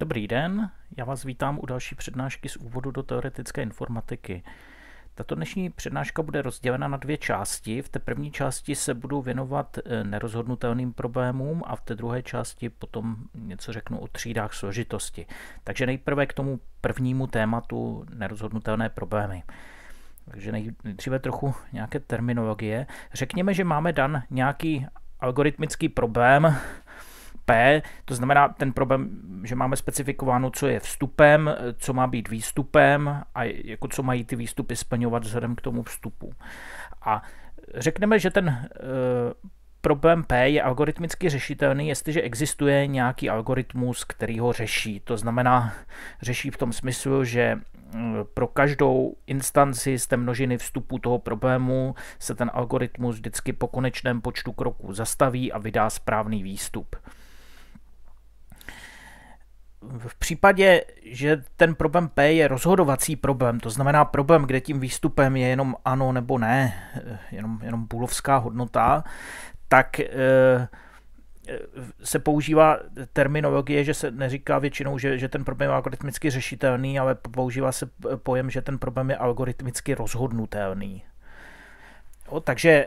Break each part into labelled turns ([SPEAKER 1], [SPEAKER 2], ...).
[SPEAKER 1] Dobrý den, já vás vítám u další přednášky z úvodu do teoretické informatiky. Tato dnešní přednáška bude rozdělena na dvě části. V té první části se budu věnovat eh, nerozhodnutelným problémům a v té druhé části potom něco řeknu o třídách složitosti. Takže nejprve k tomu prvnímu tématu nerozhodnutelné problémy. Takže nejdříve trochu nějaké terminologie. Řekněme, že máme dan nějaký algoritmický problém, to znamená ten problém, že máme specifikováno, co je vstupem, co má být výstupem a jako co mají ty výstupy splňovat vzhledem k tomu vstupu. A řekneme, že ten e, problém P je algoritmicky řešitelný, jestliže existuje nějaký algoritmus, který ho řeší. To znamená, řeší v tom smyslu, že eh, pro každou instanci z té množiny vstupu toho problému se ten algoritmus vždycky po konečném počtu kroků zastaví a vydá správný výstup v případě, že ten problém P je rozhodovací problém, to znamená problém, kde tím výstupem je jenom ano nebo ne, eh, jenom, jenom půlovská hodnota, tak eh, eh, se používá terminologie, že se neříká většinou, že, že ten problém je algoritmicky řešitelný, ale používá se pojem, že ten problém je algoritmicky rozhodnutelný. O, takže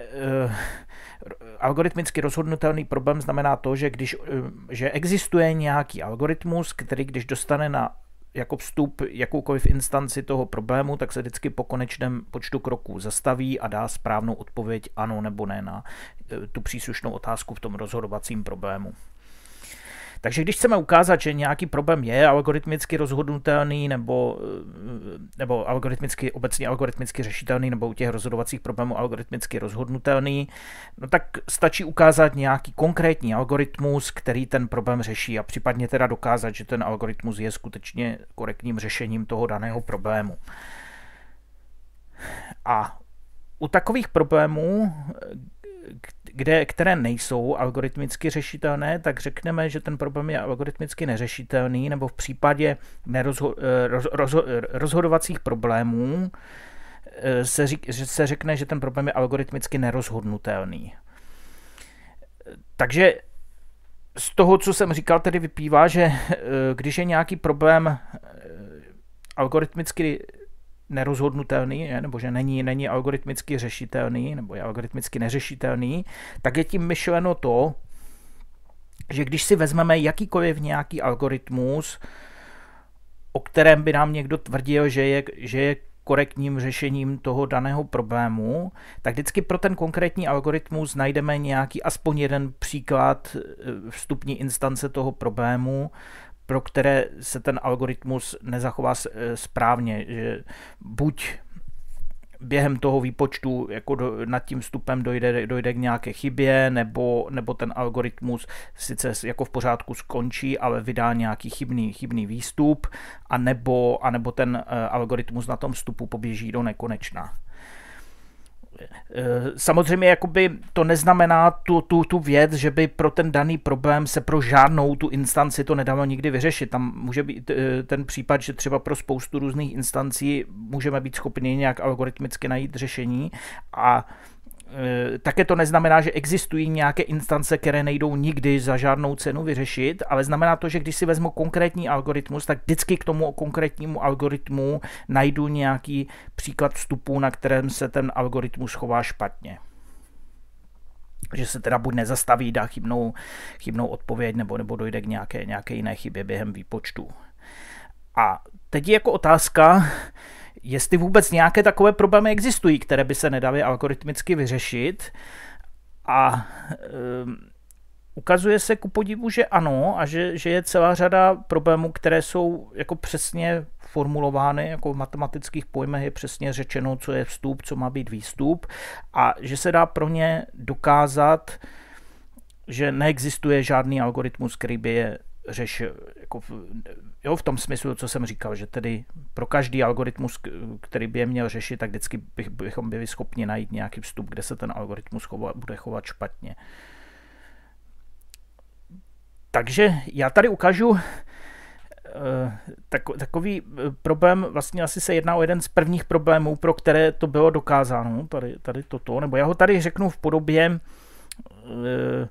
[SPEAKER 1] algoritmicky rozhodnutelný problém znamená to, že když eh, že existuje nějaký algoritmus, který když dostane na jako vstup jakoukoliv instanci toho problému, tak se vždycky po konečném počtu kroků zastaví a dá správnou odpověď ano nebo ne na eh, tu příslušnou otázku v tom rozhodovacím problému. Takže když chceme ukázat, že nějaký problém je algoritmicky rozhodnutelný nebo, eh, nebo algoritmicky, obecně algoritmicky řešitelný nebo u těch rozhodovacích problémů algoritmicky rozhodnutelný, no tak stačí ukázat nějaký konkrétní algoritmus, který ten problém řeší a případně teda dokázat, že ten algoritmus je skutečně korektním řešením toho daného problému. A u takových problémů, kde, které nejsou algoritmicky řešitelné, tak řekneme, že ten problém je algoritmicky neřešitelný, nebo v případě nerozho, eh, roz, roz, eh, rozhodovacích problémů eh, se, řík, že se řekne, že ten problém je algoritmicky nerozhodnutelný. Takže z toho, co jsem říkal, tedy vyplývá, že když je nějaký problém algoritmicky nerozhodnutelný, nebo že není, není algoritmicky řešitelný, nebo je algoritmicky neřešitelný, tak je tím myšleno to, že když si vezmeme jakýkoliv nějaký algoritmus, o kterém by nám někdo tvrdil, že je, že je korektním řešením toho daného problému, tak vždycky pro ten konkrétní algoritmus najdeme nějaký aspoň jeden příklad e, vstupní instance toho problému, pro které se ten algoritmus nezachová eh, správně. Že buď během toho výpočtu jako do, nad tím vstupem dojde, dojde k nějaké chybě, nebo, nebo ten algoritmus sice jako v pořádku skončí, ale vydá nějaký chybný, chybný výstup, a nebo, a nebo ten eh, algoritmus na tom vstupu poběží do nekonečna. Eh, samozřejmě jakoby to neznamená tu, tu, tu věc, že by pro ten daný problém se pro žádnou tu instanci to nedalo nikdy vyřešit. Tam může být eh, ten případ, že třeba pro spoustu různých instancí můžeme být schopni nějak algoritmicky najít řešení a Eh, také to neznamená, že existují nějaké instance, které nejdou nikdy za žádnou cenu vyřešit, ale znamená to, že když si vezmu konkrétní algoritmus, tak vždycky k tomu konkrétnímu algoritmu najdu nějaký příklad vstupu, na kterém se ten algoritmus chová špatně že se teda buď nezastaví, dá chybnou, chybnou odpověď, nebo, nebo dojde k nějaké, nějaké jiné chybě během výpočtu. A teď je jako otázka, jestli vůbec nějaké takové problémy existují, které by se nedaly algoritmicky vyřešit. A um, ukazuje se ku podivu, že ano a že, že je celá řada problémů, které jsou jako přesně formulovány, jako v matematických pojmech je přesně řečeno, co je vstup, co má být výstup a že se dá pro ně dokázat, že neexistuje žádný algoritmus, který by je řeš, jako, jo, v tom smyslu, co jsem říkal, že tedy pro každý algoritmus, který by je měl řešit, tak vždycky bych, bychom byli schopni najít nějaký vstup, kde se ten algoritmus chova, bude chovat špatně. Takže já tady ukážu eh, takový eh, problém, vlastně asi se jedná o jeden z prvních problémů, pro které to bylo dokázáno, tady, tady toto, nebo já ho tady řeknu v podobě eh,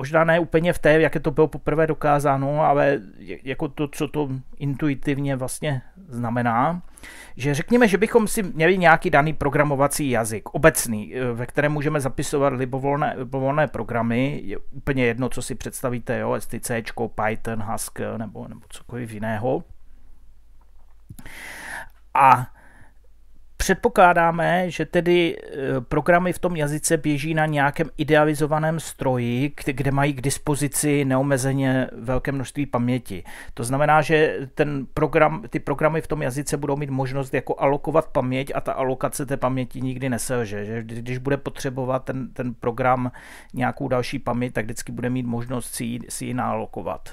[SPEAKER 1] možná ne úplně v té, jak je to bylo poprvé dokázáno, ale jako to, co to intuitivně vlastně znamená, že řekněme, že bychom si měli nějaký daný programovací jazyk, obecný, eh, ve kterém můžeme zapisovat libovolné, libovolné programy, je úplně jedno, co si představíte, jo, STC, Python, Haskell nebo, nebo cokoliv jiného. A Předpokládáme, že tedy eh, programy v tom jazyce běží na nějakém idealizovaném stroji, kde mají k dispozici neomezeně velké množství paměti. To znamená, že ten program, ty programy v tom jazyce budou mít možnost jako alokovat paměť a ta alokace té paměti nikdy neselže. Že když bude potřebovat ten, ten program nějakou další paměť, tak vždycky bude mít možnost si ji, si ji nalokovat.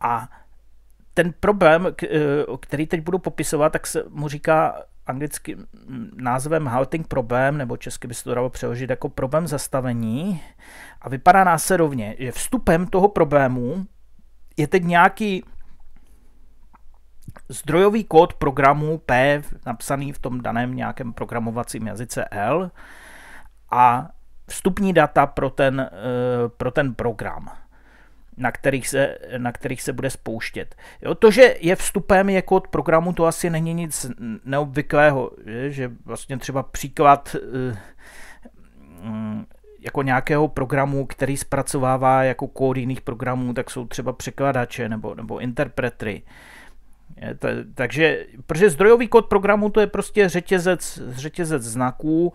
[SPEAKER 1] A ten problém, eh, který teď budu popisovat, tak se mu říká anglickým názvem halting problém, nebo česky by se to dalo přeložit jako problém zastavení. A vypadá následovně, že vstupem toho problému je teď nějaký zdrojový kód programu P napsaný v tom daném nějakém programovacím jazyce L a vstupní data pro ten, eh, pro ten program na kterých se, na kterých se bude spouštět. Jo, to, že je vstupem je kód programu, to asi není nic neobvyklého, že, že vlastně třeba příklad eh, mm, jako nějakého programu, který zpracovává jako kód jiných programů, tak jsou třeba překladače nebo, nebo interpretry. Je, to, takže, protože zdrojový kód programu to je prostě řetězec, řetězec znaků,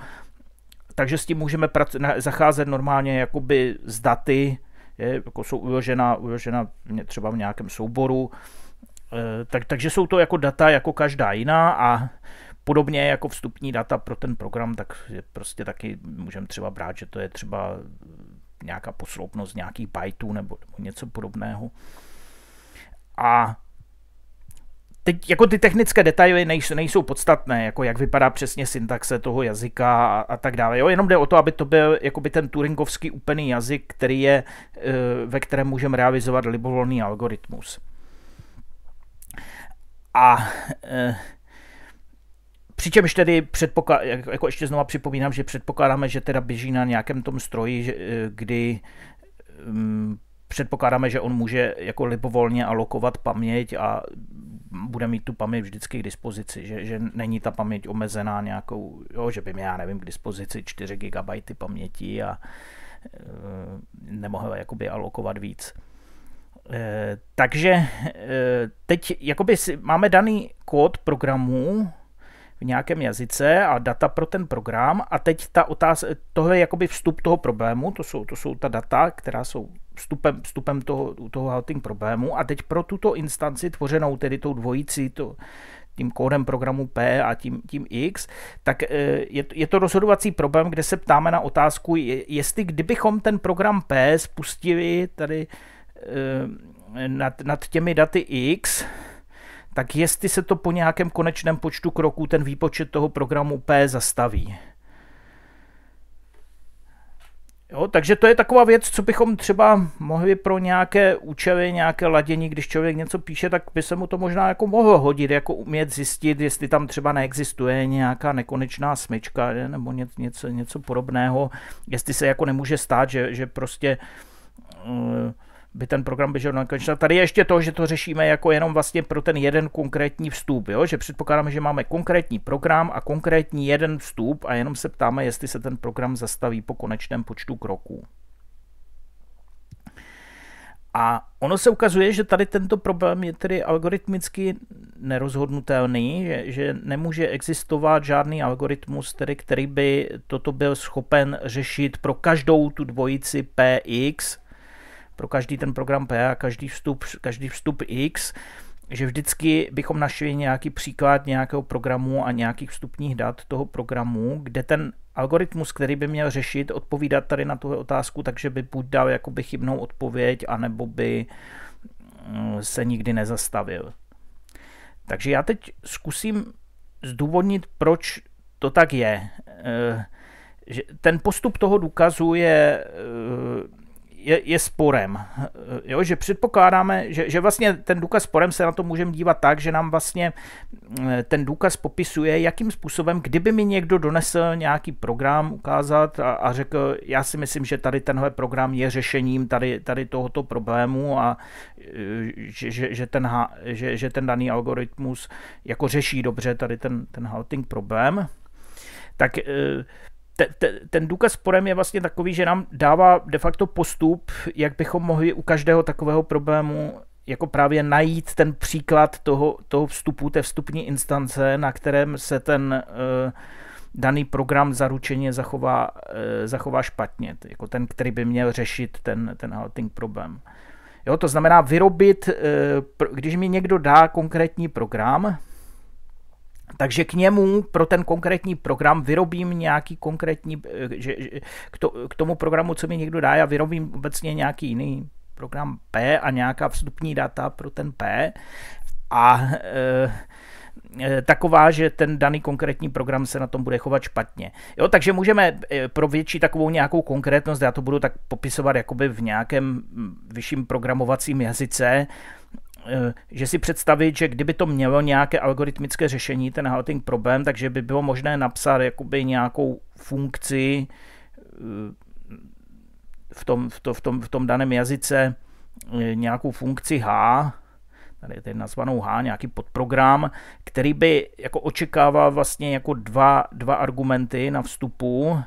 [SPEAKER 1] takže s tím můžeme prac- zacházet normálně jakoby z daty, je, jako jsou uložena, uložena třeba v nějakém souboru. Eh, tak, takže jsou to jako data jako každá jiná a podobně jako vstupní data pro ten program, tak je prostě taky můžeme třeba brát, že to je třeba nějaká posloupnost nějakých bajtů nebo, nebo něco podobného. A teď jako ty technické detaily nejsou, nejsou podstatné, jako jak vypadá přesně syntaxe toho jazyka a, a tak dále. Jo, jenom jde o to, aby to byl jakoby ten turingovský úplný jazyk, který je, e, ve kterém můžeme realizovat libovolný algoritmus. A e, přičemž tedy předpokládám, jako ještě znova připomínám, že předpokládáme, že teda běží na nějakém tom stroji, e, kdy mm, předpokládáme, že on může jako libovolně alokovat paměť a bude mít tu paměť vždycky k dispozici, že, že není ta paměť omezená nějakou, jo, že by mě, já nevím, k dispozici 4 GB paměti a e, eh, nemohla jakoby alokovat víc. E, takže e, teď jakoby si, máme daný kód programu v nějakém jazyce a data pro ten program a teď ta otázka, tohle je jakoby vstup toho problému, to jsou, to jsou ta data, která jsou vstupem, vstupem toho, toho halting problému. A teď pro tuto instanci tvořenou tedy tou dvojicí, to, tím kódem programu P a tím, tím X, tak eh, je, je to rozhodovací problém, kde se ptáme na otázku, jestli kdybychom ten program P spustili tady eh, nad, nad těmi daty X, tak jestli se to po nějakém konečném počtu kroků ten výpočet toho programu P zastaví. Jo, takže to je taková věc, co bychom třeba mohli pro nějaké účely, nějaké ladění, když člověk něco píše, tak by se mu to možná jako mohlo hodit, jako umět zjistit, jestli tam třeba neexistuje nějaká nekonečná smyčka ne, nebo něco, něco, něco podobného, jestli se jako nemůže stát, že, že prostě uh, by ten program běžel na konečna. Tady je ještě to, že to řešíme jako jenom vlastně pro ten jeden konkrétní vstup, jo? že předpokládáme, že máme konkrétní program a konkrétní jeden vstup a jenom se ptáme, jestli se ten program zastaví po konečném počtu kroků. A ono se ukazuje, že tady tento problém je tedy algoritmicky nerozhodnutelný, že, že nemůže existovat žádný algoritmus, tedy, který by toto byl schopen řešit pro každou tu dvojici px pro každý ten program P a každý vstup, každý vstup X, že vždycky bychom našli nějaký příklad nějakého programu a nějakých vstupních dat toho programu, kde ten algoritmus, který by měl řešit, odpovídat tady na tuhle otázku, takže by buď dal jakoby chybnou odpověď, anebo by mm, se nikdy nezastavil. Takže já teď zkusím zdůvodnit, proč to tak je. Eh, ten postup toho důkazu je eh, je, je sporem. Eh, jo, že předpokládáme, že, že vlastně ten důkaz sporem se na to můžeme dívat tak, že nám vlastně eh, ten důkaz popisuje, jakým způsobem, kdyby mi někdo donesl nějaký program ukázat a, a řekl, já si myslím, že tady tenhle program je řešením tady, tady tohoto problému a eh, že, že, že, ten, že, že ten daný algoritmus jako řeší dobře tady ten, ten halting problém, tak te, te, ten důkaz sporem je vlastně takový, že nám dává de facto postup, jak bychom mohli u každého takového problému jako právě najít ten příklad toho, toho vstupu, té vstupní instance, na kterém se ten uh, daný program zaručeně zachová, uh, zachová špatně, jako ten, který by měl řešit ten, ten halting problém. Jo, to znamená vyrobit, uh, když mi někdo dá konkrétní program, takže k němu pro ten konkrétní program vyrobím nějaký konkrétní, eh, že, k tomu programu, co mi někdo dá, já vyrobím obecně nějaký jiný program P a nějaká vstupní data pro ten P a e, taková, že ten daný konkrétní program se na tom bude chovat špatně. Jo, takže můžeme pro větší takovou nějakou konkrétnost, já to budu tak popisovat jakoby v nějakém mm, vyšším programovacím jazyce, Eh, že si představit, že kdyby to mělo nějaké algoritmické řešení, ten halting problém, takže by bylo možné napsat jakoby nějakou funkci eh, v tom, v, to, v, tom, v tom daném jazyce, eh, nějakou funkci H, tady je tady nazvanou H, nějaký podprogram, který by jako očekával vlastně jako dva, dva argumenty na vstupu,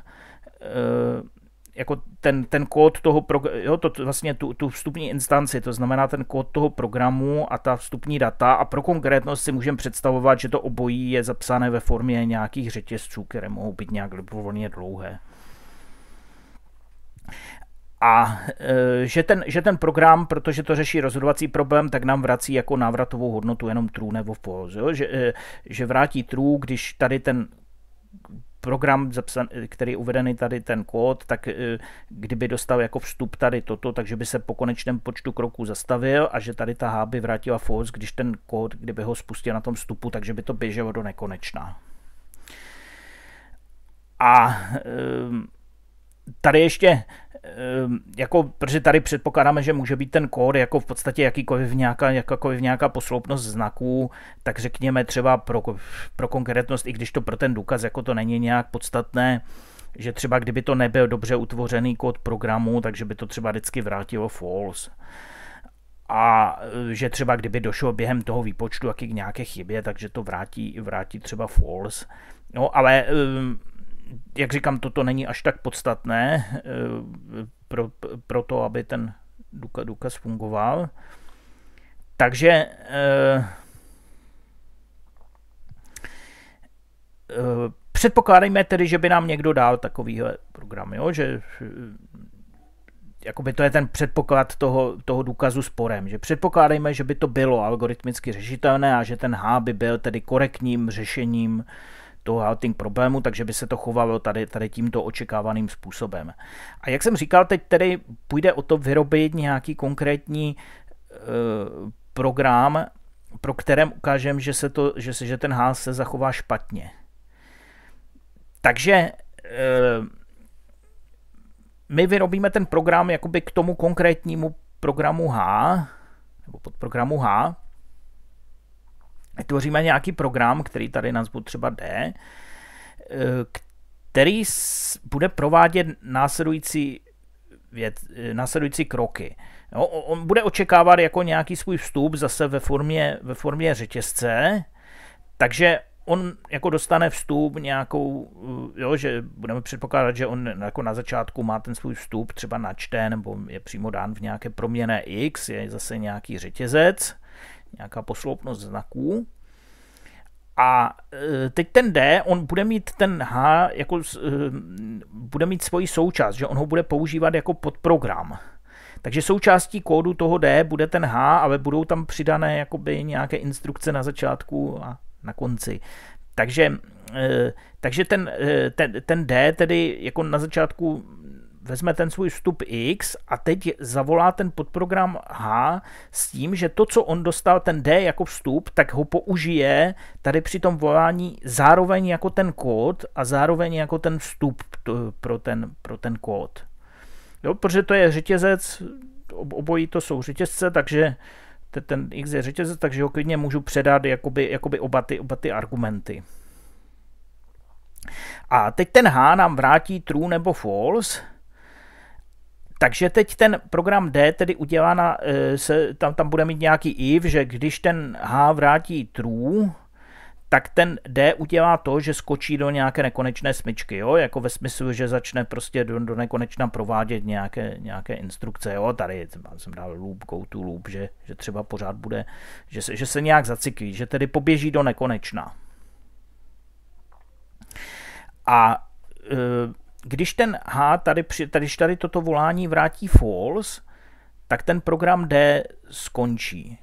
[SPEAKER 1] jako ten, ten kód toho, pro, jo, to, vlastně tu, tu vstupní instanci, to znamená ten kód toho programu a ta vstupní data a pro konkrétnost si můžeme představovat, že to obojí je zapsané ve formě nějakých řetězců, které mohou být nějak dobrovolně dlouhé. A e, že ten, že ten program, protože to řeší rozhodovací problém, tak nám vrací jako návratovou hodnotu jenom true nebo false. Jo? Že, e, že vrátí true, když tady ten program, zapsan, který je uvedený tady ten kód, tak eh, kdyby dostal jako vstup tady toto, takže by se po konečném počtu kroků zastavil a že tady ta H by vrátila false, když ten kód, kdyby ho spustil na tom vstupu, takže by to běželo do nekonečna. A ehm, tady ještě Ehm, jako, protože tady předpokládáme, že může být ten kód jako v podstatě jakýkoliv nějaká, jakákoliv nějaká posloupnost znaků, tak řekněme třeba pro, pro konkrétnost, i když to pro ten důkaz jako to není nějak podstatné, že třeba kdyby to nebyl dobře utvořený kód programu, takže by to třeba vždycky vrátilo false. A e, že třeba kdyby došlo během toho výpočtu jaký k nějaké chybě, takže to vrátí, vrátí třeba false. No ale um, jak říkám, toto není až tak podstatné eh, pro, pro to, aby ten důkaz fungoval. Takže eh, eh, předpokládejme tedy, že by nám někdo dal takovýhle program, jo? že jakoby to je ten předpoklad toho, toho důkazu sporem, že předpokládejme, že by to bylo algoritmicky řešitelné a že ten H by byl tedy korektním řešením uh, halting problému, takže by se to chovalo tady, tady tímto očekávaným způsobem. A jak jsem říkal, teď tedy půjde o to vyrobit nějaký konkrétní e, program, pro kterém ukážem, že, se to, že, se, že ten hál se zachová špatně. Takže e, my vyrobíme ten program jakoby k tomu konkrétnímu programu H, nebo pod programu H, tvoříme nějaký program, který tady nazvu třeba D, eh, který bude provádět následující, věc, eh, následující kroky. No, on bude očekávat jako nějaký svůj vstup zase ve formě, ve formě řetězce, takže on jako dostane vstup nějakou, eh, jo, že budeme předpokládat, že on jako na začátku má ten svůj vstup třeba načte nebo je přímo dán v nějaké proměné X, je zase nějaký řetězec, nějaká posloupnost znaků. A e, teď ten D, on bude mít ten H, jako, e, bude mít svoji součást, že on ho bude používat jako podprogram. Takže součástí kódu toho D bude ten H, ale budou tam přidané jakoby nějaké instrukce na začátku a na konci. Takže, e, takže ten, ten, ten D tedy jako na začátku vezme ten svůj vstup X a teď zavolá ten podprogram H s tím, že to, co on dostal, ten D jako vstup, tak ho použije tady při tom volání zároveň jako ten kód a zároveň jako ten vstup pro ten, pro ten kód. Jo, protože to je řetězec, obojí to jsou řetězce, takže ten X je řetězec, takže ho klidně můžu předat jakoby, jakoby oba, ty, oba ty argumenty. A teď ten H nám vrátí true nebo false takže teď ten program D tedy udělá na, eh, se, tam, tam bude mít nějaký if, že když ten H vrátí true, tak ten D udělá to, že skočí do nějaké nekonečné smyčky, jo? jako ve smyslu, že začne prostě do, do nekonečna provádět nějaké, nějaké instrukce, jo? tady jsem dal loop, go to loop, že, že třeba pořád bude, že se, že se nějak zacyklí, že tedy poběží do nekonečna. A eh, když ten H tady, při, tady, když tady toto volání vrátí false, tak ten program D skončí,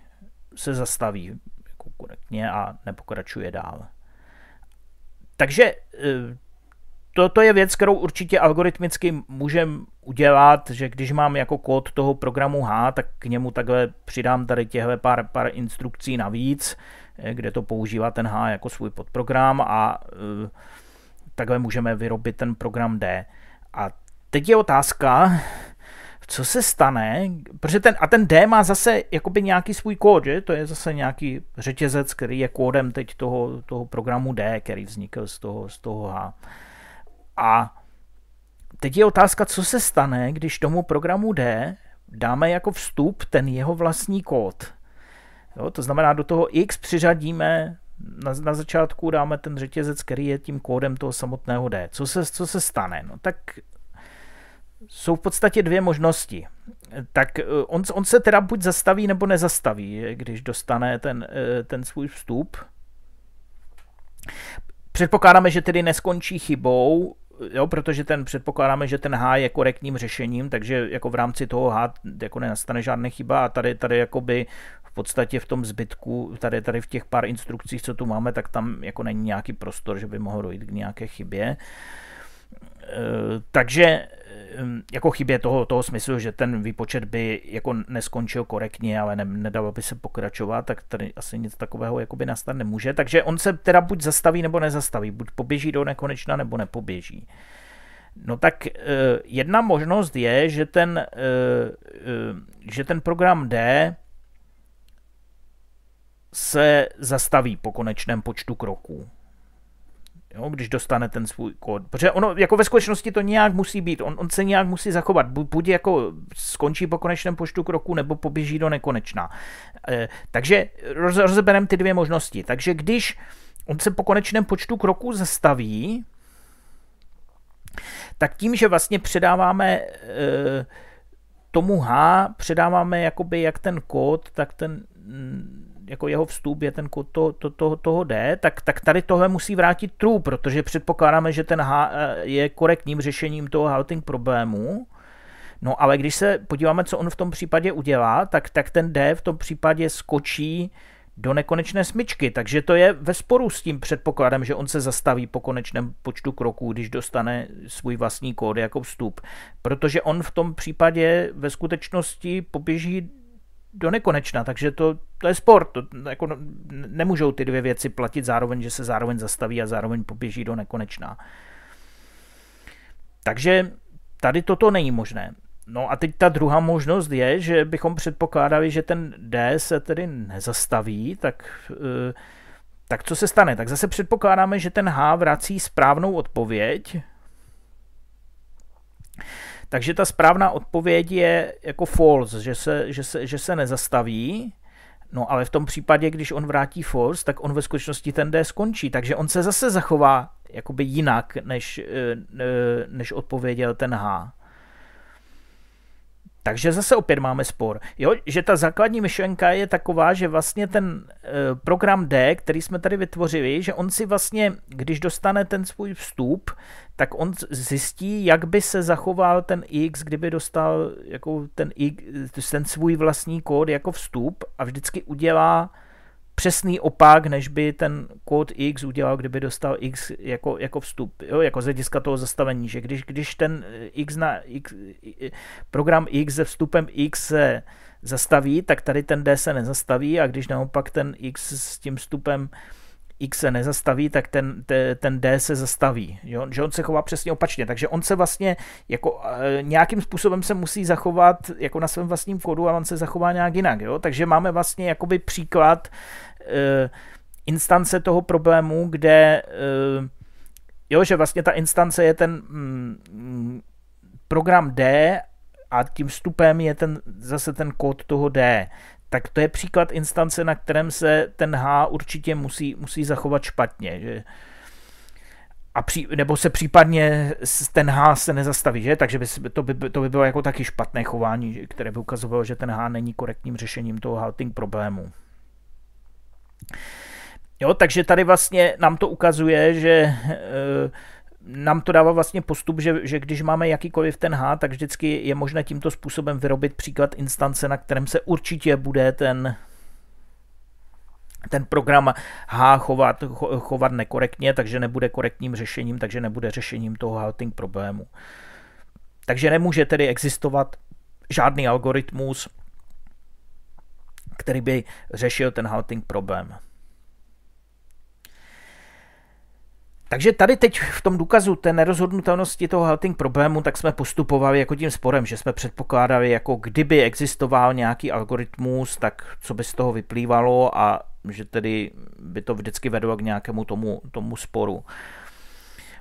[SPEAKER 1] se zastaví jako korektně a nepokračuje dál. Takže e, toto je věc, kterou určitě algoritmicky můžem udělat, že když mám jako kód toho programu H, tak k němu takhle přidám tady těhle pár, pár instrukcí navíc, e, kde to používá ten H jako svůj podprogram a uh, takhle můžeme vyrobit ten program D. A teď je otázka, co se stane, protože ten, a ten D má zase jakoby nějaký svůj kód, že? to je zase nějaký řetězec, který je kódem teď toho, toho programu D, který vznikl z toho, z toho H. A teď je otázka, co se stane, když tomu programu D dáme jako vstup ten jeho vlastní kód. Jo, to znamená, do toho X přiřadíme na, na začátku dáme ten řetězec, který je tím kódem toho samotného D. Co se, co se stane? No tak jsou v podstatě dvě možnosti. Tak eh, on, on se teda buď zastaví nebo nezastaví, když dostane ten, eh, ten svůj vstup. Předpokládáme, že tedy neskončí chybou, jo, protože ten předpokládáme, že ten H je korektním řešením, takže jako v rámci toho H jako nenastane žádná chyba a tady, tady jako by v podstatě v tom zbytku, tady, tady v těch pár instrukcích, co tu máme, tak tam jako není nějaký prostor, že by mohlo dojít k nějaké chybě. Uh, Eh, takže jako chybě toho, toho smyslu, že ten výpočet by jako neskončil korektně, ale ne, nedalo by se pokračovat, tak tady asi nic takového jakoby nastat nemůže. Takže on se teda buď zastaví nebo nezastaví, buď poběží do nekonečna nebo nepoběží. No tak eh, jedna možnost je, že ten, eh, že ten program D se zastaví po konečném počtu kroků. Jo, když dostane ten svůj kód. Protože ono, jako ve skutečnosti to nějak musí být, on, on se nějak musí zachovat, buď jako skončí po konečném počtu kroku, nebo poběží do nekonečna. E, takže roz, rozebereme ty dvě možnosti. Takže když on se po konečném počtu kroků zastaví, tak tím, že vlastně předáváme e, tomu H, předáváme jakoby jak ten kód, tak ten mm, jako jeho vstup je ten kód to, to, to, toho D, tak, tak tady tohle musí vrátit true, protože předpokládáme, že ten H eh, je korektním řešením toho halting problému. No ale když se podíváme, co on v tom případě udělá, tak, tak ten D v tom případě skočí do nekonečné smyčky, takže to je ve sporu s tím předpokladem, že on se zastaví po konečném počtu kroků, když dostane svůj vlastní kód jako vstup, protože on v tom případě ve skutečnosti poběží do nekonečna, takže to, to je sport. To, jako, nemůžou ty dvě věci platit zároveň, že se zároveň zastaví a zároveň poběží do nekonečna. Takže tady toto není možné. No a teď ta druhá možnost je, že bychom předpokládali, že ten D se tedy nezastaví, tak, e, tak co se stane? Tak zase předpokládáme, že ten H vrací správnou odpověď, takže ta správná odpověď je jako false, že se, že se, že se nezastaví, No ale v tom případě, když on vrátí force, tak on ve skutečnosti ten D skončí, takže on se zase zachová jakoby jinak, než, eh, než odpověděl ten H. Takže zase opět máme spor, jo? že ta základní myšlenka je taková, že vlastně ten eh, program D, který jsme tady vytvořili, že on si vlastně, když dostane ten svůj vstup, tak on zjistí, jak by se zachoval ten X, kdyby dostal jako ten, X, ten svůj vlastní kód jako vstup a vždycky udělá přesný opak, než by ten kód X udělal, kdyby dostal X jako, jako vstup, jo, jako z hlediska toho zastavení, že když, když ten eh, X na X, eh, program X se vstupem X se zastaví, tak tady ten D se nezastaví a když naopak ten X s tím vstupem X se nezastaví, tak ten, te, ten D se zastaví. Jo? Že on se chová přesně opačně. Takže on se vlastně jako e, nějakým způsobem se musí zachovat jako na svém vlastním kódu, a on se zachová nějak jinak. Jo? Takže máme vlastně jakoby příklad Eh, instance toho problému, kde eh, jo, že vlastně ta instance je ten mm, program D a tím vstupem je ten, zase ten kód toho D. Tak to je příklad instance, na kterém se ten H určitě musí, musí zachovat špatně. Že? A při, nebo se případně ten H se nezastaví, že? Takže by, to, by, to by bylo jako taky špatné chování, které by ukazovalo, že ten H není korektním řešením toho halting problému. Jo, takže tady vlastně nám to ukazuje, že e, nám to dává vlastně postup, že, že když máme jakýkoliv ten H, tak vždycky je možné tímto způsobem vyrobit příklad instance, na kterém se určitě bude ten ten program H chovat, chovat nekorektně, takže nebude korektním řešením, takže nebude řešením toho halting problému. Takže nemůže tedy existovat žádný algoritmus, který by řešil ten halting problém. Takže tady teď v tom důkazu té nerozhodnutelnosti toho halting problému, tak jsme postupovali jako tím sporem, že jsme předpokládali, jako kdyby existoval nějaký algoritmus, tak co by z toho vyplývalo a že tedy by to vždycky vedlo k nějakému tomu, tomu sporu.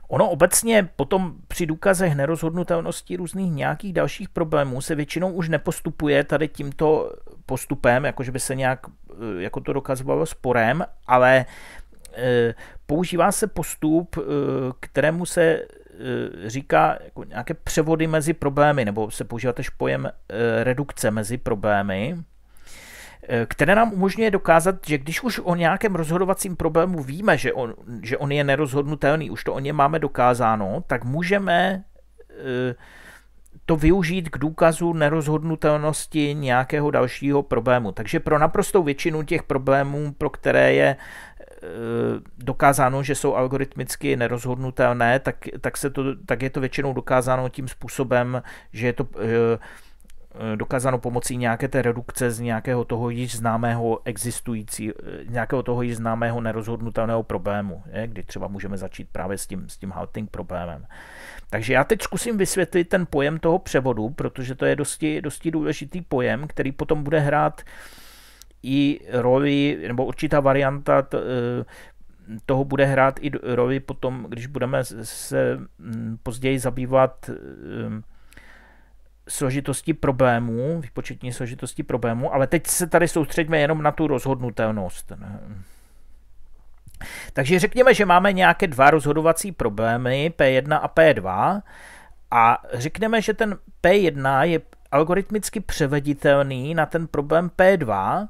[SPEAKER 1] Ono obecně potom při důkazech nerozhodnutelnosti různých nějakých dalších problémů se většinou už nepostupuje tady tímto postupem, jakože by se nějak eh, jako to dokazovalo sporem, ale eh, používá se postup, eh, kterému se říká jako nějaké převody mezi problémy, nebo se používá tež pojem redukce mezi problémy, které nám umožňuje dokázat, že když už o nějakém rozhodovacím problému víme, že on, že on je nerozhodnutelný, už to o něm máme dokázáno, tak můžeme to využít k důkazu nerozhodnutelnosti nějakého dalšího problému. Takže pro naprostou většinu těch problémů, pro které je e, dokázáno, že jsou algoritmicky nerozhodnutelné, tak, tak, se to, tak je to většinou dokázáno tím způsobem, že je to e, Eh, dokázáno pomocí nějaké té redukce z nějakého toho již známého existující, eh, nějakého toho již známého nerozhodnutelného problému, je, kdy třeba můžeme začít právě s tím, s tím halting problémem. Takže já teď zkusím vysvětlit ten pojem toho převodu, protože to je dosti, dosti důležitý pojem, který potom bude hrát i roli, nebo určitá varianta t, eh, toho bude hrát i roli potom, když budeme se mm, později zabývat složitosti problémů, výpočetní složitosti problémů, ale teď se tady soustředíme jenom na tu rozhodnutelnost. Takže řekněme, že máme nějaké dva rozhodovací problémy, P1 a P2, a řekneme, že ten P1 je algoritmicky převeditelný na ten problém P2,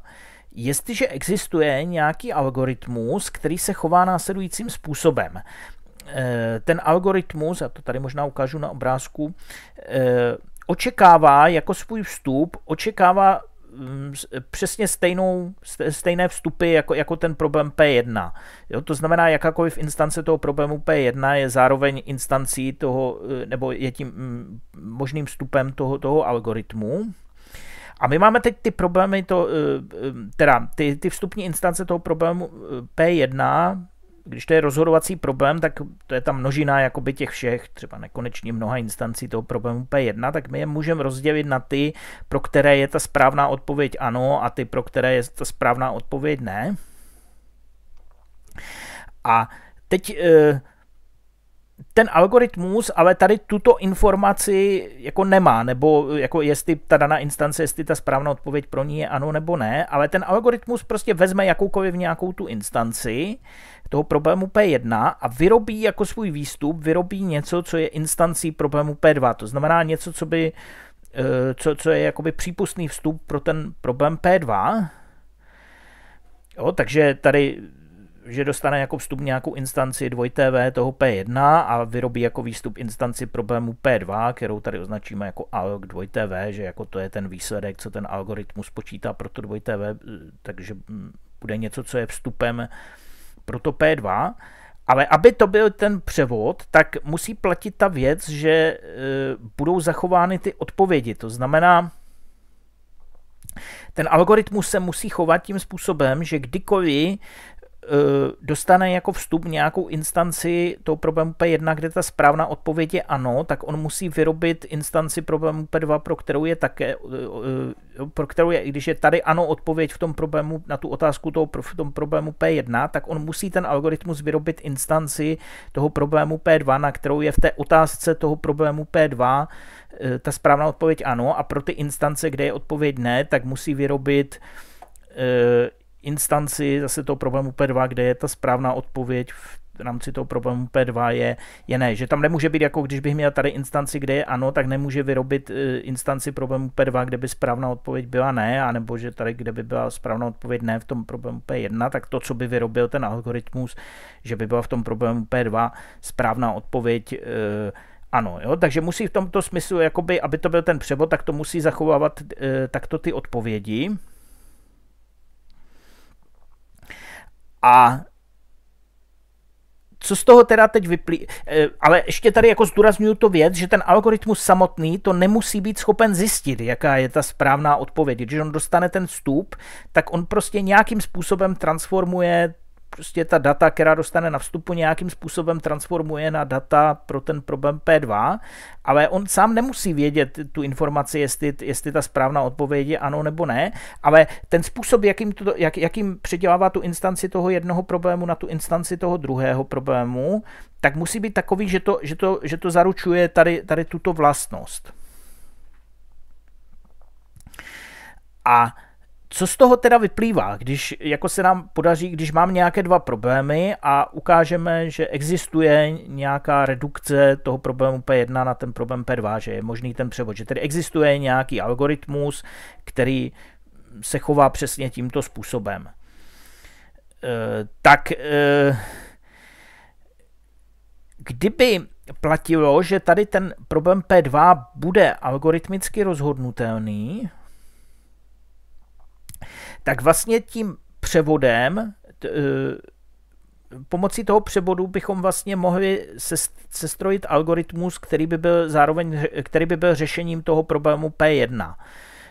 [SPEAKER 1] jestliže existuje nějaký algoritmus, který se chová následujícím způsobem. E, ten algoritmus, a to tady možná ukážu na obrázku, e, očekává jako svůj vstup, očekává mm, přesně stejnou, stejné vstupy jako, jako ten problém P1. Jo, to znamená, jakákoliv instance toho problému P1 je zároveň instancí toho, eh, nebo je tím mm, možným vstupem toho, toho algoritmu. A my máme teď ty problémy, to, eh, eh, teda ty, ty vstupní instance toho problému P1, když to je rozhodovací problém, tak to je ta množina jakoby těch všech, třeba nekonečně mnoha instancí toho problému P1, tak my je můžeme rozdělit na ty, pro které je ta správná odpověď ano a ty, pro které je ta správná odpověď ne. A teď eh, ten algoritmus ale tady tuto informaci jako nemá, nebo eh, jako jestli ta daná instance, jestli ta správná odpověď pro ní je ano nebo ne, ale ten algoritmus prostě vezme jakoukoliv nějakou tu instanci, toho problému P1 a vyrobí jako svůj výstup, vyrobí něco, co je instancí problému P2. To znamená něco, co by eh, co, co je jakoby přípustný vstup pro ten problém P2. Jo, takže tady že dostane jako vstup nějakou instanci 2TV toho P1 a vyrobí jako výstup instanci problému P2, kterou tady označíme jako ALG 2TV, že jako to je ten výsledek, co ten algoritmus počítá pro to 2TV, eh, takže mm, bude něco, co je vstupem proto P2, ale aby to byl ten převod, tak musí platit ta věc, že e, budou zachovány ty odpovědi. To znamená, ten algoritmus se musí chovat tím způsobem, že kdykoliv Eh, dostane jako vstup nějakou instanci toho problému P1, kde ta správná odpověď je ano, tak on musí vyrobit instanci problému P2, pro kterou je také, eh, eh, pro kterou je, když je tady ano odpověď v tom problému, na tu otázku toho, v tom problému P1, tak on musí ten algoritmus vyrobit instanci toho problému P2, na kterou je v té otázce toho problému P2 ta správná odpověď ano a pro ty instance, kde je odpověď ne, tak musí vyrobit instanci zase toho problému P2, kde je ta správná odpověď v rámci toho problému P2 je, je ne. Že tam nemůže být, jako když bych měl tady instanci, kde je ano, tak nemůže vyrobit e, instanci problému P2, kde by správná odpověď byla ne, anebo že tady, kde by byla správná odpověď ne v tom problému P1, tak to, co by vyrobil ten algoritmus, že by byla v tom problému P2 správná odpověď e, ano, jo? takže musí v tomto smyslu, jakoby, aby to byl ten převod, tak to musí zachovávat e, takto ty odpovědi, A co z toho teda teď vyplý... Eh, ale ještě tady jako zdůraznuju to věc, že ten algoritmus samotný to nemusí být schopen zjistit, jaká je ta správná odpověď. Když on dostane ten vstup, tak on prostě nějakým způsobem transformuje prostě ta data, která dostane na vstupu, nějakým způsobem transformuje na data pro ten problém P2, ale on sám nemusí vědět tu informaci, jestli, jestli ta správná odpověď je ano nebo ne, ale ten způsob, jakým, to, jak, jakým předělává tu instanci toho jednoho problému na tu instanci toho druhého problému, tak musí být takový, že to, že to, že to zaručuje tady, tady tuto vlastnost. A co z toho teda vyplývá, když jako se nám podaří, když mám nějaké dva problémy a ukážeme, že existuje nějaká redukce toho problému P1 na ten problém P2, že je možný ten převod, že tedy existuje nějaký algoritmus, který se chová přesně tímto způsobem. E, tak e, kdyby platilo, že tady ten problém P2 bude algoritmicky rozhodnutelný, tak vlastně tím převodem, t, eh, pomocí toho převodu bychom vlastně mohli sestrojit algoritmus, který by byl zároveň, který by byl řešením toho problému P1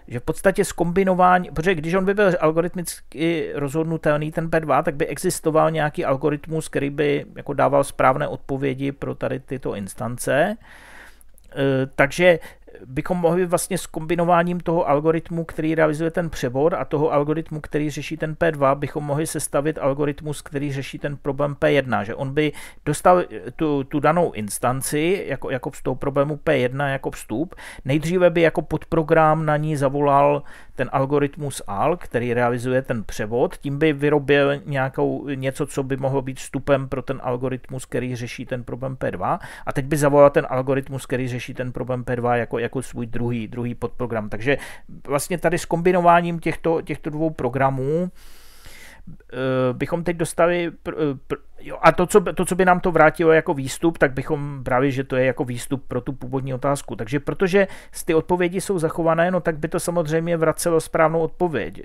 [SPEAKER 1] že v podstatě zkombinování, protože když on by byl algoritmicky rozhodnutelný, ten P2, tak by existoval nějaký algoritmus, který by jako dával správné odpovědi pro tady tyto instance. Eh, takže bychom mohli vlastně s kombinováním toho algoritmu, který realizuje ten přebor a toho algoritmu, který řeší ten P2, bychom mohli sestavit algoritmus, který řeší ten problém P1, že on by dostal eh, tu, tu danou instanci jako, jako z toho problému P1 jako vstup, nejdříve by jako podprogram na ní zavolal ten algoritmus AL, který realizuje ten převod, tím by vyrobil nějakou, něco, co by mohlo být vstupem pro ten algoritmus, který řeší ten problém P2 a teď by zavolal ten algoritmus, který řeší ten problém P2 jako, jako svůj druhý, druhý podprogram. Takže vlastně tady s kombinováním těchto, těchto dvou programů eh, bychom teď dostali Jo, a to co, to, co by nám to vrátilo jako výstup, tak bychom právě, že to je jako výstup pro tu původní otázku. Takže protože ty odpovědi jsou zachované, no tak by to samozřejmě vracelo správnou odpověď.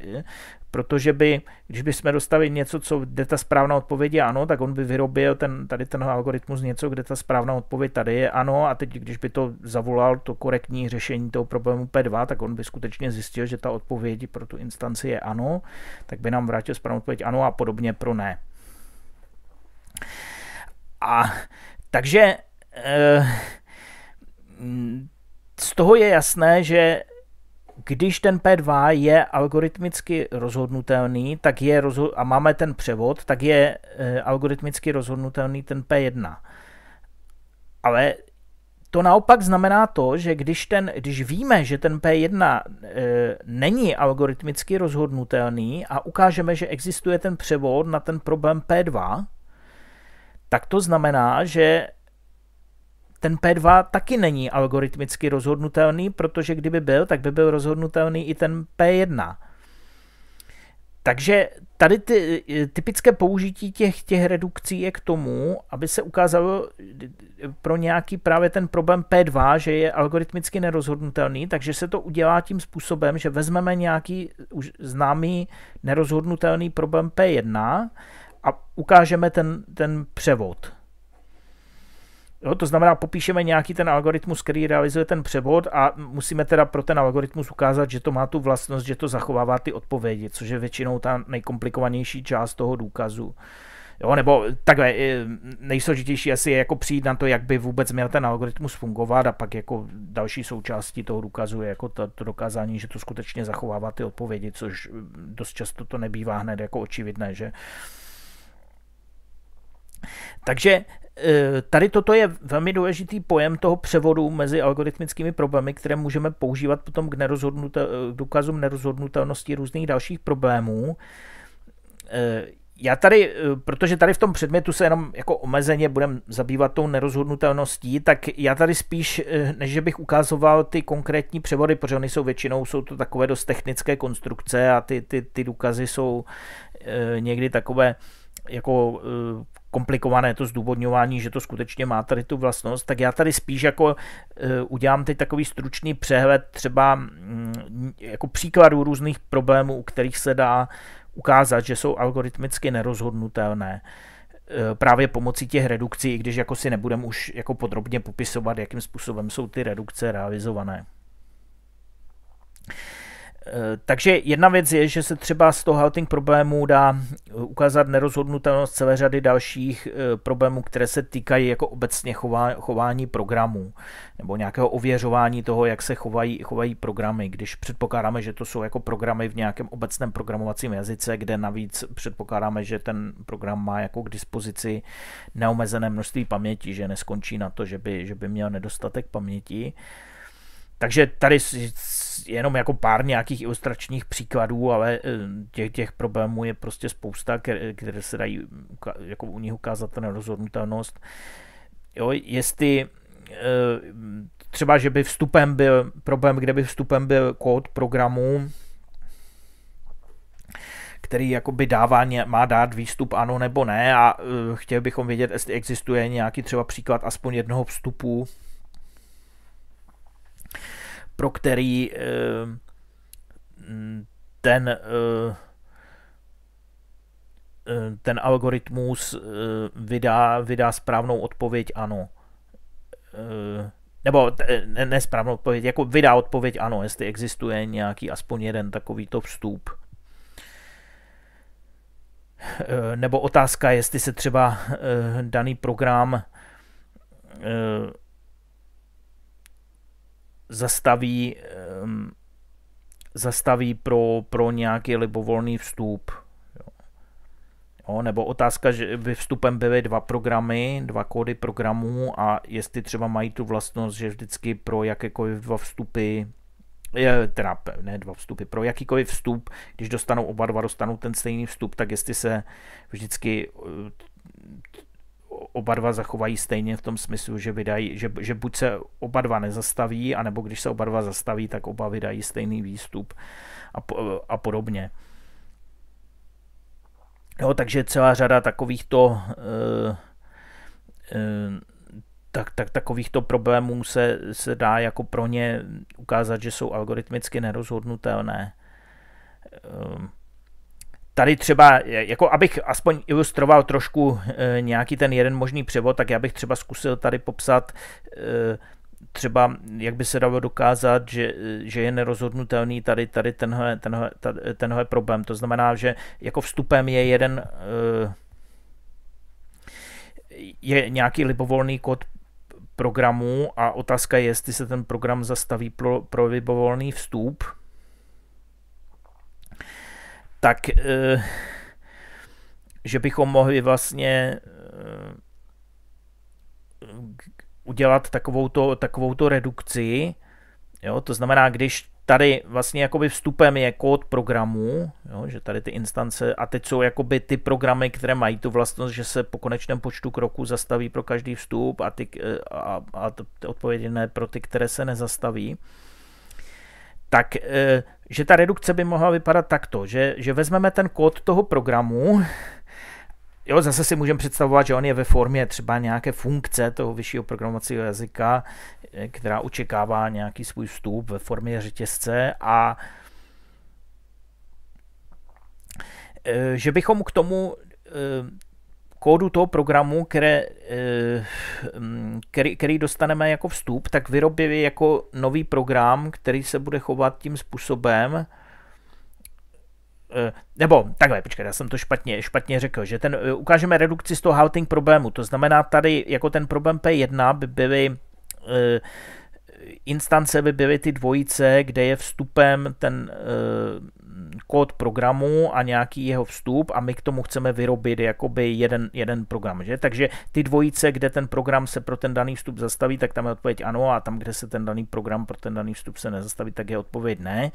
[SPEAKER 1] Protože by, když bychom dostali něco, co, jde ta správná odpověď ano, tak on by vyrobil ten, tady ten algoritmus něco, kde ta správná odpověď tady je ano a teď, když by to zavolal to korektní řešení toho problému P2, tak on by skutečně zjistil, že ta odpověď pro tu instanci je ano, tak by nám vrátil správnou odpověď ano a podobně pro ne. A takže e, z toho je jasné, že když ten P2 je algoritmicky rozhodnutelný, tak je rozho- a máme ten převod, tak je e, algoritmicky rozhodnutelný ten P1. Ale to naopak znamená to, že když, ten, když víme, že ten P1 e, eh, není algoritmicky rozhodnutelný a ukážeme, že existuje ten převod na ten problém P2, tak to znamená, že ten P2 taky není algoritmicky rozhodnutelný, protože kdyby byl, tak by byl rozhodnutelný i ten P1. Takže tady ty, typické použití těch, těch redukcí je k tomu, aby se ukázalo pro nějaký právě ten problém P2, že je algoritmicky nerozhodnutelný, takže se to udělá tím způsobem, že vezmeme nějaký už známý nerozhodnutelný problém P1 a ukážeme ten, ten převod. Jo, to znamená, popíšeme nějaký ten algoritmus, který realizuje ten převod a musíme teda pro ten algoritmus ukázat, že to má tu vlastnost, že to zachovává ty odpovědi, což je většinou ta nejkomplikovanější část toho důkazu. Jo, nebo takhle, eh, nejsložitější asi je jako přijít na to, jak by vůbec měl ten algoritmus fungovat a pak jako další součástí toho důkazu je jako to, to dokázání, že to skutečně zachovává ty odpovědi, což dost často to nebývá hned jako očividné, že takže eh, tady toto je velmi důležitý pojem toho převodu mezi algoritmickými problémy, které můžeme používat potom k, nerozhodnutel, eh, k důkazům nerozhodnutelnosti různých dalších problémů. Eh, já tady, protože tady v tom předmětu se jenom jako omezeně budeme zabývat tou nerozhodnutelností, tak já tady spíš, než bych ukazoval ty konkrétní převody, protože oni jsou většinou, jsou to takové dost technické konstrukce a ty, ty, ty důkazy jsou někdy takové jako komplikované to zdůvodňování, že to skutečně má tady tu vlastnost, tak já tady spíš jako e, udělám teď takový stručný přehled třeba mm, jako příkladů různých problémů, u kterých se dá ukázat, že jsou algoritmicky nerozhodnutelné e, právě pomocí těch redukcí, i když jako si nebudeme už jako podrobně popisovat, jakým způsobem jsou ty redukce realizované. Eh, takže jedna věc je, že se třeba z toho halting problému dá eh, ukázat nerozhodnutelnost celé řady dalších eh, problémů, které se týkají jako obecně chování programů nebo nějakého ověřování toho, jak se chovají, chovají programy. Když předpokládáme, že to jsou jako programy v nějakém obecném programovacím jazyce, kde navíc předpokládáme, že ten program má jako k dispozici neomezené množství paměti, že neskončí na to, že by, že by měl nedostatek paměti. Takže tady jenom jako pár nějakých ilustračních příkladů, ale eh, těch, těch problémů je prostě spousta, které, které se dají jako u nich ukázat na rozhodnutelnost. Jo, jestli eh, třeba, že by vstupem byl problém, kde by vstupem byl kód programu, který jakoby dává, má dát výstup ano nebo ne a eh, chtěl bychom vědět, jestli existuje nějaký třeba příklad aspoň jednoho vstupu, pro který eh, ten eh, eh, ten algoritmus vydá, vydá správnou odpověď ano. Nebo ne, ne správnou odpověď, jako vydá odpověď ano, jestli existuje nějaký aspoň jeden takovýto vstup. Nebo otázka, jestli se třeba daný program zastaví, zastaví pro, pro nějaký libovolný vstup. Jo. nebo otázka, že by vstupem byly dva programy, dva kódy programů a jestli třeba mají tu vlastnost, že vždycky pro jakékoliv dva vstupy je teda ne dva vstupy, pro jakýkoliv vstup, když dostanou oba dva, dostanou ten stejný vstup, tak jestli se vždycky oba dva zachovají stejně v tom smyslu, že vydají, že, že buď se oba dva nezastaví, anebo když se oba dva zastaví, tak oba vydají stejný výstup a, a podobně. Jo, takže celá řada takovýchto e, e, tak, tak, takovýchto problémů se, se dá jako pro ně ukázat, že jsou algoritmicky nerozhodnutelné. E, tady třeba, jako abych aspoň ilustroval trošku e, nějaký ten jeden možný převod, tak já bych třeba zkusil tady popsat e, třeba, jak by se dalo dokázat, že, e, že je nerozhodnutelný tady, tady tenhle, tenhle, tady, tenhle problém. To znamená, že jako vstupem je jeden e, je nějaký libovolný kód programu a otázka je, jestli se ten program zastaví pro, pro libovolný vstup, tak eh, že bychom mohli vlastně eh, udělat takovouto, takovouto redukci. Jo? To znamená, když tady vlastně jakoby vstupem je kód programu, jo? že tady ty instance, a teď jsou jakoby ty programy, které mají tu vlastnost, že se po konečném počtu kroků zastaví pro každý vstup a, ty, eh, a, a odpovědi ne pro ty, které se nezastaví tak eh, že ta redukce by mohla vypadat takto, že, že vezmeme ten kód toho programu, jo, zase si můžeme představovat, že on je ve formě třeba nějaké funkce toho vyššího programovacího jazyka, eh, která očekává nějaký svůj vstup ve formě řetězce a eh, že bychom k tomu kódu toho programu, které, eh, mm, který, který dostaneme jako vstup, tak vyrobili jako nový program, který se bude chovat tím způsobem, eh, nebo takhle, počkej, já jsem to špatně, špatně řekl, že ten, eh, ukážeme redukci z toho halting problému, to znamená tady jako ten problém P1 by byly instance by byly ty dvojice, kde je vstupem ten kód programu a nějaký jeho vstup a my k tomu chceme vyrobit jakoby jeden, jeden program. Že? Takže ty dvojice, kde ten program se pro ten daný vstup zastaví, tak tam je odpověď ano a tam, kde se ten daný program pro ten daný vstup se nezastaví, tak je odpověď ne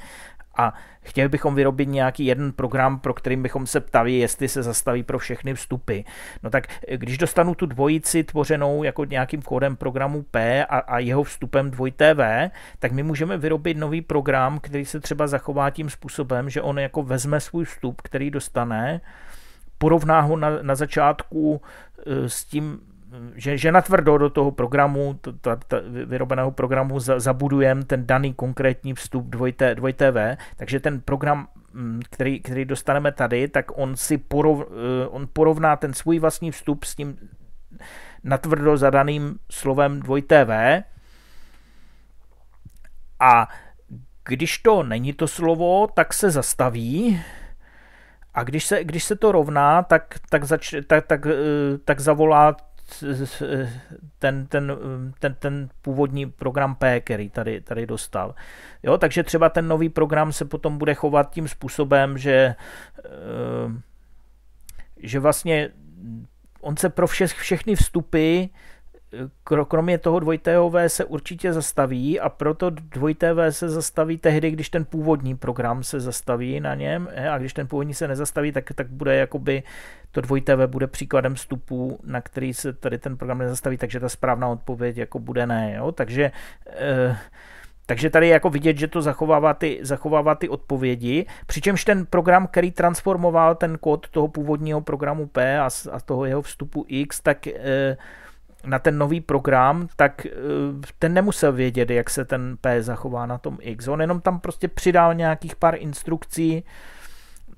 [SPEAKER 1] a chtěli bychom vyrobit nějaký jeden program, pro kterým bychom se ptali, jestli se zastaví pro všechny vstupy. No tak když dostanu tu dvojici tvořenou jako nějakým kódem programu P a, a jeho vstupem 2TV, tak my můžeme vyrobit nový program, který se třeba zachová tím způsobem, že on jako vezme svůj vstup, který dostane, porovná ho na, na začátku eh, s tím že, že natvrdo do toho programu, to, to, to, vyrobeného programu za, zabudujeme ten daný konkrétní vstup 2T, tv takže ten program, mm, který, který dostaneme tady, tak on si porov, eh, on porovná ten svůj vlastní vstup s tím natvrdo zadaným slovem 2TV a když to není to slovo, tak se zastaví a když se, když se to rovná, tak, tak, zač, tak, tak, eh, tak zavolá ten, ten, ten, ten původní program P, který tady, tady dostal. Jo, takže třeba ten nový program se potom bude chovat tím způsobem, že, eh, že vlastně on se pro vše, všechny vstupy kromě toho dvojitého V se určitě zastaví a proto dvojité V se zastaví tehdy, když ten původní program se zastaví na něm e, a když ten původní se nezastaví, tak, tak bude jakoby to dvojité V bude příkladem vstupu, na který se tady ten program nezastaví, takže ta správná odpověď jako bude ne. Jo? Takže eh, takže tady je jako vidět, že to zachovává ty, zachovává ty odpovědi, přičemž ten program, který transformoval ten kód toho původního programu P a, a toho jeho vstupu X, tak eh, na ten nový program, tak eh, ten nemusel vědět, jak se ten P zachová na tom X. On jenom tam prostě přidal nějakých pár instrukcí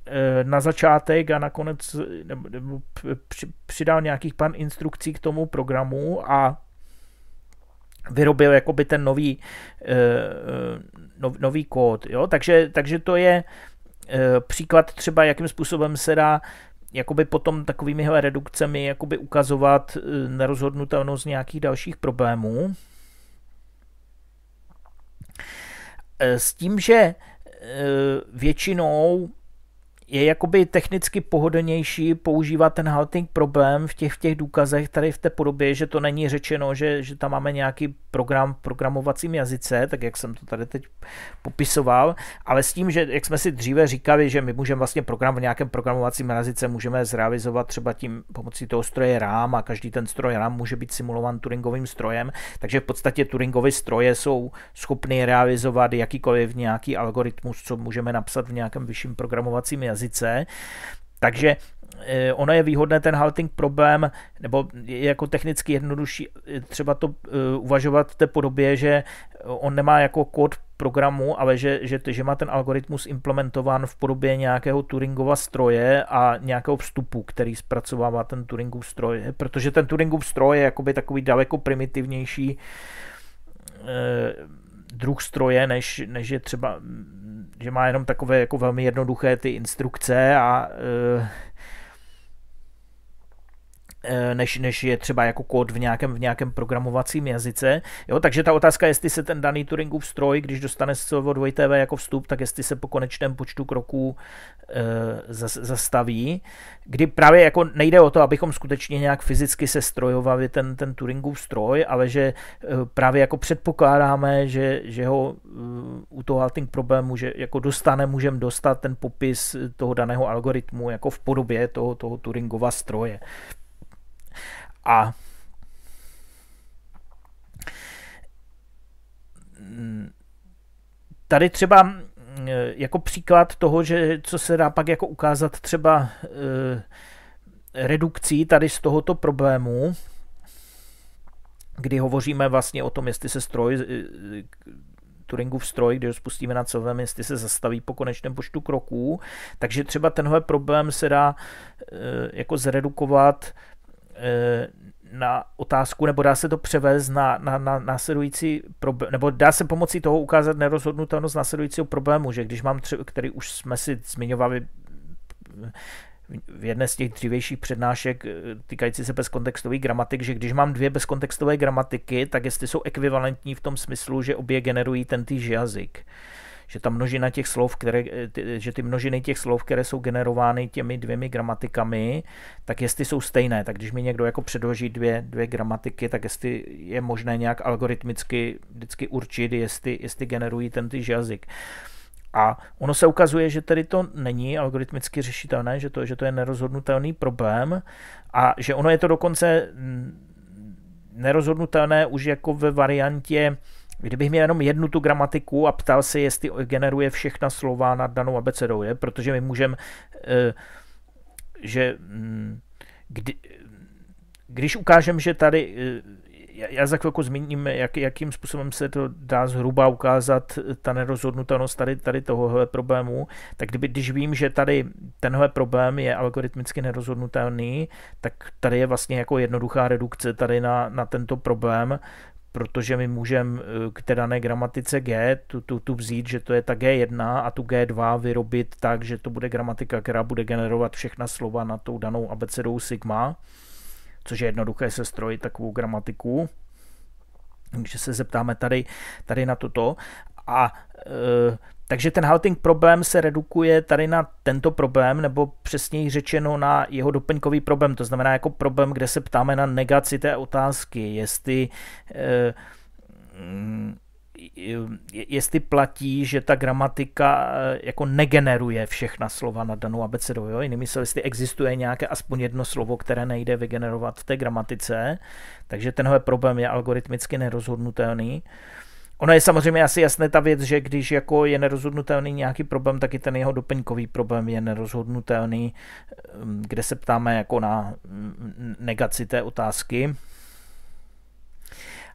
[SPEAKER 1] eh, na začátek a nakonec nebo přidal nějakých pár instrukcí k tomu programu a vyrobil jakoby ten nový, eh, nový kód. Jo? Takže, takže to je příklad třeba, jakým způsobem se dá jakoby potom takovými redukcemi jakoby ukazovat eh, nerozhodnutelnost nějakých dalších problémů. Eh, s tím, že eh, většinou je jakoby technicky pohodlnější používat ten halting problém v těch, v těch důkazech tady v té podobě, že to není řečeno, že, že tam máme nějaký program v programovacím jazyce, tak jak jsem to tady teď popisoval, ale s tím, že jak jsme si dříve říkali, že my můžeme vlastně program v nějakém programovacím jazyce můžeme zrealizovat třeba tím pomocí toho stroje RAM a každý ten stroj RAM může být simulovan Turingovým strojem, takže v podstatě Turingovy stroje jsou schopny realizovat jakýkoliv nějaký algoritmus, co můžeme napsat v nějakém vyšším programovacím jazyce jazyce. Takže eh, ono je výhodné ten halting problém, nebo je jako technicky jednodušší eh, třeba to eh, uvažovat v té podobě, že on nemá jako kód programu, ale že, že, že má ten algoritmus implementován v podobě nějakého Turingova stroje a nějakého vstupu, který zpracovává ten Turingův stroj, protože ten Turingův stroj je jakoby takový daleko primitivnější druh stroje, než, než je třeba že má jenom takové jako velmi jednoduché ty instrukce a eh, Eh, než, než je třeba jako kód v nějakém, v nějakém programovacím jazyce. Jo, takže ta otázka jestli se ten daný Turingův stroj, když dostane slovo 2TV jako vstup, tak jestli se po konečném počtu kroků e, zastaví, kdy právě jako nejde o to, abychom skutečně nějak fyzicky se strojovali ten, ten Turingův stroj, ale že eh, právě jako předpokládáme, že, že ho u toho halting problému, že jako dostane, můžeme dostat ten popis toho daného algoritmu jako v podobě toho, toho Turingova stroje. A tady třeba eh, jako příklad toho, že co se dá pak jako ukázat třeba eh, redukcí tady z tohoto problému, kdy hovoříme vlastně o tom, jestli se stroj, eh, Turingův stroj, kdy ho spustíme na celovém, jestli se zastaví po konečném počtu kroků. Takže třeba tenhle problém se dá jako zredukovat na otázku, nebo dá se to převést na, na, na následující problém, nebo dá se pomocí toho ukázat nerozhodnutelnost následujícího problému, že když mám, tři, který už jsme si zmiňovali v jedné z těch dřívějších přednášek eh, týkající se bezkontextových gramatik, že když mám dvě bezkontextové gramatiky, tak jestli jsou ekvivalentní v tom smyslu, že obě generují ten týž jazyk. Uh, že ta množina těch slov, které, eh, že ty množiny těch slov, které jsou generovány těmi dvěmi gramatikami, tak jestli jsou stejné, tak když mi někdo jako předloží dvě, dvě gramatiky, tak jestli je možné nějak algoritmicky vždycky určit, jestli, jestli generují ten tyž jazyk. A ono se ukazuje, že tedy to není algoritmicky řešitelné, že to, že to je nerozhodnutelný problém a že ono je to dokonce nerozhodnutelné už jako ve variantě Kdybych měl jenom jednu tu gramatiku a ptal se, jestli generuje všechna slova nad danou abecedou, je? protože my můžeme, eh, že mm, kdy, když ukážem, že tady, eh, já za chvilku zmíním, jak, jakým způsobem se to dá zhruba ukázat, eh, ta nerozhodnutelnost tady, tady tohohle problému, tak kdyby, když vím, že tady tenhle problém je algoritmicky nerozhodnutelný, tak tady je vlastně jako jednoduchá redukce tady na, na tento problém, protože my můžeme eh, k té dané gramatice G tu, tu, tu vzít, že to je ta G1 a tu G2 vyrobit tak, že to bude gramatika, která bude generovat všechna slova na tou danou abecedou sigma, což je jednoduché se strojit takovou gramatiku. Takže se zeptáme tady, tady na toto. A e, takže ten halting problém se redukuje tady na tento problém, nebo přesněji řečeno na jeho doplňkový problém, to znamená jako problém, kde se ptáme na negaci té otázky, jestli eh, mm, jestli platí, že ta gramatika eh, jako negeneruje všechna slova na danou abecedu, Jo? Jinými slovy, jestli existuje nějaké aspoň jedno slovo, které nejde vygenerovat v té gramatice, takže tenhle problém je algoritmicky nerozhodnutelný. Ono je samozřejmě asi jasné ta věc, že když jako je nerozhodnutelný nějaký problém, tak i ten jeho doplňkový problém je nerozhodnutelný, ehm, kde se ptáme jako na mm, negaci té otázky.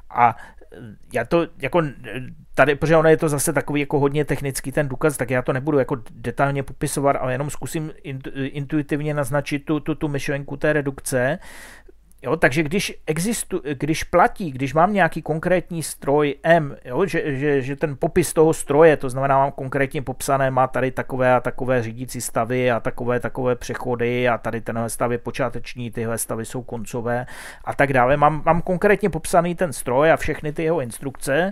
[SPEAKER 1] A ehm, já to jako tady, protože ono je to zase takový jako hodně technický ten důkaz, tak já to nebudu jako detailně popisovat, ale jenom zkusím intuitivně naznačit tu, tu, tu myšlenku té redukce, Jo, takže když, existu, když platí, když mám nějaký konkrétní stroj M, jo, že, že, že ten popis toho stroje, to znamená mám konkrétně popsané, má tady takové a takové řídící stavy a takové takové přechody a tady tenhle stav je počáteční, tyhle stavy jsou koncové a tak dále. Mám, mám konkrétně popsaný ten stroj a všechny ty jeho instrukce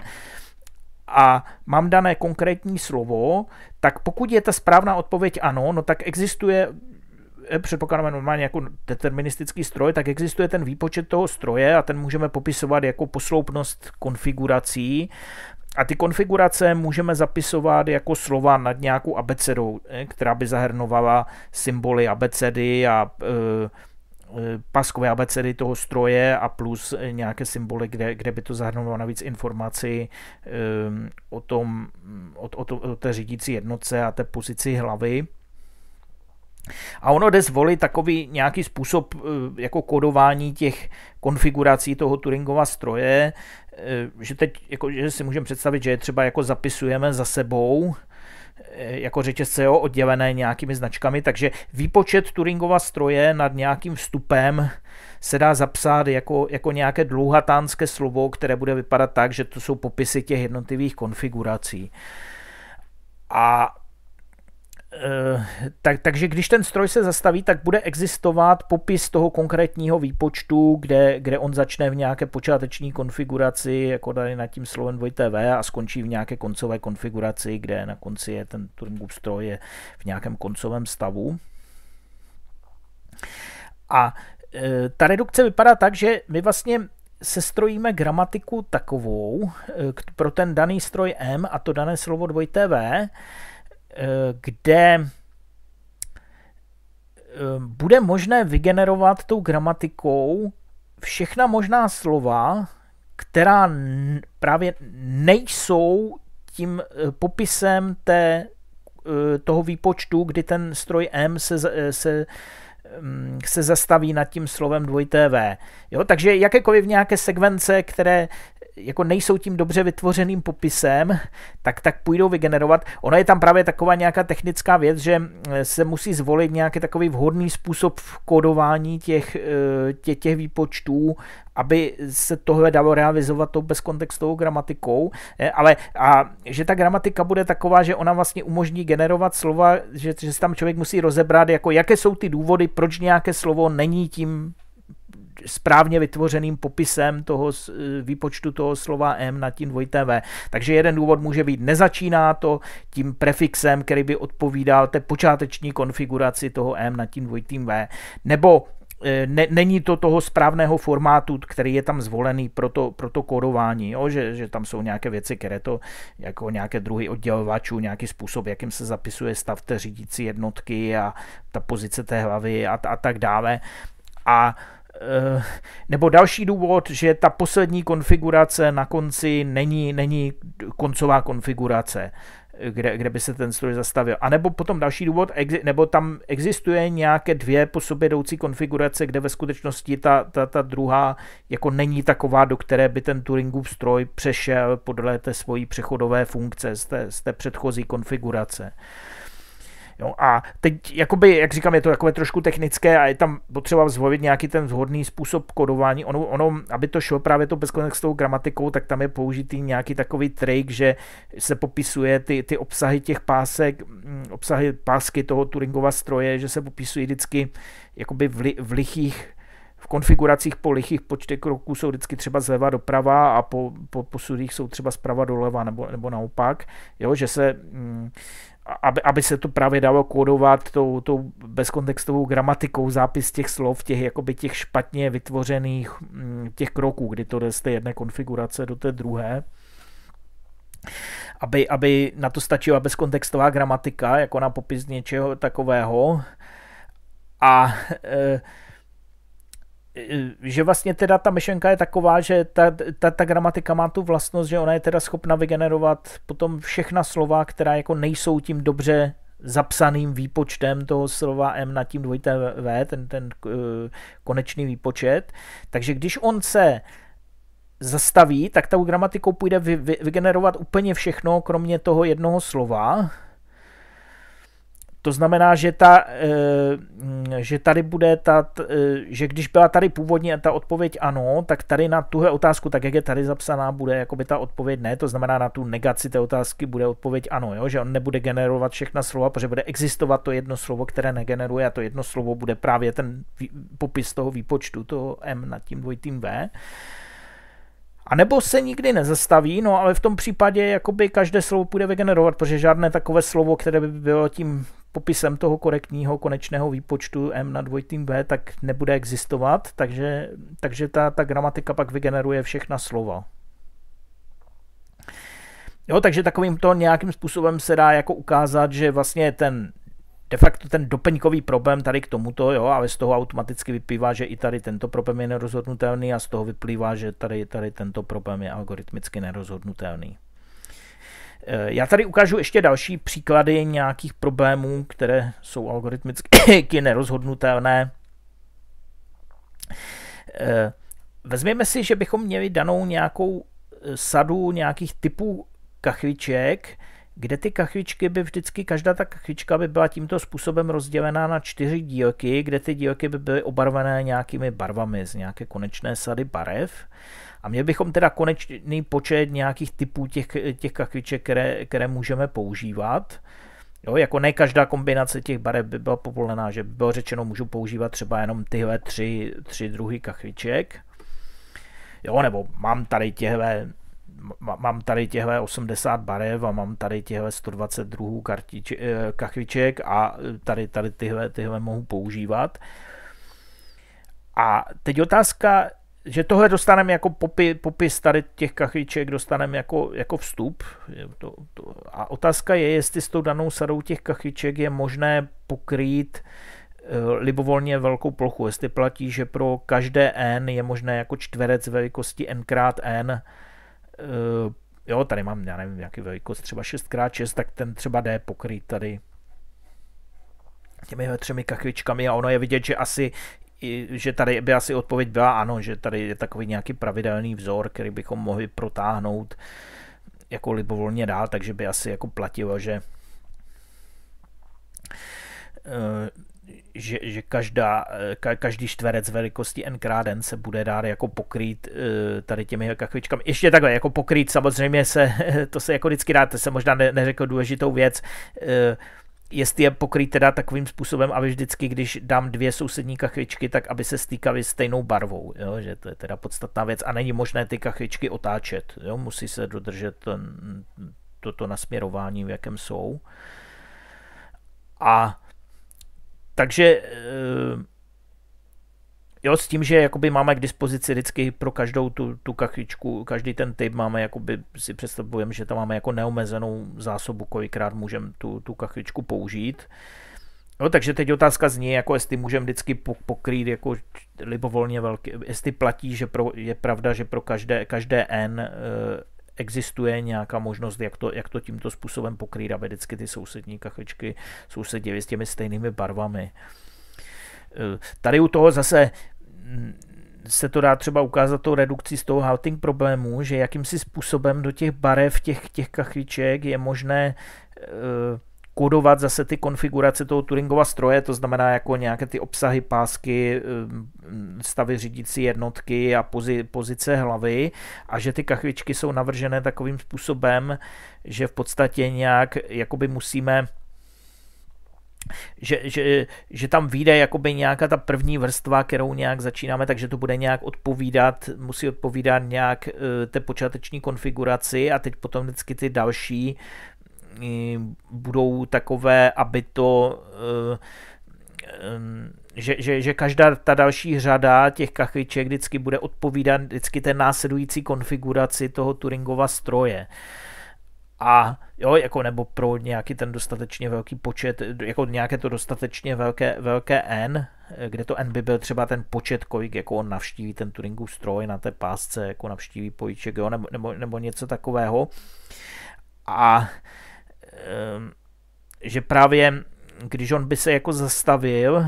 [SPEAKER 1] a mám dané konkrétní slovo, tak pokud je ta správná odpověď ano, no tak existuje Eh, předpokládáme normálně jako deterministický stroj, tak existuje ten výpočet toho stroje a ten můžeme popisovat jako posloupnost konfigurací. A ty konfigurace můžeme zapisovat jako slova nad nějakou abecedou, eh, která by zahrnovala symboly abecedy a e, eh, paskové abecedy toho stroje a plus nějaké symboly, kde, kde by to zahrnovalo navíc informaci o, tom, o, o, o té řídící jednotce a té pozici hlavy. A ono jde zvolit takový nějaký způsob eh, jako kodování těch konfigurací toho Turingova stroje, eh, že teď jako, že si můžeme představit, že je třeba jako zapisujeme za sebou, eh, jako řetězce jo, oddělené nějakými značkami, takže výpočet Turingova stroje nad nějakým vstupem se dá zapsat jako, jako nějaké dlouhatánské slovo, které bude vypadat tak, že to jsou popisy těch jednotlivých konfigurací. A Eh, tak, takže když ten stroj se zastaví, tak bude existovat popis toho konkrétního výpočtu, kde, kde on začne v nějaké počáteční konfiguraci, jako tady nad tím slovem 2TV a skončí v nějaké koncové konfiguraci, kde na konci je ten Turingův stroj je v nějakém koncovém stavu. A eh, ta redukce vypadá tak, že my vlastně sestrojíme gramatiku takovou eh, pro ten daný stroj M a to dané slovo 2TV, kde eh, bude možné vygenerovat tou gramatikou všechna možná slova, která právě nejsou tím eh, popisem té, eh, toho výpočtu, kdy ten stroj M se, se, mm, se zastaví nad tím slovem dvojité V. Jo, takže jakékoliv nějaké sekvence, které jako nejsou tím dobře vytvořeným popisem, tak tak půjdou vygenerovat. Ona je tam právě taková nějaká technická věc, že mm, se musí zvolit nějaký takový vhodný způsob kódování těch, eh, tě, těch výpočtů, aby se tohle dalo realizovat tou bezkontextovou gramatikou, eh, ale a že ta gramatika bude taková, že ona vlastně umožní generovat slova, že, že se tam člověk musí rozebrat, jako jaké jsou ty důvody, proč nějaké slovo není tím správně vytvořeným popisem toho e, výpočtu toho slova M na tím dvojité V. Takže jeden důvod může být, nezačíná to tím prefixem, který by odpovídal té počáteční konfiguraci toho M na tím dvojitým V. Nebo e, ne, není to toho správného formátu, který je tam zvolený pro to, pro to kódování, jo? Že, že tam jsou nějaké věci, které to jako nějaké druhy oddělovačů, nějaký způsob, jakým se zapisuje stav té řídící jednotky a ta pozice té hlavy a, a tak dále. A Eh, nebo další důvod, že ta poslední konfigurace na konci není, není koncová konfigurace, kde, kde by se ten stroj zastavil. A nebo potom další důvod, nebo tam existuje nějaké dvě po sobě jdoucí konfigurace, kde ve skutečnosti ta, ta, ta druhá jako není taková, do které by ten Turingův stroj přešel podle té svojí přechodové funkce z té, z té předchozí konfigurace. Uh, No a teď, jakoby, jak říkám, je to takové trošku technické a je tam potřeba zvolit nějaký ten vhodný způsob kodování. Ono, ono aby to šlo právě to bezkontextovou gramatikou, tak tam je použitý nějaký takový trik, že se popisuje ty, ty obsahy těch pásek, mm, obsahy pásky toho Turingova stroje, že se popisují vždycky jakoby v, li, v lichých v konfiguracích po lichých počtech kroků jsou vždycky třeba zleva doprava a po, po posudích jsou třeba zprava doleva nebo, nebo naopak, jo, že se mm, aby, aby se to právě dalo kódovat tou, tou bezkontextovou gramatikou, zápis těch slov, těch, jakoby těch špatně vytvořených mm, těch kroků, kdy to jde z té jedné konfigurace do té druhé. Aby, aby na to stačila bezkontextová gramatika, jako na popis něčeho takového. A e, E, že vlastně teda ta myšlenka je taková, že ta, ta, ta gramatika má tu vlastnost, že ona je teda schopna vygenerovat potom všechna slova, která jako nejsou tím dobře zapsaným výpočtem toho slova M na tím dvojité V, ten, ten uh, konečný výpočet. Takže když on se zastaví, tak tou gramatikou půjde vy, vy, vygenerovat úplně všechno, kromě toho jednoho slova, to znamená, že, ta, eh, mm, že tady bude ta, eh, že když byla tady původně ta odpověď ano, tak tady na tuhle otázku, tak jak je tady zapsaná, bude jakoby ta odpověď ne, to znamená na tu negaci té otázky bude odpověď ano, jo? že on nebude generovat všechna slova, protože bude existovat to jedno slovo, které negeneruje a to jedno slovo bude právě ten popis toho výpočtu, toho M nad tím dvojitým V. A nebo se nikdy nezastaví, no ale v tom případě jakoby každé slovo půjde vygenerovat, protože žádné takové slovo, které by bylo tím popisem toho korektního konečného výpočtu m na dvojitým b tak nebude existovat, takže, takže ta, ta gramatika pak vygeneruje všechna slova. Jo, takže takovým to nějakým způsobem se dá jako ukázat, že vlastně ten de facto ten doplňkový problém tady k tomuto, jo, ale z toho automaticky vyplývá, že i tady tento problém je nerozhodnutelný a z toho vyplývá, že tady, tady tento problém je algoritmicky nerozhodnutelný. Eh, já tady ukážu ještě další příklady nějakých problémů, které jsou algoritmicky nerozhodnutelné. Eh, vezměme si, že bychom měli danou nějakou eh, sadu nějakých typů kachviček, kde ty kachvičky by vždycky, každá ta kachvička by byla tímto způsobem rozdělená na čtyři dílky, kde ty dílky by byly obarvené nějakými barvami z nějaké konečné sady barev. A měli bychom teda konečný počet nějakých typů těch, těch kakviček, které, které můžeme používat. Jo, jako ne každá kombinace těch barev by byla povolená, že by bylo řečeno, můžu používat třeba jenom tyhle tři, tři druhy kachviček. Jo, nebo mám tady těhle mám tady těhle 80 barev a mám tady těhle 120 druhů kartič, eh, kachviček a tady, tady tyhle, tyhle mohu používat. A teď otázka, že tohle dostaneme jako popis, popis tady těch kachliček, dostaneme jako, jako vstup. To, to, a otázka je, jestli s tou danou sadou těch kachliček je možné pokrýt eh, libovolně velkou plochu, jestli platí, že pro každé n je možné jako čtverec velikosti n krát n eh, jo, tady mám, já nevím, jaký velikost, třeba 6 krát 6 tak ten třeba jde pokrýt tady těmi třemi kachličkami a ono je vidět, že asi že tady by asi odpověď byla ano, že tady je takový nějaký pravidelný vzor, který bychom mohli protáhnout jako libovolně dál, takže by asi jako platilo, že eh, že, že každá, eh, každý čtverec velikosti n krát n se bude dát jako pokrýt eh, tady těmi kachvičkami. Ještě takhle, jako pokrýt samozřejmě se, to se jako vždycky dá, to se možná neřekl důležitou věc, jestli je pokryt teda takovým způsobem, aby vždycky, když dám dvě sousední kachvičky, tak aby se stýkaly stejnou barvou, jo? že to je teda podstatná věc a není možné ty kachvičky otáčet, jo? musí se dodržet ten, toto nasměrování, v jakém jsou. A takže eh, Jo, s tím, že jakoby máme k dispozici vždycky pro každou tu, tu kachičku, každý ten typ máme, jakoby si představujeme, že tam máme jako neomezenou zásobu, kolikrát můžeme tu, tu kachičku použít. No, takže teď otázka zní, jako jestli můžeme vždycky pokrýt jako libovolně velký, jestli platí, že pro, je pravda, že pro každé, každé N eh, existuje nějaká možnost, jak to, jak to tímto způsobem pokrýt, aby vždycky ty sousední kachličky sousedily s těmi stejnými barvami. Eh, tady u toho zase se to dá třeba ukázat tou redukcí z toho halting problému, že jakýmsi způsobem do těch barev, těch, těch kachliček je možné uh, kodovat zase ty konfigurace toho Turingova stroje, to znamená jako nějaké ty obsahy pásky, eh, stavy řídící jednotky a pozi, pozice hlavy a že ty kachličky jsou navržené takovým způsobem, že v podstatě nějak jakoby musíme že, že, že tam vyjde jakoby nějaká ta první vrstva, kterou nějak začínáme, takže to bude nějak odpovídat, musí odpovídat nějak eh, té počáteční konfiguraci a teď potom vždycky ty další eh, budou takové, aby to eh, že, že, že každá ta další řada těch kachliček vždycky bude odpovídat vždycky té následující konfiguraci toho Turingova stroje a jo, jako nebo pro nějaký ten dostatečně velký počet, jako nějaké to dostatečně velké, velké N, kde to N by byl třeba ten počet, kolik jako on navštíví ten Turingův stroj na té pásce, jako navštíví pojíček, jo, nebo, nebo, nebo něco takového. A ehm, že právě, když on by se jako zastavil,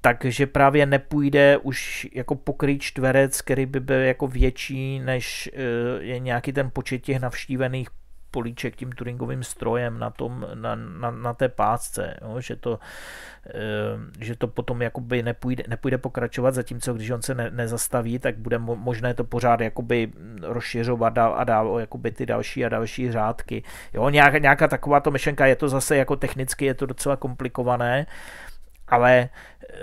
[SPEAKER 1] takže právě nepůjde už jako pokrýt čtverec, který by byl jako větší, než eh, je nějaký ten počet těch navštívených políček tím Turingovým strojem na, tom, na, na, na té pásce, jo, že, to, eh, že to potom jakoby nepůjde, nepůjde pokračovat, zatímco když on se ne, nezastaví, tak bude možné to pořád jakoby rozšiřovat dál a dál jakoby ty další a další řádky. Jo, nějak nějaká taková to myšlenka, je to zase jako technicky je to docela komplikované, ale eh,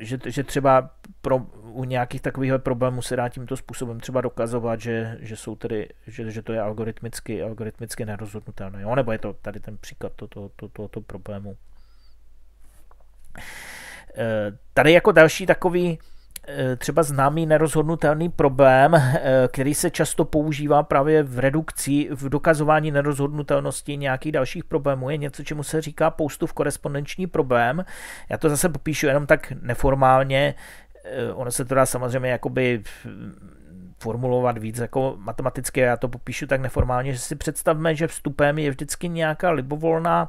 [SPEAKER 1] že, že třeba pro, u nějakých takových problémů se dá tímto způsobem třeba dokazovat, že, že, jsou tedy, že, že to je algoritmicky, algoritmicky nerozhodnutelné. Jo? Nebo je to tady ten příklad tohoto to, to, to, to problému. Eh, tady jako další takový Eh, třeba známý nerozhodnutelný problém, eh, který se často používá právě v redukci, v dokazování nerozhodnutelnosti nějakých dalších problémů, je něco, čemu se říká v korespondenční problém. Já to zase popíšu jenom tak neformálně, eh, ono se to dá samozřejmě jakoby mm, formulovat víc jako matematicky, já to popíšu tak neformálně, že si představme, že vstupem je vždycky nějaká libovolná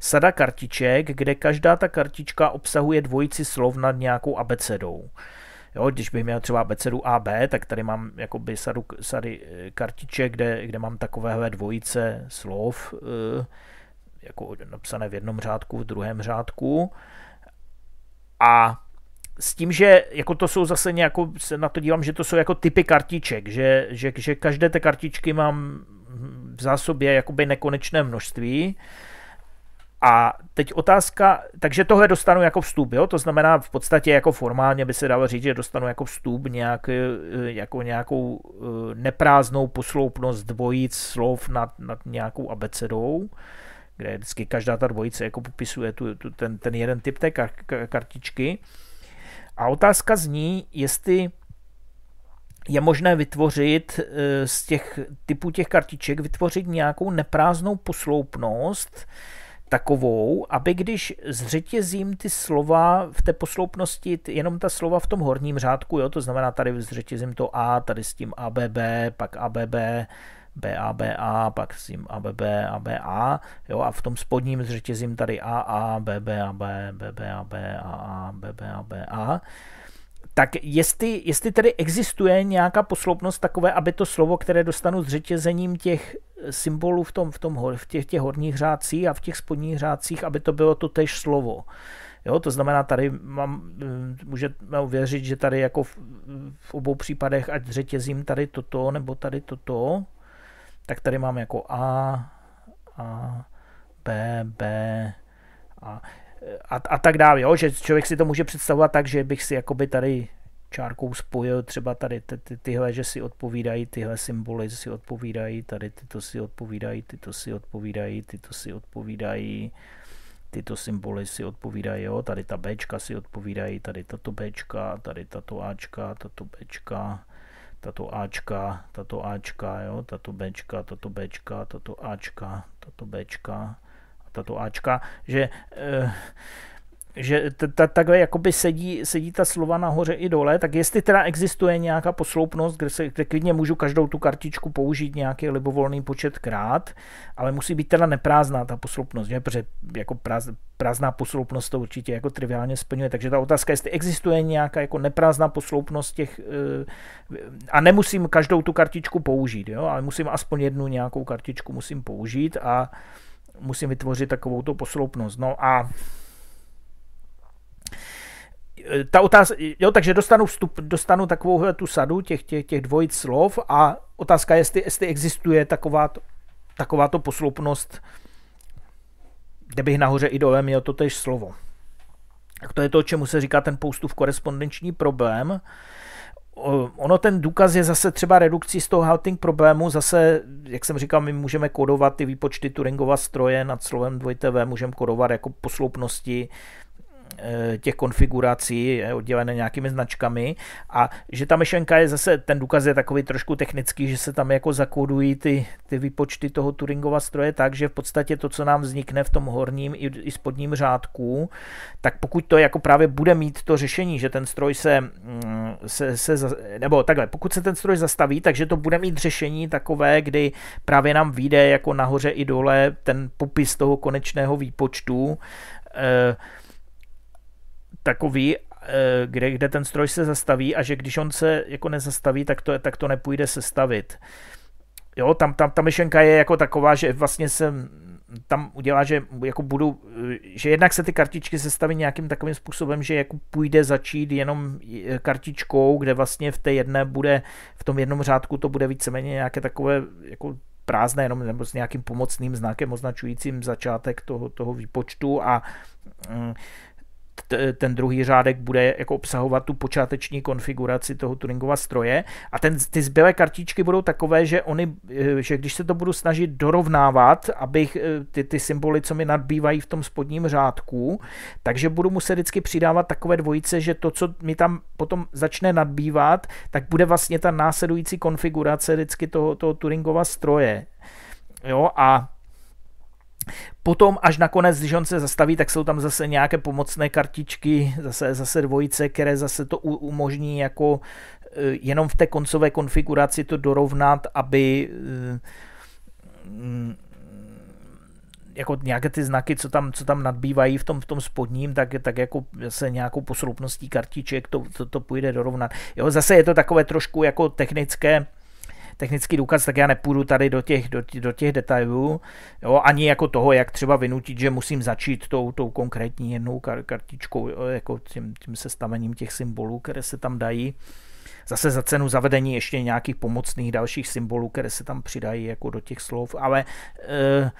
[SPEAKER 1] sada kartiček, kde každá ta kartička obsahuje dvojici slov nad nějakou abecedou. Jo, když bych měl třeba abecedu AB, tak tady mám jakoby sadu, sady eh, kartiček, kde, kde mám takovéhle dvojice slov, eh, jako napsané v jednom řádku, v druhém řádku. A s tím, že jako to jsou zase nějakou, se na to dívám, že to jsou jako typy kartiček, že, že, že každé té kartičky mám v zásobě jakoby nekonečné množství a teď otázka, takže tohle dostanu jako vstup, jo? to znamená v podstatě jako formálně by se dalo říct, že dostanu jako vstup nějak, e, jako nějakou e, neprázdnou posloupnost dvojic slov nad, nad nějakou abecedou, kde vždycky každá ta dvojice jako popisuje tu, tu, ten, ten jeden typ té kar, kartičky. A otázka zní, jestli je možné vytvořit e, z těch typů těch kartiček, vytvořit nějakou neprázdnou posloupnost, takovou, aby když zřetězím ty slova v té posloupnosti, jenom ta slova v tom horním řádku, jo, to znamená tady zřetězím to A, tady s tím ABB, pak ABB, BABA, pak s tím ABB, ABA, jo, a v tom spodním zřetězím tady AA, BBAB, BBAB, AA, BBABA, tak jestli, jestli tedy existuje nějaká posloupnost takové, aby to slovo, které dostanu s řetězením těch eh, symbolů v, tom, v, tom, v těch, těch horních řádcích a v těch spodních řádcích, aby to bylo to tež slovo. Jo, to znamená, tady mám, eh, můžeme uvěřit, že tady jako v, v obou případech, ať řetězím tady toto nebo tady toto, tak tady mám jako A, A, B, B, A a, a tak dále, jo? že člověk si to může představovat tak, že bych si jakoby tady čárkou spojil třeba tady ty, ty, tyhle, že si odpovídají, tyhle symboly si odpovídají, tady tyto si odpovídají, tyto si odpovídají, tyto si odpovídají, tyto symboly si odpovídají, jo? tady ta Bčka si odpovídají, tady tato Bčka, tady tato Ačka, tato Bčka, tato Ačka, tato Ačka, jo? tato Bčka, tato Bčka, tato Ačka, tato Bčka, tato Ačka, že eh, že takhle jakoby sedí, sedí ta slova nahoře i dole, tak jestli teda existuje nějaká posloupnost, kde, se, kde klidně můžu každou tu kartičku použít nějaký libovolný počet krát, ale musí být teda neprázdná ta posloupnost, že? protože jako prázd, prázdná posloupnost to určitě jako triviálně splňuje, takže ta otázka, jestli existuje nějaká jako neprázdná posloupnost těch, eh, a nemusím každou tu kartičku použít, jo? ale musím aspoň jednu nějakou kartičku musím použít a musím vytvořit takovou tu posloupnost. No a e, ta otázka, jo, takže dostanu, vstup, dostanu takovou tu sadu těch, těch, těch dvojic slov a otázka je, jestli, jestli existuje taková, taková to posloupnost, kde bych nahoře i dole měl to tež slovo. Tak to je to, čemu se říká ten poustův korespondenční problém, ono ten důkaz je zase třeba redukcí z toho halting problému, zase, jak jsem říkal, my můžeme kodovat ty výpočty Turingova stroje nad slovem 2TV, můžeme kodovat jako posloupnosti, Eh, těch konfigurací, je eh, oddělené nějakými značkami a že ta myšlenka je zase, ten důkaz je takový trošku technický, že se tam jako zakódují ty, ty výpočty toho Turingova stroje tak, že v podstatě to, co nám vznikne v tom horním i, i spodním řádku, tak pokud to jako právě bude mít to řešení, že ten stroj se, mm, se, se nebo takhle, pokud se ten stroj zastaví, takže to bude mít řešení takové, kdy právě nám vyjde jako nahoře i dole ten popis toho konečného výpočtu, eh, takový, eh, kde, kde ten stroj se zastaví a že když on se jako nezastaví, tak to, tak to nepůjde sestavit. Jo, tam, tam ta myšlenka je jako taková, že vlastně se tam udělá, že jako budu, eh, že jednak se ty kartičky sestaví nějakým takovým způsobem, že jako půjde začít jenom eh, kartičkou, kde vlastně v té jedné bude, v tom jednom řádku to bude víceméně nějaké takové jako prázdné, jenom nebo s nějakým pomocným znakem označujícím začátek toho, toho výpočtu a mm, ten druhý řádek bude jako obsahovat tu počáteční konfiguraci toho Turingova stroje a ten, ty zbylé kartičky budou takové, že oni, eh, že když se to budu snažit dorovnávat, abych eh, ty, ty symboly, co mi nadbývají v tom spodním řádku, takže budu muset vždycky přidávat takové dvojice, že to, co mi tam potom začne nadbývat, tak bude vlastně ta následující konfigurace vždycky toho, toho Turingova stroje. Jo, a Potom až nakonec, když on se zastaví, tak jsou tam zase nějaké pomocné kartičky, zase, zase dvojice, které zase to umožní jako eh, jenom v té koncové konfiguraci to dorovnat, aby eh, mm, jako nějaké ty znaky, co tam, co tam nadbývají v tom, v tom spodním, tak, tak jako se nějakou posloupností kartiček to, to, to půjde dorovnat. Jo, zase je to takové trošku jako technické, technický důkaz, tak já nepůjdu tady do těch, do, do těch detailů, jo, ani jako toho, jak třeba vynutit, že musím začít tou, tou konkrétní jednou kar, kartičkou, jo, jako tím, tím sestavením těch symbolů, které se tam dají. Zase za cenu zavedení ještě nějakých pomocných dalších symbolů, které se tam přidají jako do těch slov, ale... E,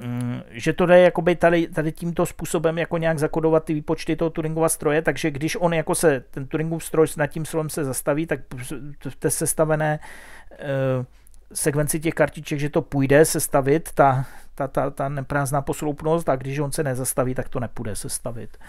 [SPEAKER 1] Mm, že to jde jakoby tady, tady tímto způsobem jako nějak zakodovat ty výpočty toho Turingova stroje, takže když on jako se, ten Turingův stroj nad tím slovem se zastaví, tak v té sestavené uh, sekvenci těch kartiček, že to půjde sestavit, ta, ta, ta, ta neprázdná posloupnost, a když on se nezastaví, tak to nepůjde sestavit. Uh,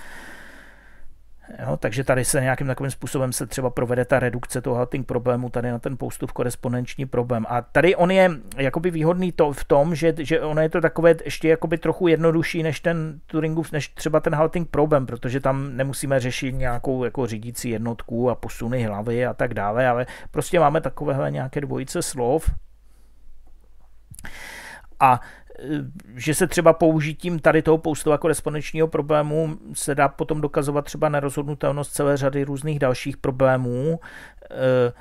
[SPEAKER 1] Jo, takže tady se nějakým takovým způsobem se třeba provede ta redukce toho halting problému tady na ten poustup korespondenční problém. A tady on je jakoby výhodný to v tom, že, že ono je to takové ještě jakoby trochu jednodušší než ten Turingův, než třeba ten halting problém, protože tam nemusíme řešit nějakou jako řídící jednotku a posuny hlavy a tak dále, ale prostě máme takovéhle nějaké dvojice slov. A Eh, že se třeba použitím tady toho poustova korespondenčního problému se dá potom dokazovat třeba nerozhodnutelnost celé řady různých dalších problémů. Eh,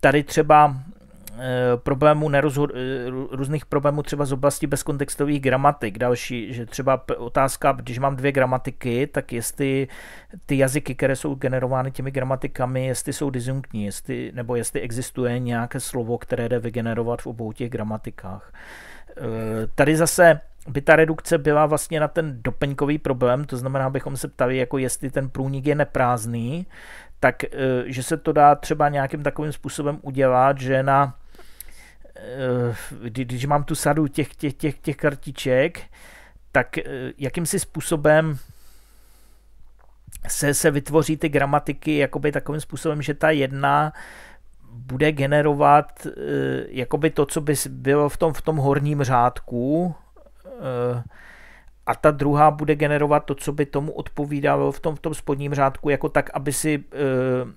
[SPEAKER 1] tady třeba eh, problémů nerozhod, různých problémů třeba z oblasti bezkontextových gramatik. Další, že třeba otázka, když mám dvě gramatiky, tak jestli ty jazyky, které jsou generovány těmi gramatikami, jestli jsou disjunktní, jestli, nebo jestli existuje nějaké slovo, které jde vygenerovat v obou těch gramatikách. Eh, tady zase by ta redukce byla vlastně na ten doplňkový problém, to znamená, bychom se ptali, jako jestli ten průnik je neprázdný, tak eh, že se to dá třeba nějakým takovým způsobem udělat, že na eh, když mám tu sadu těch, těch, těch, těch kartiček, tak jakýmsi způsobem se, se vytvoří ty gramatiky jakoby takovým způsobem, že ta jedna bude generovat eh, jakoby to, co by bylo v tom, v tom horním řádku eh, a ta druhá bude generovat to, co by tomu odpovídalo v tom, v tom spodním řádku, jako tak, aby si eh,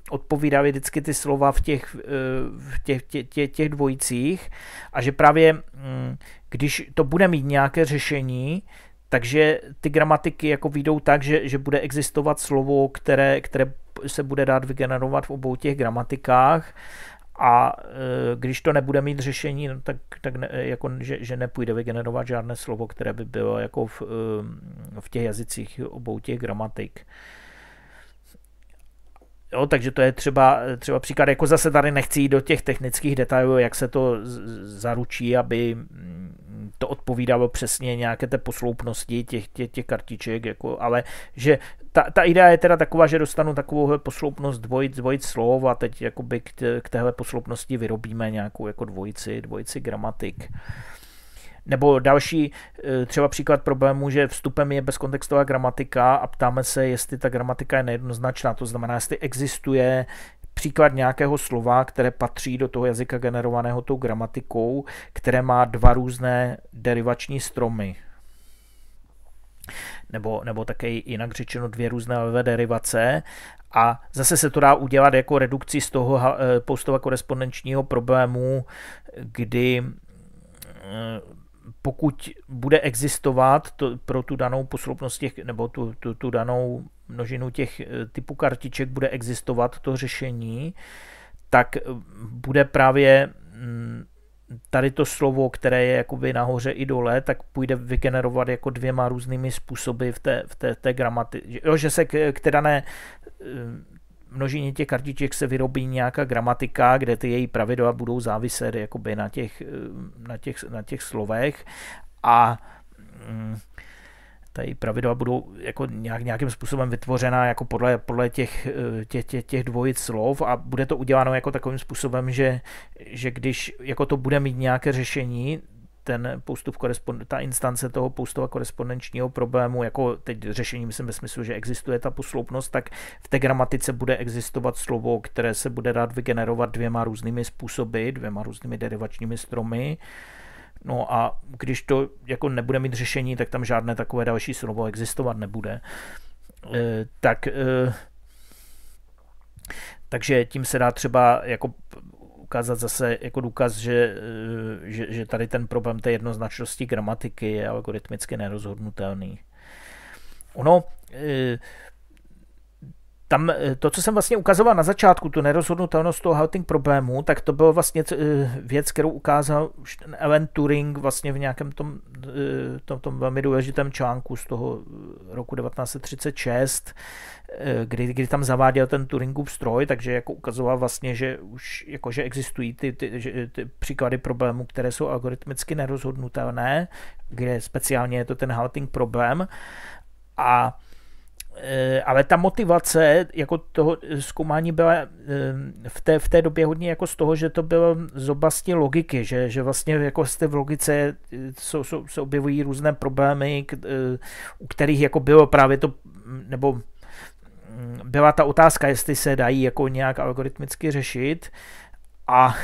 [SPEAKER 1] odpovídali vždycky ty slova v těch, v těch, tě, tě, těch dvojicích a že právě mm, když to bude mít nějaké řešení, takže ty gramatiky jako výjdou tak, že, že bude existovat slovo, které, které se bude dát vygenerovat v obou těch gramatikách a e, když to nebude mít řešení, no tak, tak ne, e, jako, že, že nepůjde vygenerovat žádné slovo, které by bylo jako v, e, v těch jazycích obou těch gramatik. Jo, takže to je třeba, třeba příklad, jako zase tady nechci jít do těch technických detailů, jak se to zaručí, aby to odpovídalo přesně nějaké té posloupnosti těch, těch, těch kartiček, jako, ale že ta, ta idea je teda taková, že dostanu takovou posloupnost dvojic, dvojic slov a teď jakoby k, k téhle posloupnosti vyrobíme nějakou jako dvojici, dvojici gramatik. Nebo další e, třeba příklad problému, že vstupem je bezkontextová gramatika a ptáme se, jestli ta gramatika je nejednoznačná, to znamená, jestli existuje příklad nějakého slova, které patří do toho jazyka generovaného tou gramatikou, které má dva různé derivační stromy nebo, nebo také jinak řečeno dvě různé levé derivace a zase se to dá udělat jako redukci z toho eh, postova korespondenčního problému, kdy eh, pokud bude existovat to, pro tu danou posloupnost těch, nebo tu, tu, tu danou množinu těch eh, typů kartiček bude existovat to řešení, tak bude právě mm, tady to slovo, které je jakoby nahoře i dole, tak půjde vygenerovat jako dvěma různými způsoby v té, v té, té gramatice. Jo, že se k, k té dané eh, množině těch kartiček se vyrobí nějaká gramatika, kde ty její pravidla budou záviset jakoby na těch, eh, na těch, na těch slovech a mm, tady pravidla budou jako nějak, nějakým způsobem vytvořena jako podle, podle těch, těch, eh, těch, těch dvojic slov a bude to uděláno jako takovým způsobem, že, že když jako to bude mít nějaké řešení, ten postup, ta instance toho postova korespondenčního problému, jako teď řešení myslím ve smyslu, že existuje ta posloupnost, tak v té gramatice bude existovat slovo, které se bude dát vygenerovat dvěma různými způsoby, dvěma různými derivačními stromy. Uh, No a když to jako nebude mít řešení, tak tam žádné takové další slovo existovat nebude. E, tak e, takže tím se dá třeba jako ukázat zase jako důkaz, že, eh, že, že tady ten problém té jednoznačnosti gramatiky je algoritmicky nerozhodnutelný. Ono, e, tam eh, to, co jsem vlastně ukazoval na začátku, tu nerozhodnutelnost toho halting problému, tak to bylo vlastně eh, věc, kterou ukázal už ten Alan Turing vlastně v nějakém tom, eh, tom, tom velmi důležitém článku z toho roku 1936, kdy, kdy tam zaváděl ten Turingův stroj, takže jako ukazoval vlastně, že už jako, že existují ty, ty, ty, ty příklady problémů, které jsou algoritmicky nerozhodnutelné, kde speciálně je to ten halting problém a Eh, ale ta motivace jako toho eh, zkoumání byla eh, v té, v té době hodně jako z toho, že to bylo z oblasti logiky, že, že vlastně jako z té v logice jsou, jsou, se objevují různé problémy, k, u kterých jako bylo právě to, mm, nebo mm, byla ta otázka, jestli se dají jako nějak algoritmicky řešit a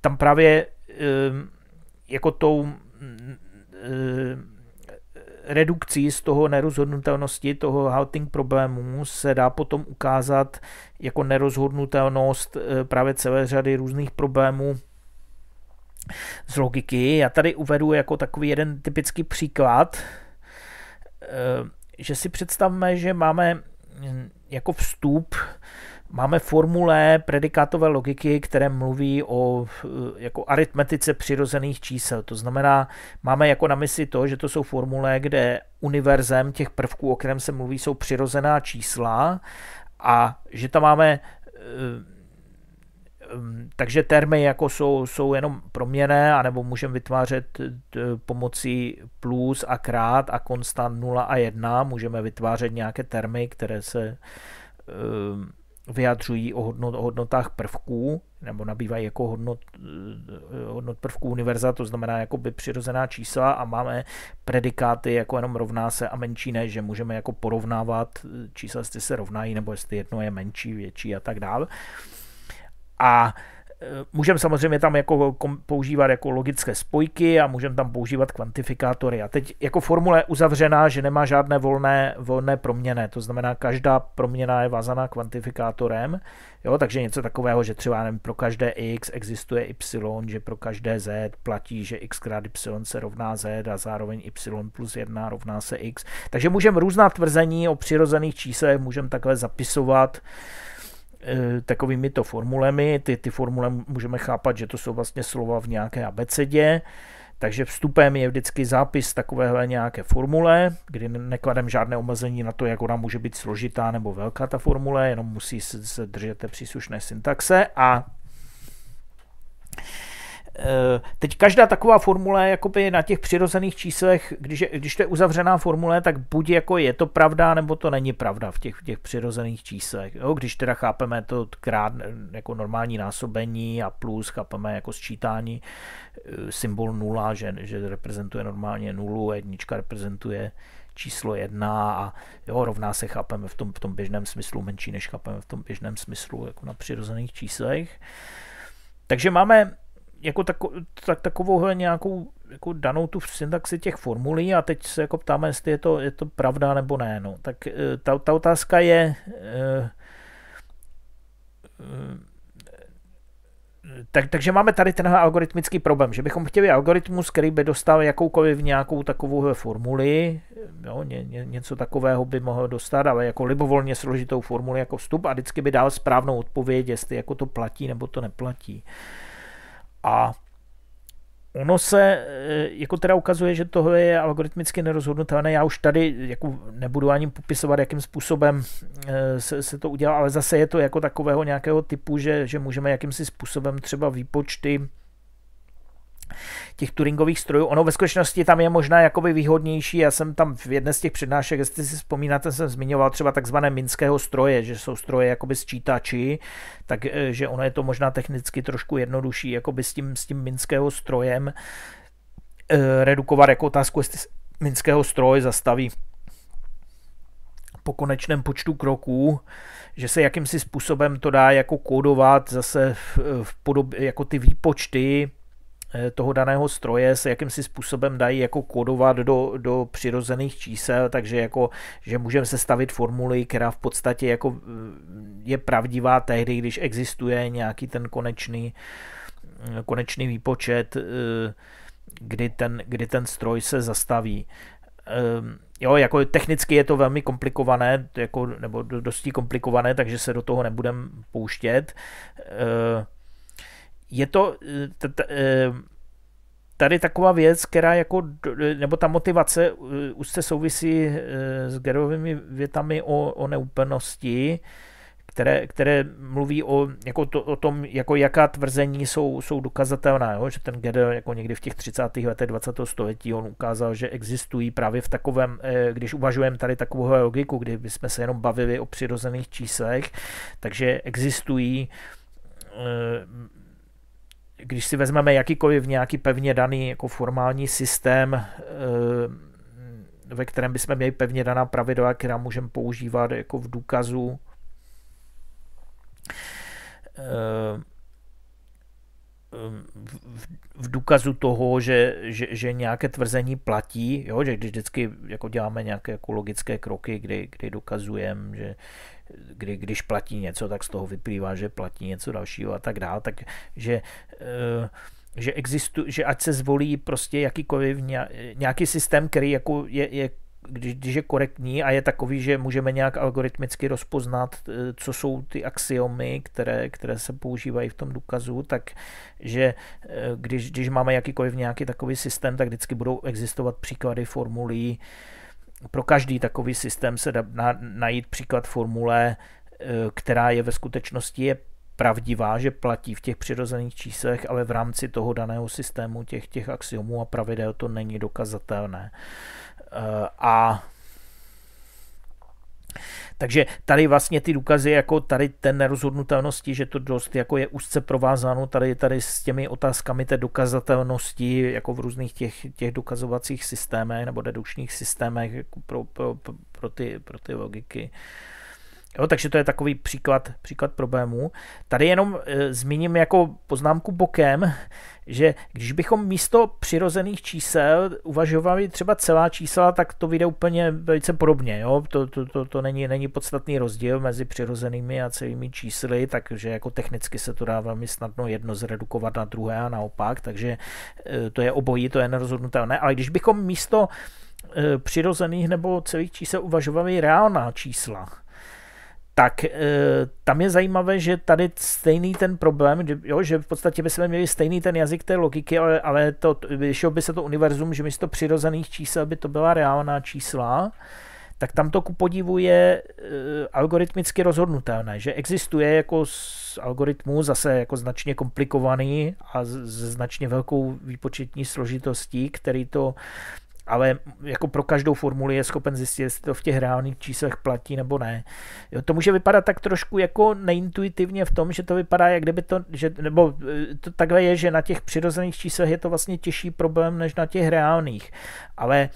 [SPEAKER 1] tam právě jako tou mm, redukcí z toho nerozhodnutelnosti, toho halting problému, se dá potom ukázat jako nerozhodnutelnost eh, právě celé řady různých problémů z logiky. Já tady uvedu jako takový jeden typický příklad, eh, že si představme, že máme hm, jako vstup Máme formule predikátové logiky, které mluví o eh, jako aritmetice přirozených čísel. To znamená, máme jako na mysli to, že to jsou formule, kde univerzem těch prvků, o kterém se mluví, jsou přirozená čísla a že tam máme eh, eh, mm, takže termy jako jsou, jsou jenom proměné, anebo můžeme vytvářet pomocí plus a krát a konstant 0 a 1, můžeme vytvářet nějaké termy, které se vyjadřují o, hodnot, o hodnotách prvků, nebo nabývají jako hodnot, eh, hodnot prvků univerza, to znamená jako by přirozená čísla a máme predikáty jako jenom rovná se a menší ne, že můžeme jako porovnávat eh, čísla, jestli se rovnají, nebo jestli jedno je menší, větší a tak dále. A Eh, můžeme samozřejmě tam jako používat jako logické spojky a můžeme tam používat kvantifikátory. A teď jako formule je uzavřená, že nemá žádné volné, volné proměny. To znamená, každá proměna je vázaná kvantifikátorem. Jo? Takže něco takového, že třeba nevím, pro každé x existuje y, že pro každé z platí, že x krát y se rovná z a zároveň y plus 1 rovná se x. Takže můžeme různá tvrzení o přirozených číslech, můžeme takhle zapisovat. E, takovými to formulemi. Ty, ty formule můžeme chápat, že to jsou vlastně slova v nějaké abecedě, takže vstupem je vždycky zápis takovéhle nějaké formule, kdy nekladem žádné omezení na to, jak ona může být složitá nebo velká ta formule, jenom musí se držet té příslušné syntaxe a Eh, teď každá taková formule jakoby na těch přirozených číslech, když, je, když to je uzavřená formule, tak buď jako je to pravda, nebo to není pravda v těch, v těch přirozených číslech. Jo, když teda chápeme to krát jako normální násobení a plus, chápeme jako sčítání eh, symbol nula, že, že reprezentuje normálně nulu, jednička reprezentuje číslo jedna a jo, rovná se chápeme v tom, v tom běžném smyslu, menší než chápeme v tom běžném smyslu jako na přirozených číslech. Takže máme jako tako, tak, takovou nějakou jako danou tu syntaxi těch formulí a teď se jako ptáme, jestli je to, je to pravda nebo ne. No. Tak eh, ta, ta otázka je, eh, eh, tak, takže máme tady tenhle algoritmický problém, že bychom chtěli algoritmus, který by dostal jakoukoliv nějakou takovou formuli, jo, ně, ně, něco takového by mohl dostat, ale jako libovolně složitou formuli jako vstup a vždycky by dal správnou odpověď, jestli jako to platí nebo to neplatí. Uh, a Ono se eh, jako teda ukazuje, že toho je algoritmicky nerozhodnutelné. Já už tady jako nebudu ani popisovat, jakým způsobem eh, se, se to udělá, ale zase je to jako takového nějakého typu, že, že můžeme jakýmsi způsobem třeba výpočty těch Turingových strojů. Ono ve skutečnosti tam je možná jakoby výhodnější. Já jsem tam v jedné z těch přednášek, jestli si vzpomínáte, jsem zmiňoval třeba takzvané minského stroje, že jsou stroje jakoby čítači, takže eh, ono je to možná technicky trošku jednodušší jakoby s tím, s tím minského strojem eh, redukovat jako otázku, jestli minského stroje zastaví po konečném počtu kroků, že se jakýmsi způsobem to dá jako kódovat zase v, v podobě, jako ty výpočty Eh, toho daného stroje se jakýmsi způsobem dají jako kodovat do, do přirozených čísel, takže jako, že můžeme sestavit formuli, která v podstatě jako mm, je pravdivá tehdy, když existuje nějaký ten konečný, mm, konečný výpočet, eh, kdy ten, kdy ten stroj se zastaví ehm, jo, jako technicky je to velmi komplikované, jako, nebo dosti komplikované, takže se do toho nebudem pouštět. Ehm, je to eh, eh, tady taková věc, která jako, nebo ta motivace eh, už se souvisí s Gerovými větami o, o neúplnosti, které, které mluví o, jako to, o tom, jako jaká tvrzení jsou, jsou dokazatelná, jo? že ten Gödel jako někdy v těch 30. letech 20. století on ukázal, že existují právě v takovém, když uvažujeme tady takovou logiku, kdy bychom se jenom bavili o přirozených číslech, takže existují když si vezmeme jakýkoliv nějaký pevně daný jako formální systém, eh, ve kterém bychom měli pevně daná pravidla, která můžeme používat jako v důkazu, eh, v důkazu toho, že, že, že nějaké tvrzení platí, jo? že když vždycky jako děláme nějaké jako logické kroky, kdy, kdy dokazujeme, že, kdy, když platí něco, tak z toho vyplývá, že platí něco dalšího a tak dále, takže eh, že, existu, že ať se zvolí prostě jakýkoliv nějaký systém, který jako je, je když, když je korektní a je takový, že můžeme nějak algoritmicky rozpoznat, eh, co jsou ty axiomy, které, které se používají v tom důkazu, tak že eh, když, když máme jakýkoliv nějaký takový systém, tak vždycky budou existovat příklady formulí, pro každý takový systém se dá najít příklad formule, eh, která je ve skutečnosti je pravdivá, že platí v těch přirozených číslech, ale v rámci toho daného systému těch, těch axiomů a pravidel to není dokazatelné. Eh, a takže tady vlastně ty důkazy, jako tady ten nerozhodnutelnosti, že to dost jako je úzce provázáno tady, tady s těmi otázkami té dokazatelnosti, jako v různých těch, těch dokazovacích systémech nebo dedukčních systémech jako pro, pro, pro, pro, ty, pro ty logiky. Uh, Jo, takže to je takový příklad, příklad problémů. Tady jenom e, zmíním jako poznámku bokem, že když bychom místo přirozených čísel uvažovali třeba celá čísla, tak to vyjde úplně velice podobně. Jo? To, to, to, to není, není podstatný rozdíl mezi přirozenými a celými čísly, takže jako technicky se to dá velmi snadno jedno zredukovat na druhé a naopak, takže e, to je obojí, to je nerozhodnutelné. Ale když bychom místo e, přirozených nebo celých čísel uvažovali reálná čísla, tak eh, tam je zajímavé, že tady stejný ten problém, jo, že v podstatě bychom měli stejný ten jazyk té logiky, ale, ale to, vyšel by se to univerzum, že místo přirozených čísel by to byla reálná čísla, tak tam to ku podivu je eh, algoritmicky rozhodnutelné, že existuje jako z algoritmu zase jako značně komplikovaný a s značně velkou výpočetní složitostí, který to ale jako pro každou formuli je schopen zjistit, jestli to v těch reálných číslech platí nebo ne. Jo, to může vypadat tak trošku jako neintuitivně v tom, že to vypadá, jak kdyby to, že, nebo eh, to takhle je, že na těch přirozených číslech je to vlastně těžší problém než na těch reálných. Ale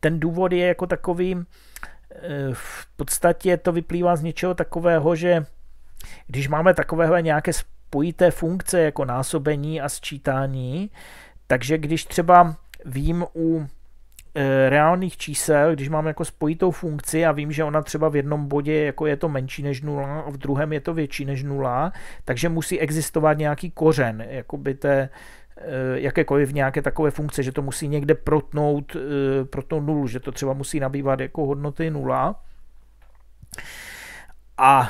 [SPEAKER 1] ten důvod je jako takový, eh, v podstatě to vyplývá z něčeho takového, že když máme takovéhle nějaké spojité funkce jako násobení a sčítání, takže když třeba vím u Eh, reálných čísel, když mám jako spojitou funkci a vím, že ona třeba v jednom bodě jako je to menší než nula a v druhém je to větší než nula, takže musí existovat nějaký kořen jako by té, eh, jakékoliv nějaké takové funkce, že to musí někde protnout, eh, protnout nulu, že to třeba musí nabývat jako hodnoty nula. A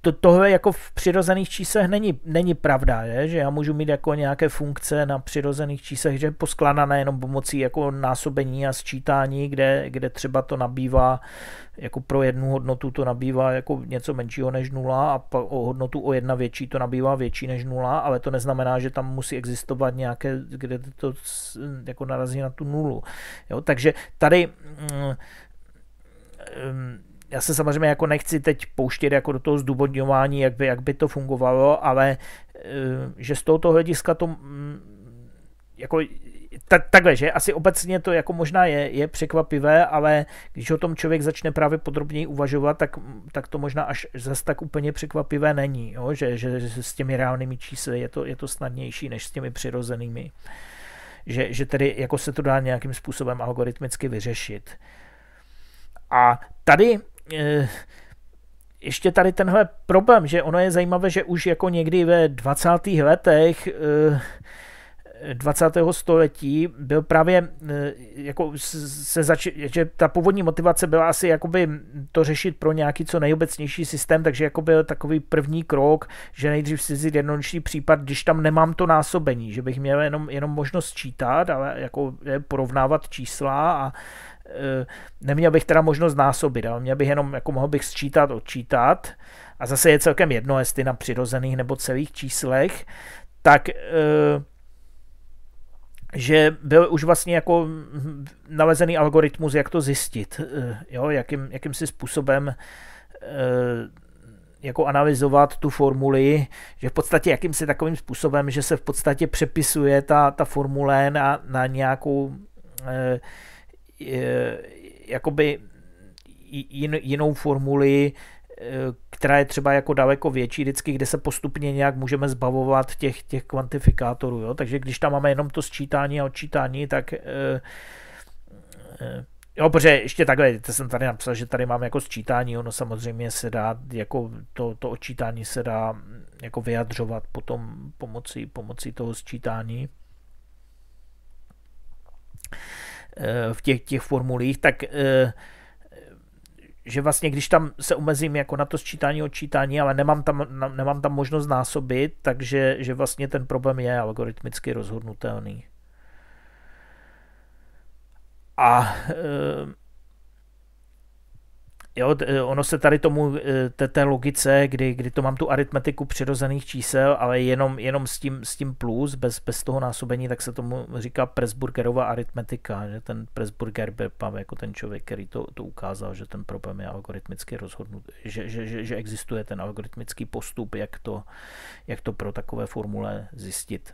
[SPEAKER 1] to, tohle jako v přirozených číslech není, není pravda, je? že já můžu mít jako nějaké funkce na přirozených číslech, že poskladané jenom pomocí jako násobení a sčítání, kde, kde třeba to nabývá jako pro jednu hodnotu to nabývá jako něco menšího než nula a o hodnotu o jedna větší to nabývá větší než nula, ale to neznamená, že tam musí existovat nějaké, kde to jako narazí na tu nulu. Jo? Takže tady mm, mm, já se samozřejmě jako nechci teď pouštět jako do toho zdůvodňování, jak by, jak by to fungovalo, ale eh, že z tohoto hlediska to mm, jako tak, takhle, že asi obecně to jako možná je, je překvapivé, ale když o tom člověk začne právě podrobněji uvažovat, tak, tak to možná až zase tak úplně překvapivé není, jo? Že, že, že s těmi reálnými čísly je to, je to snadnější než s těmi přirozenými. Že, že tedy jako se to dá nějakým způsobem algoritmicky vyřešit. A tady Eh, ještě tady tenhle problém, že ono je zajímavé, že už jako někdy ve 20. letech 20. Eh, století byl právě eh, jako se zač- že ta původní motivace byla asi jakoby to řešit pro nějaký co nejobecnější systém, takže jako byl takový první krok, že nejdřív si vzít jednodušší případ, když tam nemám to násobení, že bych měl jenom, jenom možnost čítat, ale jako porovnávat čísla a Eh, neměl bych teda možnost násobit, ale měl bych jenom, jako mohl bych sčítat, odčítat a zase je celkem jedno, jestli na přirozených nebo celých číslech, tak eh, že byl už vlastně jako nalezený algoritmus, jak to zjistit, eh, jo, jakým, jakým si způsobem jako analyzovat tu formuli, že v podstatě jakýmsi takovým způsobem, že se v podstatě přepisuje ta, ta formule na, na nějakou eh, Eh, jakoby jin, jinou formuli, eh, která je třeba jako daleko větší vždycky, kde se postupně nějak můžeme zbavovat těch, těch kvantifikátorů. Jo? Takže když tam máme jenom to sčítání a odčítání, tak eh, Jo, protože ještě takhle, to jsem tady napsal, že tady mám jako sčítání, ono samozřejmě se dá, jako to, to odčítání se dá hm, jako vyjadřovat potom pomocí, pomocí toho sčítání. Eh, v těch, těch formulích, tak eh, že vlastně když tam se omezím jako na to sčítání odčítání, ale nemám tam, nemám tam možnost násobit, takže že vlastně ten problém je algoritmicky rozhodnutelný. A e, Jo, eh, ono se tady tomu, eh, té, té logice, kdy, kdy to mám tu aritmetiku přirozených čísel, ale jenom, jenom s, tím, s tím plus, bez, bez toho násobení, tak se tomu říká Presburgerova aritmetika, že ten Presburger byl jako ten člověk, který to, to ukázal, že ten problém je algoritmicky rozhodnut, že, že, že, že existuje ten algoritmický postup, jak to, jak to pro takové formule zjistit.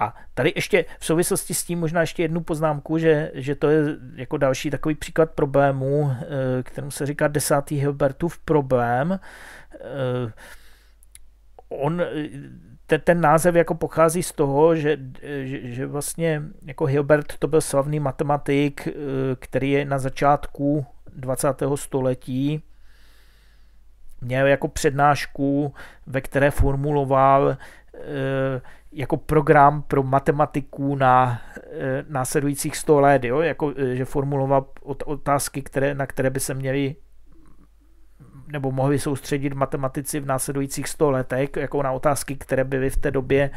[SPEAKER 1] A tady ještě v souvislosti s tím možná ještě jednu poznámku, že, že to je jako další takový příklad problému, eh, kterému se říká desátý Hilbertův problém. Eh, on, ten, ten název jako pochází z toho, že, že, že vlastně jako Hilbert to byl slavný matematik, eh, který je na začátku 20. století měl jako přednášku, ve které formuloval jako program pro matematiku na eh, následujících 100 let, jo? Jako, eh, že formuloval otázky, které, na které by se měli nebo mohli soustředit matematici v následujících 100 letech, jako na otázky, které byly v té době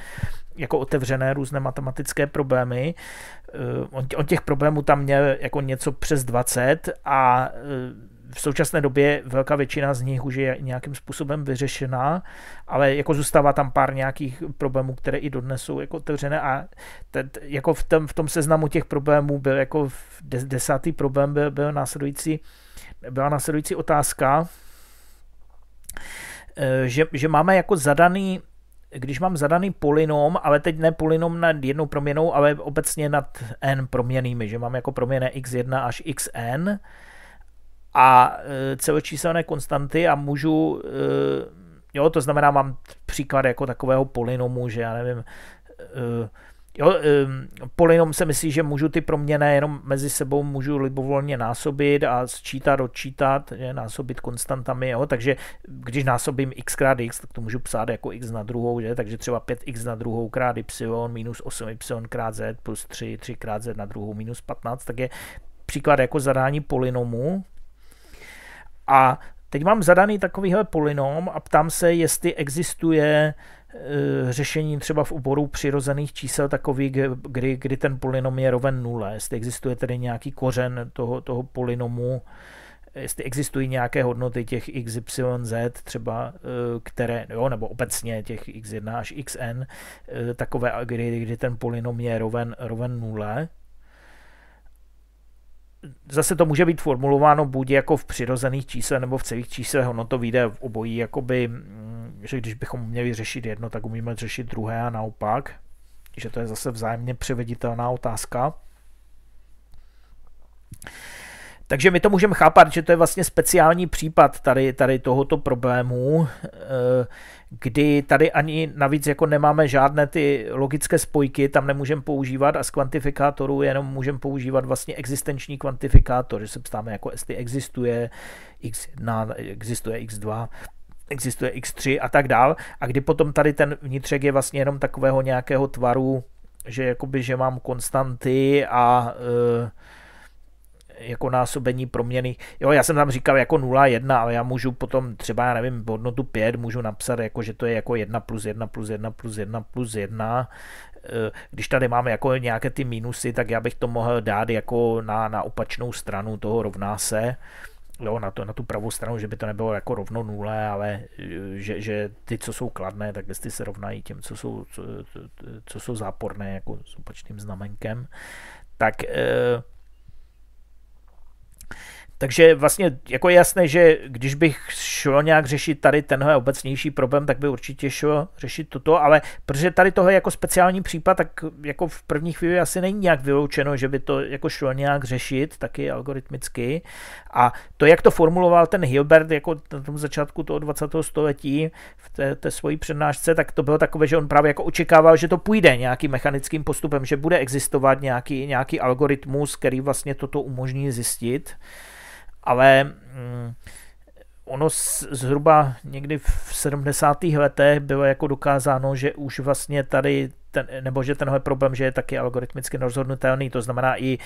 [SPEAKER 1] jako otevřené různé matematické problémy. Eh, on těch problémů tam měl jako něco přes 20 a v současné době velká většina z nich už je nějakým způsobem vyřešená, ale jako zůstává tam pár nějakých problémů, které i dodnes jsou jako otevřené a ten, jako v tom, v tom seznamu těch problémů byl jako desátý problém byl, byl následující, byla následující otázka, eh, že, že máme jako zadaný když mám zadaný polynom, ale teď ne polynom nad jednou proměnou, ale obecně nad n proměnými, že mám jako proměny x1 až xn, a e, celočíselné konstanty a můžu, e, jo, to znamená, mám příklad jako takového polinomu, že já nevím, e, Jo, polinom se myslí, že můžu ty proměny jenom mezi sebou můžu libovolně násobit a sčítat, odčítat, že násobit konstantami, jo, takže když násobím x krát x, tak to můžu psát jako x na druhou, že, takže třeba 5x na druhou krát y minus 8y krát z plus 3, 3 krát z na druhou minus 15, tak je příklad jako zadání polinomu, a teď mám zadaný takovýhle polynom, a ptám se, jestli existuje e, řešení třeba v oboru přirozených čísel takový, kdy, kdy ten polynom je roven nule, jestli existuje tedy nějaký kořen toho, toho polynomu, jestli existují nějaké hodnoty těch x, y, z třeba, e, které, jo, nebo obecně těch x1 až xn, e, takové, kdy, kdy ten polynom je roven, roven nule zase to může být formulováno buď jako v přirozených číslech nebo v celých číslech, ono to vyjde v obojí, jakoby, mm, že když bychom měli řešit jedno, tak umíme řešit druhé a naopak, že to je zase vzájemně převeditelná otázka. Takže my to můžeme chápat, že to je vlastně speciální případ tady, tady tohoto problému, eh, kdy tady ani navíc jako nemáme žádné ty logické spojky, tam nemůžeme používat a z kvantifikátorů jenom můžeme používat vlastně existenční kvantifikátor, že se ptáme jako jestli existuje x1, existuje x2, existuje x3 a tak dál. A kdy potom tady ten vnitřek je vlastně jenom takového nějakého tvaru, že jakoby, že mám konstanty a eh, jako násobení proměny. Jo, já jsem tam říkal jako 0,1, ale já můžu potom třeba, já nevím, hodnotu 5 můžu napsat, jako, že to je jako 1 plus 1 plus 1 plus 1 plus 1. Eh, když tady máme jako nějaké ty mínusy, tak já bych to mohl dát jako na, na opačnou stranu toho rovná se jo, na, to, na tu pravou stranu, že by to nebylo jako rovno nule, ale eh, že, že ty, co jsou kladné, tak ty se rovnají těm, co jsou, co, co jsou záporné, jako s opačným znamenkem, tak eh, takže vlastně jako je jasné, že když bych šlo nějak řešit tady tenhle obecnější problém, tak by určitě šlo řešit toto, ale protože tady toho je jako speciální případ, tak jako v první chvíli asi není nějak vyloučeno, že by to jako šlo nějak řešit, taky algoritmicky. A to, jak to formuloval ten Hilbert jako na tom začátku toho 20. století v té, té svojí přednášce, tak to bylo takové, že on právě jako očekával, že to půjde nějakým mechanickým postupem, že bude existovat nějaký, nějaký algoritmus, který vlastně toto umožní zjistit ale mm, ono z, zhruba někdy v 70. letech bylo jako dokázáno, že už vlastně tady, ten, nebo že tenhle problém, že je taky algoritmicky rozhodnutelný, to znamená i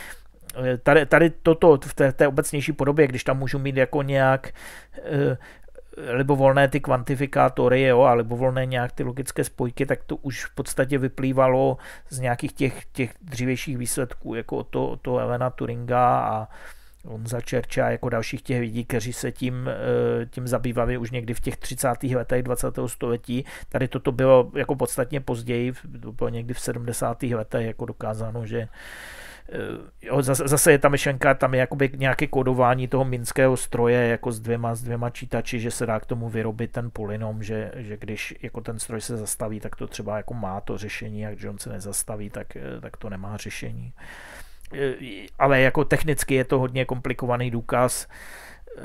[SPEAKER 1] e, tady, tady toto v té, té obecnější podobě, když tam můžu mít jako nějak e, libovolné ty kvantifikátory jo, a libovolné nějak ty logické spojky, tak to už v podstatě vyplývalo z nějakých těch, těch dřívějších výsledků, jako to to, Elena Turinga a, On začerčá jako dalších těch lidí, kteří se tím, eh, tím zabývali už někdy v těch 30. letech 20. století. Tady toto bylo jako podstatně později, to bylo někdy v 70. letech jako dokázáno, že eh, jo, zase, zase je ta myšlenka, tam je jakoby nějaké kodování toho minského stroje jako s dvěma, s dvěma čítači, že se dá k tomu vyrobit ten polynom, že, že když jako ten stroj se zastaví, tak to třeba jako má to řešení, a když on se nezastaví, tak, eh, tak to nemá řešení. Eh, ale jako technicky je to hodně komplikovaný důkaz, eh,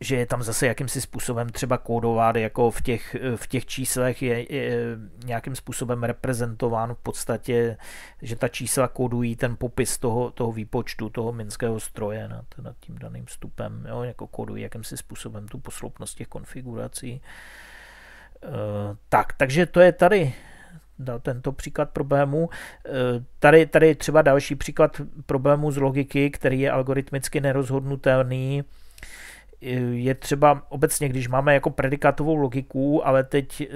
[SPEAKER 1] že je tam zase jakýmsi způsobem třeba kódovat, jako v těch, eh, v těch číslech je, je nějakým způsobem reprezentován v podstatě, že ta čísla kódují ten popis toho, toho výpočtu, toho minského stroje nad, nad tím daným vstupem, jo, jako kódují jakýmsi způsobem tu posloupnost těch konfigurací. E, tak, takže to je tady dal tento příklad problému. Eh, tady, tady je třeba další příklad problému z logiky, který je algoritmicky nerozhodnutelný. Eh, je třeba obecně, když máme jako predikatovou logiku, ale teď eh,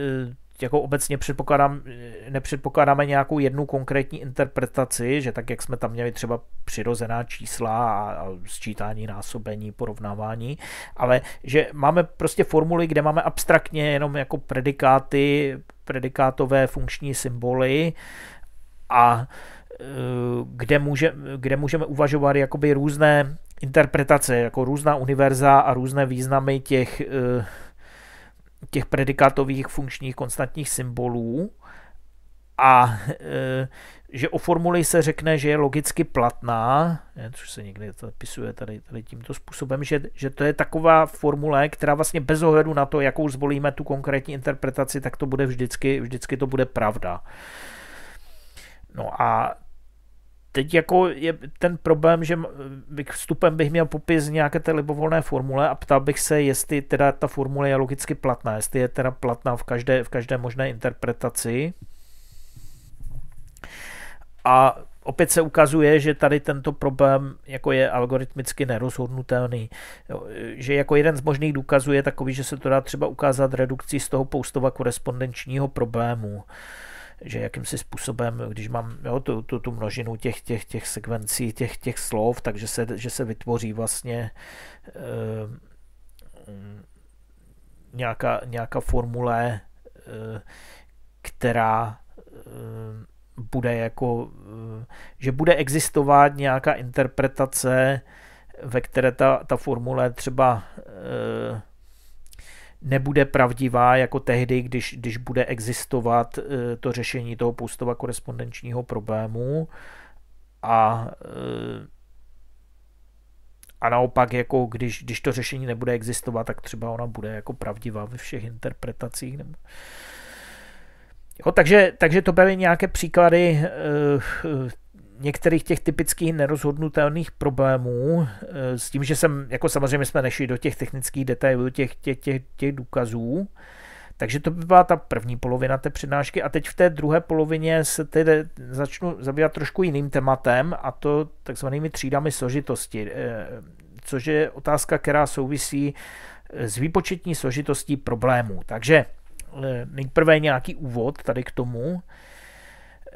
[SPEAKER 1] jako obecně předpokládám, nepředpokládáme nějakou jednu konkrétní interpretaci, že tak, jak jsme tam měli třeba přirozená čísla a, a sčítání, násobení, porovnávání, ale že máme prostě formuly, kde máme abstraktně jenom jako predikáty predikátové funkční symboly a e, kde, může, kde můžeme uvažovat jakoby různé interpretace, jako různá univerza a různé významy těch, e, těch predikátových funkčních konstantních symbolů a e, že o formuli se řekne, že je logicky platná, eh, což se někdy zapisuje tady, tady tímto způsobem, že, že to je taková formule, která vlastně bez ohledu na to, jakou zvolíme tu konkrétní interpretaci, tak to bude vždycky, vždycky to bude pravda. No a teď jako je ten problém, že bych eh, vstupem bych měl popis nějaké té libovolné formule a ptal bych se, jestli teda ta formule je logicky platná, jestli je teda platná v každé, v každé možné interpretaci. A opět se ukazuje, že tady tento problém jako je algoritmicky nerozhodnutelný. Jo, že jako jeden z možných důkazů je takový, že se to dá třeba ukázat redukcí z toho poustova korespondenčního problému že jakýmsi způsobem, když mám jo, tu, tu, tu množinu těch, těch, těch sekvencí, těch, těch slov, takže se, že se vytvoří vlastně e, nějaká, nějaká formule, e, která e, bude jako, eh, že bude existovat nějaká interpretace, ve které ta, ta formule třeba eh, nebude pravdivá jako tehdy, když, když bude existovat eh, to řešení toho půstova korespondenčního problému a a naopak, jako když, když to řešení nebude existovat, tak třeba ona bude jako pravdivá ve všech interpretacích. Nebo... Jo, takže, takže to byly nějaké příklady e, některých těch typických nerozhodnutelných problémů, e, s tím, že jsem, jako samozřejmě jsme nešli do těch technických detailů, těch, těch, těch, těch důkazů, takže to by byla ta první polovina té přednášky a teď v té druhé polovině se tedy začnu zabývat trošku jiným tématem a to takzvanými třídami složitosti, eh, což je otázka, která souvisí s výpočetní složitostí problémů. Takže Eh, nejprve nějaký úvod tady k tomu.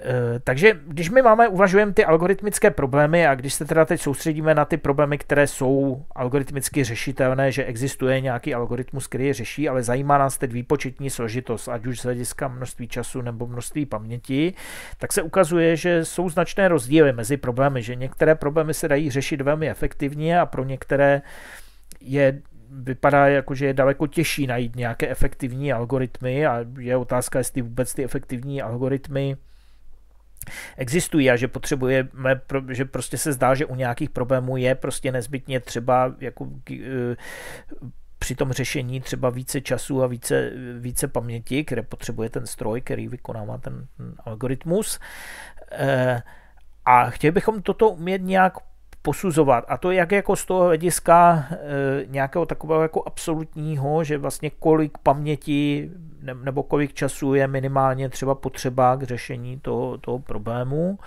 [SPEAKER 1] Eh, takže když my máme, uvažujeme ty algoritmické problémy a když se teda teď soustředíme na ty problémy, které jsou algoritmicky řešitelné, že existuje nějaký algoritmus, který je řeší, ale zajímá nás teď výpočetní složitost, ať už z hlediska množství času nebo množství paměti, tak se ukazuje, že jsou značné rozdíly mezi problémy, že některé problémy se dají řešit velmi efektivně a pro některé je vypadá jako, že je daleko těžší najít nějaké efektivní algoritmy a je otázka, jestli vůbec ty efektivní algoritmy existují a že potřebujeme, že prostě se zdá, že u nějakých problémů je prostě nezbytně třeba jako eh, při tom řešení třeba více času a více, více paměti, které potřebuje ten stroj, který vykonává ten, ten algoritmus. Eh, a chtěli bychom toto umět nějak posuzovat. A to jak jako z toho hlediska e, nějakého takového jako absolutního, že vlastně kolik paměti nebo kolik času je minimálně třeba potřeba k řešení toho, toho problému.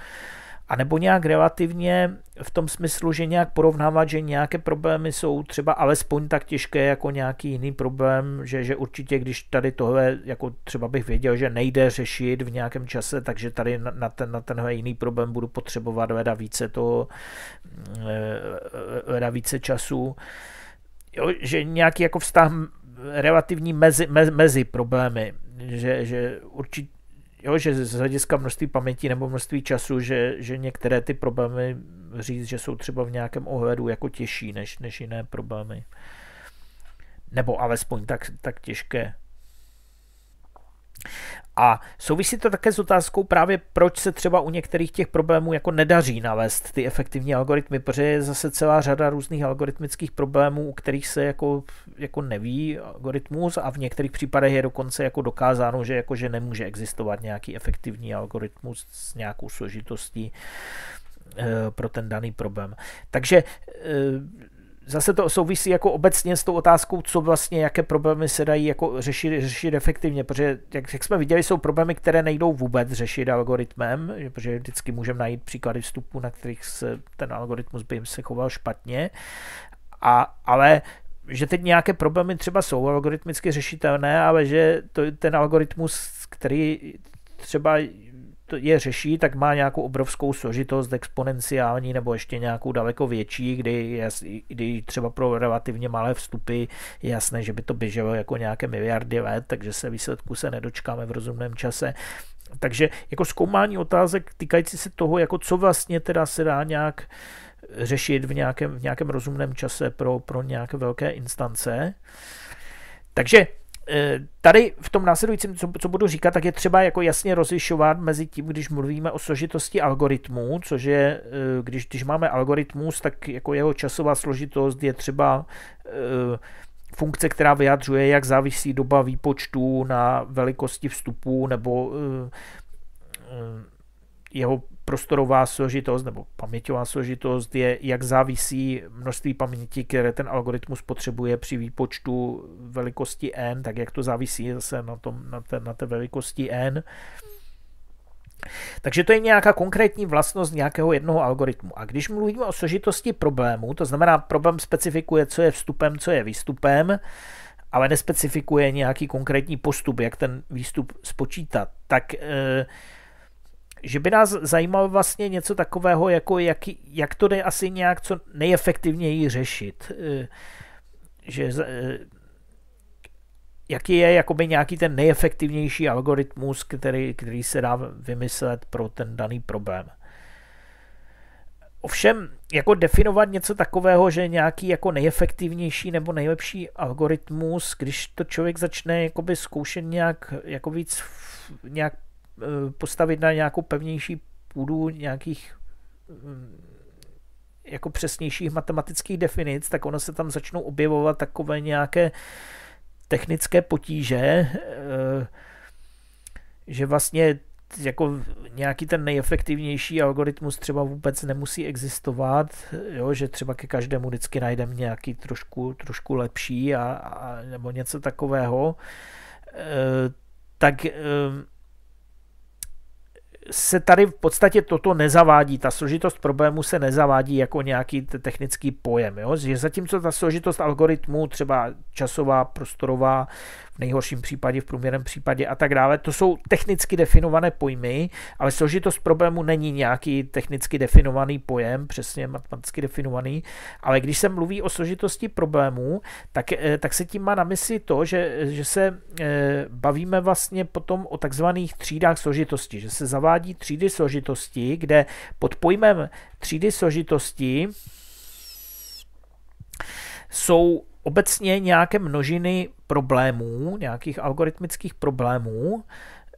[SPEAKER 1] A nebo nějak relativně v tom smyslu, že nějak porovnávat, že nějaké problémy jsou třeba alespoň tak těžké jako nějaký jiný problém, že, že určitě když tady tohle, jako třeba bych věděl, že nejde řešit v nějakém čase, takže tady na, na, ten, na tenhle jiný problém budu potřebovat veda více toho, eh, veda více času. Jo, že nějaký jako vztah relativní mezi, mezi, mezi problémy, že, že určitě jo, že z hlediska množství paměti nebo množství času, že, že některé ty problémy říct, že jsou třeba v nějakém ohledu jako těžší než, než jiné problémy. Nebo alespoň tak, tak těžké. A souvisí to také s otázkou právě, proč se třeba u některých těch problémů jako nedaří navést ty efektivní algoritmy, protože je zase celá řada různých algoritmických problémů, u kterých se jako, jako neví algoritmus a v některých případech je dokonce jako dokázáno, že, jako, že nemůže existovat nějaký efektivní algoritmus s nějakou složitostí eh, pro ten daný problém. Takže eh, zase to souvisí jako obecně s tou otázkou, co vlastně, jaké problémy se dají jako řešit, řešit efektivně, protože jak, jak jsme viděli, jsou problémy, které nejdou vůbec řešit algoritmem, že, protože vždycky můžeme najít příklady vstupů, na kterých se ten algoritmus by jim se choval špatně, a, ale že teď nějaké problémy třeba jsou algoritmicky řešitelné, ale že to, ten algoritmus, který třeba je řeší, tak má nějakou obrovskou složitost exponenciální nebo ještě nějakou daleko větší, kdy, je, kdy třeba pro relativně malé vstupy je jasné, že by to běželo jako nějaké miliardy let, takže se výsledku se nedočkáme v rozumném čase. Takže jako zkoumání otázek týkající se toho, jako co vlastně teda se dá nějak řešit v nějakém, v nějakém rozumném čase pro, pro nějaké velké instance. Takže Eh, tady v tom následujícím, co, co budu říkat, tak je třeba jako jasně rozlišovat mezi tím, když mluvíme o složitosti algoritmů, což je, eh, když, když máme algoritmus, tak jako jeho časová složitost je třeba eh, funkce, která vyjadřuje, jak závisí doba výpočtu na velikosti vstupu nebo jeho prostorová složitost nebo paměťová složitost je, jak závisí množství paměti, které ten algoritmus potřebuje při výpočtu velikosti n, tak jak to závisí zase na, tom, na, té, na té velikosti n. Takže to je nějaká konkrétní vlastnost nějakého jednoho algoritmu. A když mluvíme o složitosti problému, to znamená, problém specifikuje, co je vstupem, co je výstupem, ale nespecifikuje nějaký konkrétní postup, jak ten výstup spočítat, tak eh, že by nás zajímalo vlastně něco takového, jako jak, jak to jde asi nějak co nejefektivněji řešit. Eh, že eh, jaký je jakoby nějaký ten nejefektivnější algoritmus, který, který se dá vymyslet pro ten daný problém. Ovšem, jako definovat něco takového, že nějaký jako nejefektivnější nebo nejlepší algoritmus, když to člověk začne jakoby zkoušet nějak, jako víc, nějak Eh, postavit na nějakou pevnější půdu nějakých mm, jako přesnějších matematických definic, tak ono se tam začnou objevovat takové nějaké technické potíže, eh, že vlastně jako nějaký ten nejefektivnější algoritmus třeba vůbec nemusí existovat, jo, že třeba ke každému vždycky najdeme nějaký trošku, trošku lepší a, a, nebo něco takového, e, tak e, se tady v podstatě toto nezavádí, ta složitost problému se nezavádí jako nějaký technický pojem, jo? že zatímco ta složitost algoritmů, třeba časová, prostorová, v nejhorším případě, v průměrném případě a tak dále. To jsou technicky definované pojmy, ale složitost problému není nějaký technicky definovaný pojem, přesně matematicky definovaný, ale když se mluví o složitosti problému, tak, eh, tak se tím má na mysli to, že, že se eh, bavíme vlastně potom o takzvaných třídách složitosti, že se zavádí třídy složitosti, kde pod pojmem třídy složitosti jsou obecně nějaké množiny problémů, nějakých algoritmických problémů,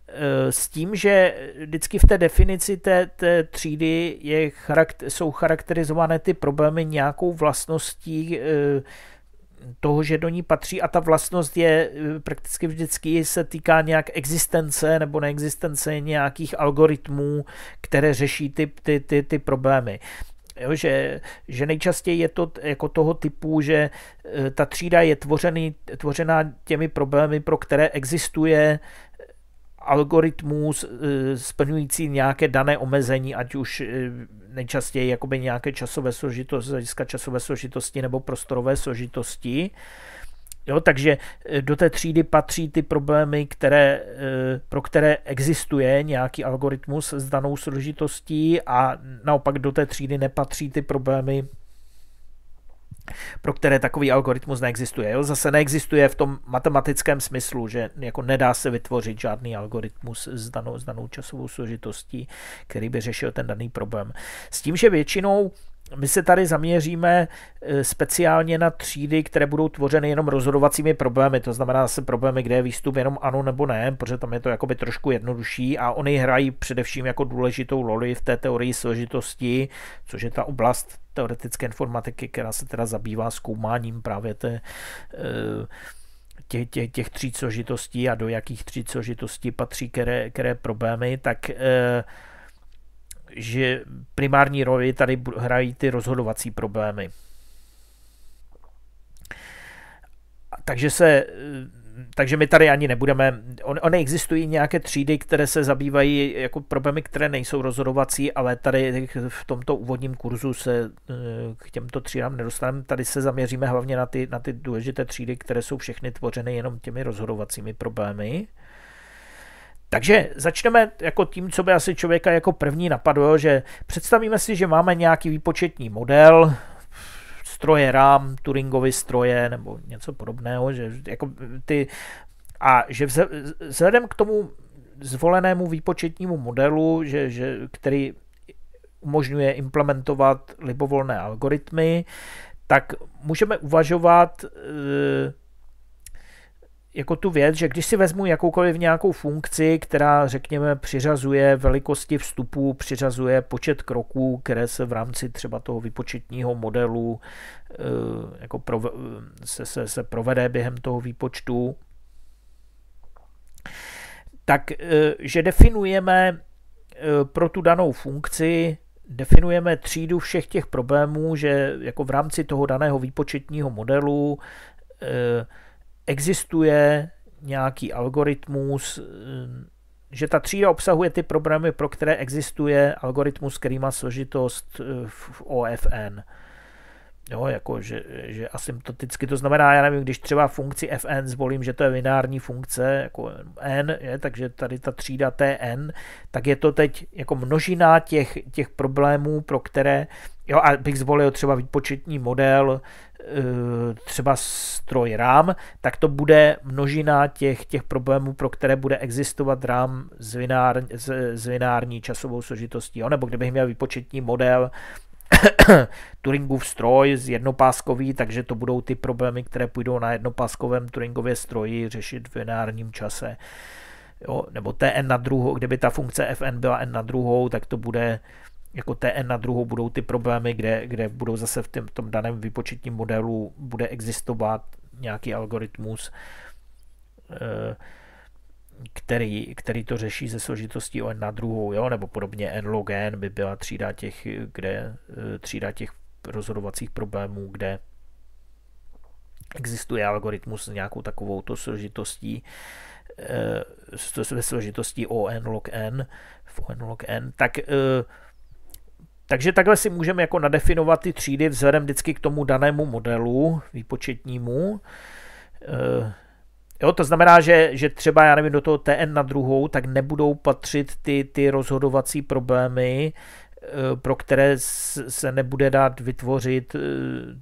[SPEAKER 1] e, s tím, že vždycky v té definici té, té třídy je, jsou charakterizované ty problémy nějakou vlastností e, toho, že do ní patří a ta vlastnost je e, prakticky vždycky se týká nějak existence nebo neexistence nějakých algoritmů, které řeší ty, ty, ty, ty problémy. Jo, že, že nejčastěji je to jako toho typu, že e, ta třída je tvořený, tvořená těmi problémy, pro které existuje algoritmus e, splňující nějaké dané omezení, ať už e, nejčastěji jakoby nějaké časové složitosti, z hlediska časové složitosti nebo prostorové složitosti. Jo, takže eh, do té třídy patří ty problémy, které, eh, pro které existuje nějaký algoritmus s danou složitostí a naopak do té třídy nepatří ty problémy, pro které takový algoritmus neexistuje. Jo? Zase neexistuje v tom matematickém smyslu, že jako nedá se vytvořit žádný algoritmus s danou, s danou časovou složitostí, který by řešil ten daný problém. S tím, že většinou my se tady zaměříme e, speciálně na třídy, které budou tvořeny jenom rozhodovacími problémy, to znamená se problémy, kde je výstup jenom ano nebo ne, protože tam je to jakoby trošku jednodušší a oni hrají především jako důležitou roli v té teorii složitosti, což je ta oblast teoretické informatiky, která se teda zabývá zkoumáním právě té, e, tě, tě, těch tří složitostí a do jakých tří složitostí patří které, které problémy, tak eh, že primární roli tady hrají ty rozhodovací problémy. Takže se takže my tady ani nebudeme, on, on existují nějaké třídy, které se zabývají jako problémy, které nejsou rozhodovací, ale tady v tomto úvodním kurzu se eh, k těmto třídám nedostaneme. Tady se zaměříme hlavně na ty, na ty důležité třídy, které jsou všechny tvořeny jenom těmi rozhodovacími problémy. Takže začneme jako tím, co by asi člověka jako první napadlo, že představíme si, že máme nějaký výpočetní model, stroje RAM, Turingovy stroje nebo něco podobného, že jako ty a že vzhledem k tomu zvolenému výpočetnímu modelu, že, že, který umožňuje implementovat libovolné algoritmy, tak můžeme uvažovat eh, jako tu věc, že když si vezmu jakoukoliv nějakou funkci, která řekněme přiřazuje velikosti vstupu, přiřazuje počet kroků, které se v rámci třeba toho vypočetního modelu eh, jako pro, eh, se, se, se provede během toho výpočtu, tak eh, že definujeme pro tu danou funkci definujeme třídu všech těch problémů, že jako v rámci toho daného výpočetního modelu existuje nějaký algoritmus, eh, že ta třída obsahuje ty problémy, pro které existuje algoritmus, který má složitost eh, v OFN. Jo, jako, že, že asymptoticky, to znamená, já nevím, když třeba funkci fn zvolím, že to je binární funkce, jako n, je, takže tady ta třída tn, tak je to teď jako množina těch, těch problémů, pro které, jo, a bych zvolil třeba výpočetní model Eh, třeba stroj RAM, tak to bude množina těch, těch problémů, pro které bude existovat RAM s, vinár, s, s vinární časovou složitostí. Jo? Nebo kdybych měl výpočetní model Turingův stroj z jednopáskový, takže to budou ty problémy, které půjdou na jednopáskovém Turingově stroji řešit v vinárním čase. Jo? Nebo tn na druhou, kdyby ta funkce fn byla n na druhou, tak to bude jako TN na druhou budou ty problémy, kde, kde budou zase v tém, tom daném výpočetním modelu bude existovat nějaký algoritmus, eh, který, který to řeší ze složitostí o n na druhou, jo? nebo podobně n log n by byla třída těch, kde, eh, třída těch rozhodovacích problémů, kde existuje algoritmus s nějakou takovou to složitostí, eh, ve složitosti o n log n, v o n log n, tak takže takhle si můžeme jako nadefinovat ty třídy vzhledem vždycky k tomu danému modelu výpočetnímu. Eh, jo, to znamená, že, že třeba, já nevím, do toho TN na druhou, tak nebudou patřit ty, ty rozhodovací problémy, eh, pro které se nebude dát vytvořit eh,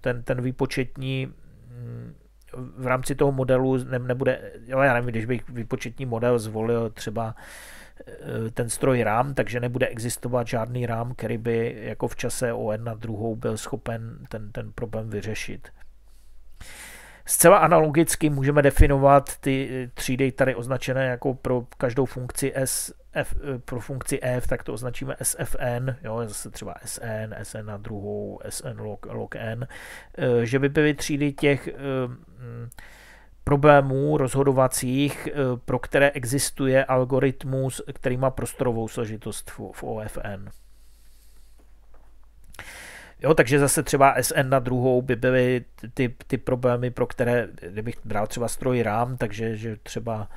[SPEAKER 1] ten, ten výpočetní mm, v rámci toho modelu nebude, jo, já nevím, když bych výpočetní model zvolil třeba Eh, ten stroj rám, takže nebude existovat žádný rám, který by jako v čase o jedna druhou byl schopen ten, ten problém vyřešit. Zcela analogicky můžeme definovat ty třídy tady označené jako pro každou funkci S, F, eh, pro funkci F, e, tak to označíme SFN, jo, zase třeba SN, SN na druhou, SN log, log N, eh, že by byly třídy těch problémů rozhodovacích, eh, pro které existuje algoritmus, který má prostorovou složitost v OFN. Jo, takže zase třeba SN na druhou by byly ty, ty problémy, pro které, kdybych bral třeba stroj RAM, takže že třeba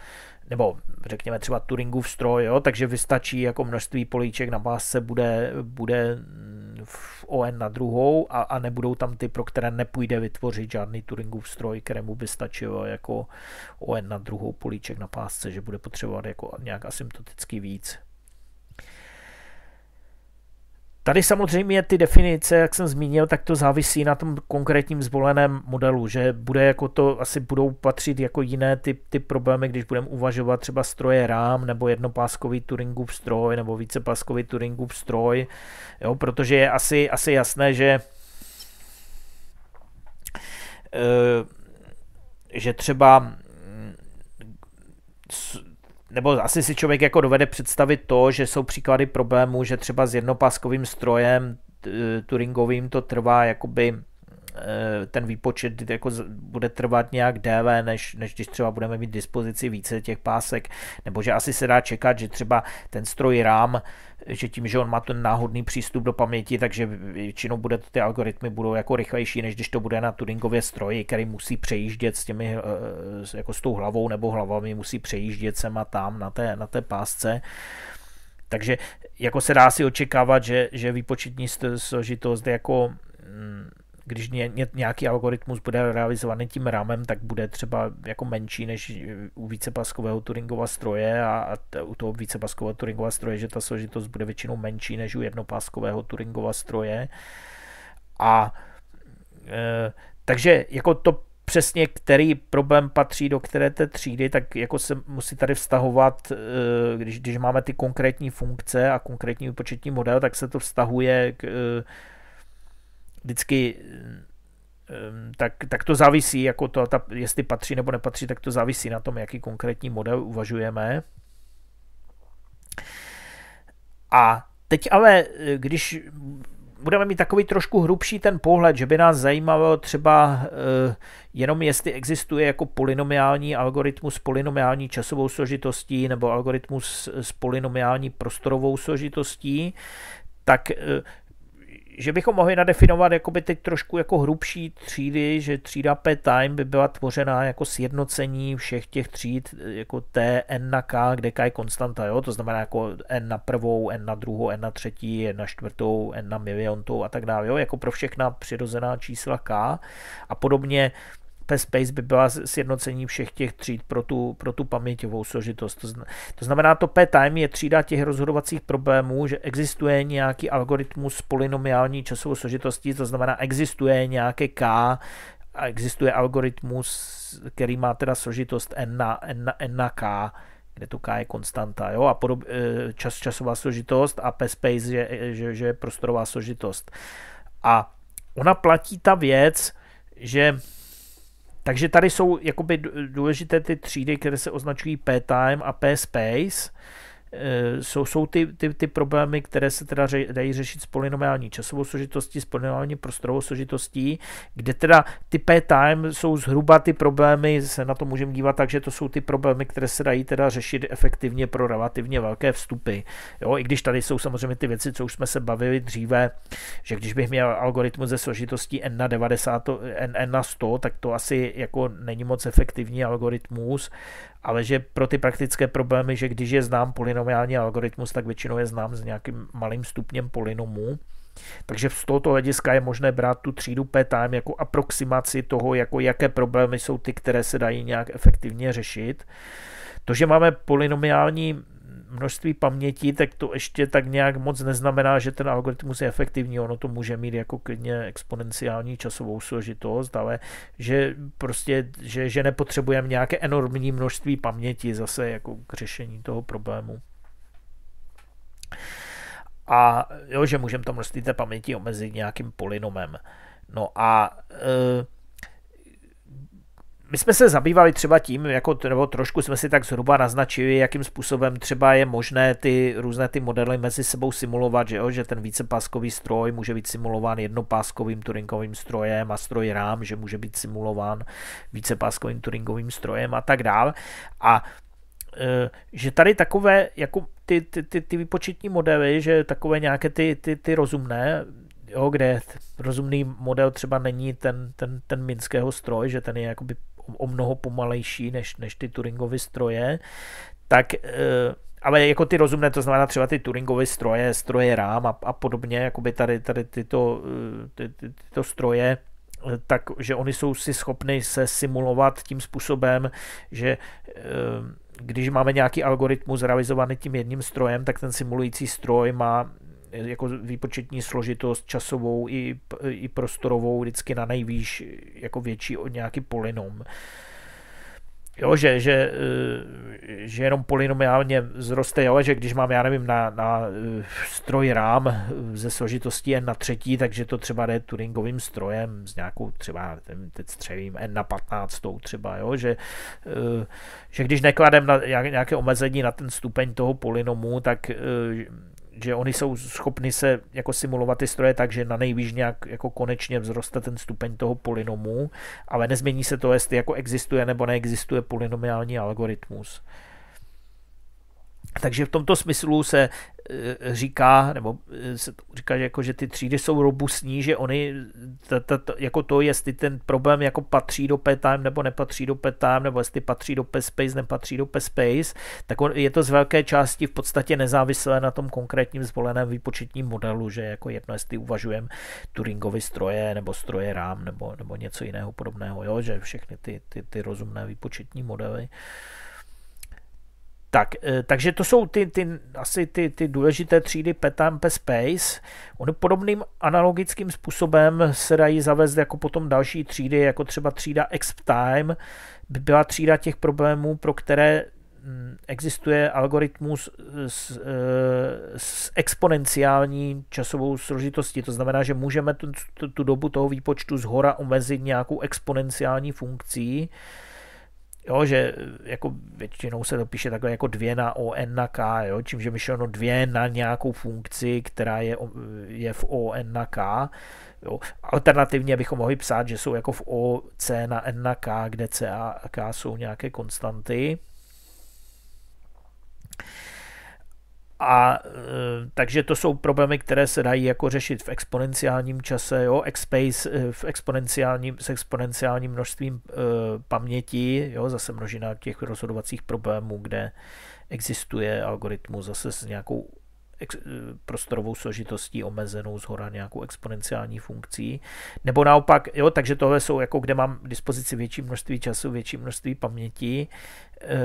[SPEAKER 1] nebo řekněme třeba Turingův stroj, jo, takže vystačí jako množství políček na pásce bude, bude v ON na druhou a, a nebudou tam ty, pro které nepůjde vytvořit žádný Turingův stroj, kterému by stačilo jako ON na druhou políček na pásce, že bude potřebovat jako nějak asymptotický víc. Tady samozřejmě ty definice, jak jsem zmínil, tak to závisí na tom konkrétním zvoleném modelu, že bude jako to, asi budou patřit jako jiné ty, ty problémy, když budeme uvažovat třeba stroje rám nebo jednopáskový Turingův stroj nebo vícepáskový Turingův stroj, jo, protože je asi, asi jasné, že eh, že třeba nebo asi si člověk jako dovede představit to, že jsou příklady problémů, že třeba s jednopáskovým strojem e, Turingovým to trvá jakoby Eh, ten výpočet jako bude trvat nějak déle, než, než když třeba budeme mít dispozici více těch pásek, nebo že asi se dá čekat, že třeba ten stroj RAM, že tím, že on má ten náhodný přístup do paměti, takže většinou bude, ty algoritmy budou jako rychlejší, než když to bude na Turingově stroji, který musí přejíždět s těmi, eh, jako s tou hlavou nebo hlavami musí přejíždět sem a tam na té, na té pásce. Takže jako se dá si očekávat, že, že výpočetní složitost jako mm, když ně, ně, nějaký algoritmus bude realizovaný tím rámem, tak bude třeba jako menší než u vícepaskového Turingova stroje a, a t, u toho vícepaskového Turingova stroje, že ta složitost bude většinou menší než u jednopáskového Turingova stroje. A e, takže jako to přesně, který problém patří do které té třídy, tak jako se musí tady vztahovat, e, když, když máme ty konkrétní funkce a konkrétní početní model, tak se to vztahuje k e, vždycky ehm, tak, tak to závisí, jako to, ta, jestli patří nebo nepatří, tak to závisí na tom, jaký konkrétní model uvažujeme. A teď ale, když budeme mít takový trošku hrubší ten pohled, že by nás zajímalo třeba eh, jenom jestli existuje jako polynomiální algoritmus s polynomiální časovou složitostí nebo algoritmus s polynomiální prostorovou složitostí, tak eh, že bychom mohli nadefinovat jakoby teď trošku jako hrubší třídy, že třída P time by byla tvořena jako sjednocení všech těch tříd jako T, N na K, kde K je konstanta, jo? to znamená jako N na prvou, N na druhou, N na třetí, N na čtvrtou, N na miliontou a tak dále, jo? jako pro všechna přirozená čísla K a podobně PSpace by byla sjednocení všech těch tříd pro tu, pro tu paměťovou složitost. To znamená, to P-time je třída těch rozhodovacích problémů, že existuje nějaký algoritmus s polynomiální časovou složitostí, to znamená, existuje nějaké K, a existuje algoritmus, který má teda složitost n na, n na, n na k, kde to k je konstanta, jo, a podob, e, čas, časová složitost a p-space, e, že, že je prostorová složitost. A ona platí ta věc, že takže tady jsou jakoby důležité ty třídy, které se označují P-Time a P-Space. Eh, jsou, jsou ty, ty, ty problémy, které se teda ře, dají řešit s polynomiální časovou složitostí, s polynomiální prostorovou složitostí, kde teda ty p-time jsou zhruba ty problémy, se na to můžeme dívat takže to jsou ty problémy, které se dají teda řešit efektivně pro relativně velké vstupy. Jo, I když tady jsou samozřejmě ty věci, co už jsme se bavili dříve, že když bych měl algoritmus ze složitostí n na 90, n, n na 100, tak to asi jako není moc efektivní algoritmus, ale že pro ty praktické problémy, že když je znám polynomiální algoritmus, tak většinou je znám s nějakým malým stupněm polynomu. Takže z tohoto hlediska je možné brát tu třídu P time jako aproximaci toho, jako jaké problémy jsou ty, které se dají nějak efektivně řešit. To, že máme polynomiální množství paměti, tak to ještě tak nějak moc neznamená, že ten algoritmus je efektivní, ono to může mít jako klidně exponenciální časovou složitost, ale že prostě, že, že nepotřebujeme nějaké enormní množství paměti zase jako k řešení toho problému. A jo, že můžeme to množství té paměti omezit nějakým polynomem. No a e, my jsme se zabývali třeba tím, jako, nebo trošku jsme si tak zhruba naznačili, jakým způsobem třeba je možné ty různé ty modely mezi sebou simulovat, že, jo? že ten vícepáskový stroj může být simulován jednopáskovým Turingovým strojem a stroj rám, že může být simulován vícepáskovým Turingovým strojem a tak dále. A e, že tady takové, jako ty, ty, ty, ty výpočetní modely, že takové nějaké ty, ty, ty rozumné, jo, kde rozumný model třeba není ten, ten, ten minského stroj, že ten je jakoby o mnoho pomalejší než, než ty Turingovy stroje, tak eh, ale jako ty rozumné, to znamená třeba ty Turingovy stroje, stroje rám a, a podobně, by tady, tady tyto, eh, ty, ty, tyto stroje, eh, takže oni jsou si schopni se simulovat tím způsobem, že když máme nějaký algoritmus realizovaný tím jedním strojem, tak ten simulující stroj má jako výpočetní složitost časovou i, i prostorovou vždycky na nejvýš jako větší od nějaký polinom. Jo, že, že, eh, že jenom polinomiálně zroste, jo, že když mám, já nevím, na, na eh, stroj rám ze složitosti n na třetí, takže to třeba jde Turingovým strojem s nějakou třeba, teď střevím, n na patnáctou třeba, jo, že, eh, že když nekladem na nějaké omezení na ten stupeň toho polinomu, tak že oni jsou schopni se jako simulovat ty stroje tak, že na nejvýš nějak jako konečně vzroste ten stupeň toho polynomu, ale nezmění se to, jestli jako existuje nebo neexistuje polynomiální algoritmus. Takže v tomto smyslu se eh, říká, nebo eh, se to říká, že, jako, že ty třídy jsou robustní, že oni, t, t, t, jako to, jestli ten problém jako patří do time nebo nepatří do time, nebo jestli patří do space nepatří do space, tak on, je to z velké části v podstatě nezávislé na tom konkrétním zvoleném výpočetním modelu, že jako jedno, jestli uvažujeme Turingovy stroje, nebo stroje rám, nebo, nebo něco jiného podobného, jo, že všechny ty, ty, ty rozumné výpočetní modely. Uh, tak, eh, takže to jsou ty, ty asi ty, ty důležité třídy Petampe Space. Ony podobným analogickým způsobem se dají zavést jako potom další třídy, jako třeba třída Exp-Time, by byla třída těch problémů, pro které mm, existuje algoritmus eh, s, eh, s exponenciální časovou složitostí. To znamená, že můžeme tu, tu, tu dobu toho výpočtu zhora omezit nějakou exponenciální funkcí, Jo, že eh, jako většinou se to píše takhle jako dvě na O, N na K, jo, čímž je myšleno dvě na nějakou funkci, která je, eh, je v O, N na K. Jo. Alternativně bychom mohli psát, že jsou jako v O, C na N na K, kde C a K jsou nějaké konstanty. A eh, takže to jsou problémy, které se dají jako řešit v exponenciálním čase, jo, X-Space eh, v exponenciálním, s exponenciálním množstvím e, paměti, jo, zase množina těch rozhodovacích problémů, kde existuje algoritmus zase s nějakou ex, prostorovou složitostí omezenou zhora nějakou exponenciální funkcí. Nebo naopak, jo, takže tohle jsou jako, kde mám k dispozici větší množství času, větší množství paměti, e,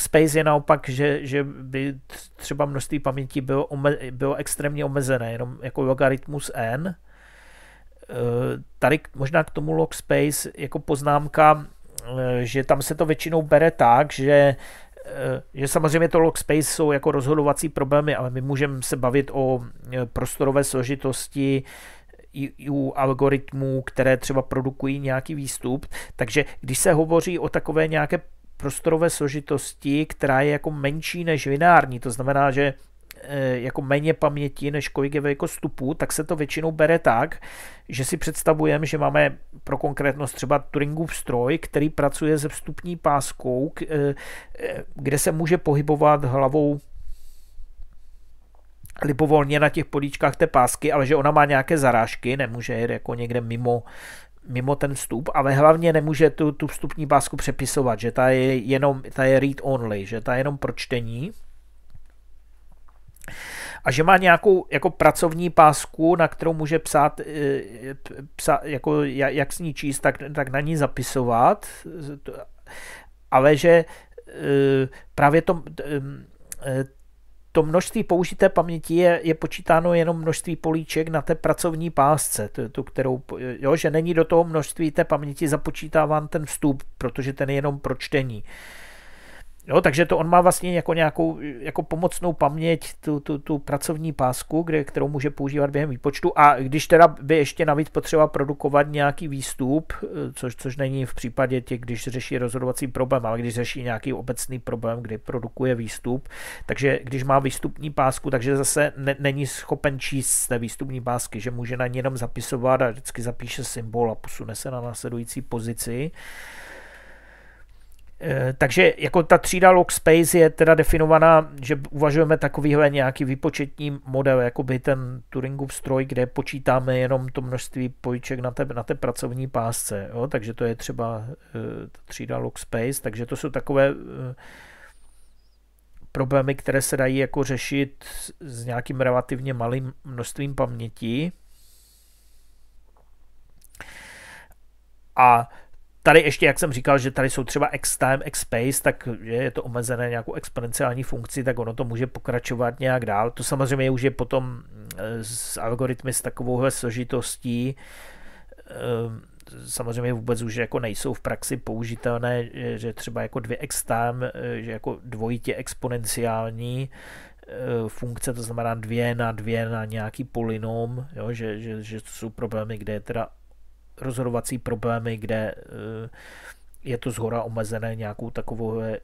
[SPEAKER 1] space je naopak, že, že by třeba množství paměti bylo, ome, bylo extrémně omezené, jenom jako logaritmus n. E, tady možná k tomu space jako poznámka, e, že tam se to většinou bere tak, že e, že samozřejmě to space jsou jako rozhodovací problémy, ale my můžeme se bavit o prostorové složitosti i u algoritmů, které třeba produkují nějaký výstup. Takže když se hovoří o takové nějaké prostorové složitosti, která je jako menší než lineární, to znamená, že eh, jako méně paměti než kolik je jako stupu, tak se to většinou bere tak, že si představujeme, že máme pro konkrétnost třeba Turingův stroj, který pracuje se vstupní páskou, eh, eh, kde se může pohybovat hlavou libovolně na těch políčkách té pásky, ale že ona má nějaké zarážky, nemůže jít jako někde mimo mimo ten vstup, ale hlavně nemůže tu, tu vstupní pásku přepisovat, že ta je jenom, ta je read only, že ta je jenom pro čtení a že má nějakou jako pracovní pásku, na kterou může psát, eh, psa, jako jak s ní číst, tak, tak na ní zapisovat, ale že eh, právě to, eh, to množství použité paměti je, je počítáno jenom množství políček na té pracovní pásce, tu, tu kterou, jo, že není do toho množství té paměti započítáván ten vstup, protože ten je jenom pro čtení. Jo, takže to on má vlastně jako nějakou jako pomocnou paměť, tu, tu, tu pracovní pásku, kde, kterou může používat během výpočtu a když teda by ještě navíc potřeba produkovat nějaký výstup, eh, což, což není v případě těch, když řeší rozhodovací problém, ale když řeší nějaký obecný problém, kdy produkuje výstup, takže když má výstupní pásku, takže zase ne, není schopen číst z té výstupní pásky, že může na ní jenom zapisovat a vždycky zapíše symbol a posune se na následující pozici. Eh, takže jako ta třída log space je teda definovaná, že uvažujeme takovýhle nějaký výpočetní model, jako by ten Turingův stroj, kde počítáme jenom to množství pojiček na té, na té pracovní pásce. Jo? Takže to je třeba eh, ta třída log space, takže to jsou takové eh, problémy, které se dají jako řešit s nějakým relativně malým množstvím paměti. A Tady ještě, jak jsem říkal, že tady jsou třeba x time, x space, tak je to omezené nějakou exponenciální funkci, tak ono to může pokračovat nějak dál. To samozřejmě už je potom eh, s algoritmy s takovouhle složitostí, eh, samozřejmě vůbec už jako nejsou v praxi použitelné, že třeba jako dvě x time, eh, že jako dvojitě exponenciální funkce, to znamená dvě na dvě na nějaký polynom, jo, že, že, že to jsou problémy, kde je teda rozhodovací problémy, kde eh, je to zhora omezené nějakou takovou eh,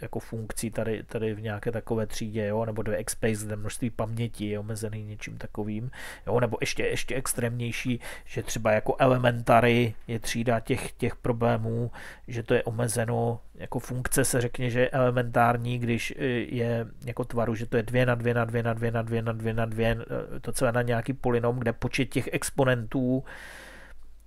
[SPEAKER 1] jako funkcí tady, tady v nějaké takové třídě, jo, nebo do X-Space, kde množství paměti je omezený něčím takovým, jo, nebo ještě, ještě extrémnější, že třeba jako elementary je třída těch, těch problémů, že to je omezeno, jako funkce se řekne, že je elementární, když eh, je jako tvaru, že to je dvě na dvě na dvě na dvě na dvě na dvě na dvě, to celé na nějaký polynom, kde počet těch exponentů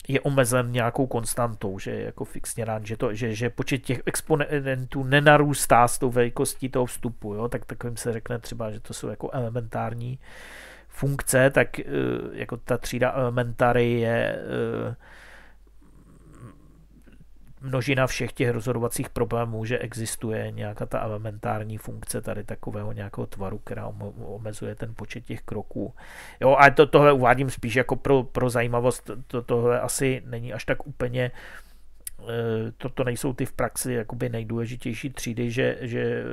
[SPEAKER 1] je omezen nějakou konstantou, že je jako fixně rán, že, to, že, že počet těch exponentů nenarůstá s tou velikostí toho vstupu, jo? tak takovým se řekne třeba, že to jsou jako elementární funkce, tak eh, jako ta třída elementary je eh, množina všech těch rozhodovacích problémů, že existuje nějaká ta elementární funkce tady takového nějakého tvaru, která omezuje ten počet těch kroků. Jo, ale to, tohle uvádím spíš jako pro, pro zajímavost, to, tohle asi není až tak úplně e, to, to nejsou ty v praxi jakoby nejdůležitější třídy, že, že e,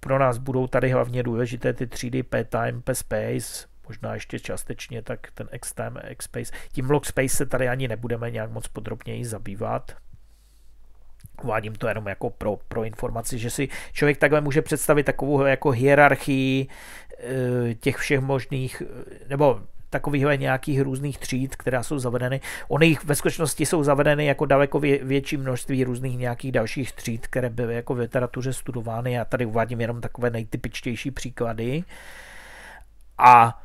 [SPEAKER 1] pro nás budou tady hlavně důležité ty třídy P-Time, P-Space, možná ještě částečně, tak ten Xtime, Xspace, tím Logspace se tady ani nebudeme nějak moc podrobněji zabývat, Uvádím to jenom jako pro, pro informaci, že si člověk takhle může představit takovou jako hierarchii eh, těch všech možných, eh, nebo takových nějakých různých tříd, která jsou zavedeny. Ony jich ve skutečnosti jsou zavedeny jako daleko větší množství různých nějakých dalších tříd, které byly jako v literatuře studovány. Já tady uvádím jenom takové nejtypičtější příklady. A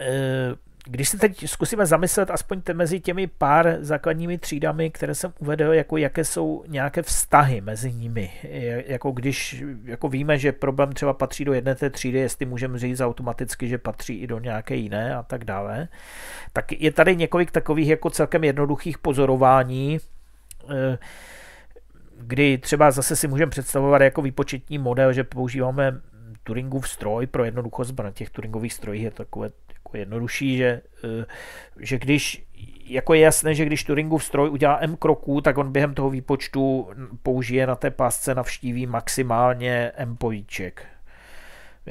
[SPEAKER 1] Eh, když se teď zkusíme zamyslet aspoň te mezi těmi pár základními třídami, které jsem uvedl, jako jaké jsou nějaké vztahy mezi nimi. Jako když jako víme, že problém třeba patří do jedné té třídy, jestli můžeme říct automaticky, že patří i do nějaké jiné a tak dále, tak je tady několik takových jako celkem jednoduchých pozorování, eh, kdy třeba zase si můžeme představovat jako výpočetní model, že používáme Turingův stroj pro jednoduchost na těch Turingových strojích je takové jako jednodušší, že, eh, že když jako je jasné, že když Turingův stroj udělá m kroků, tak on během toho výpočtu použije na té pásce navštíví maximálně m pojíček.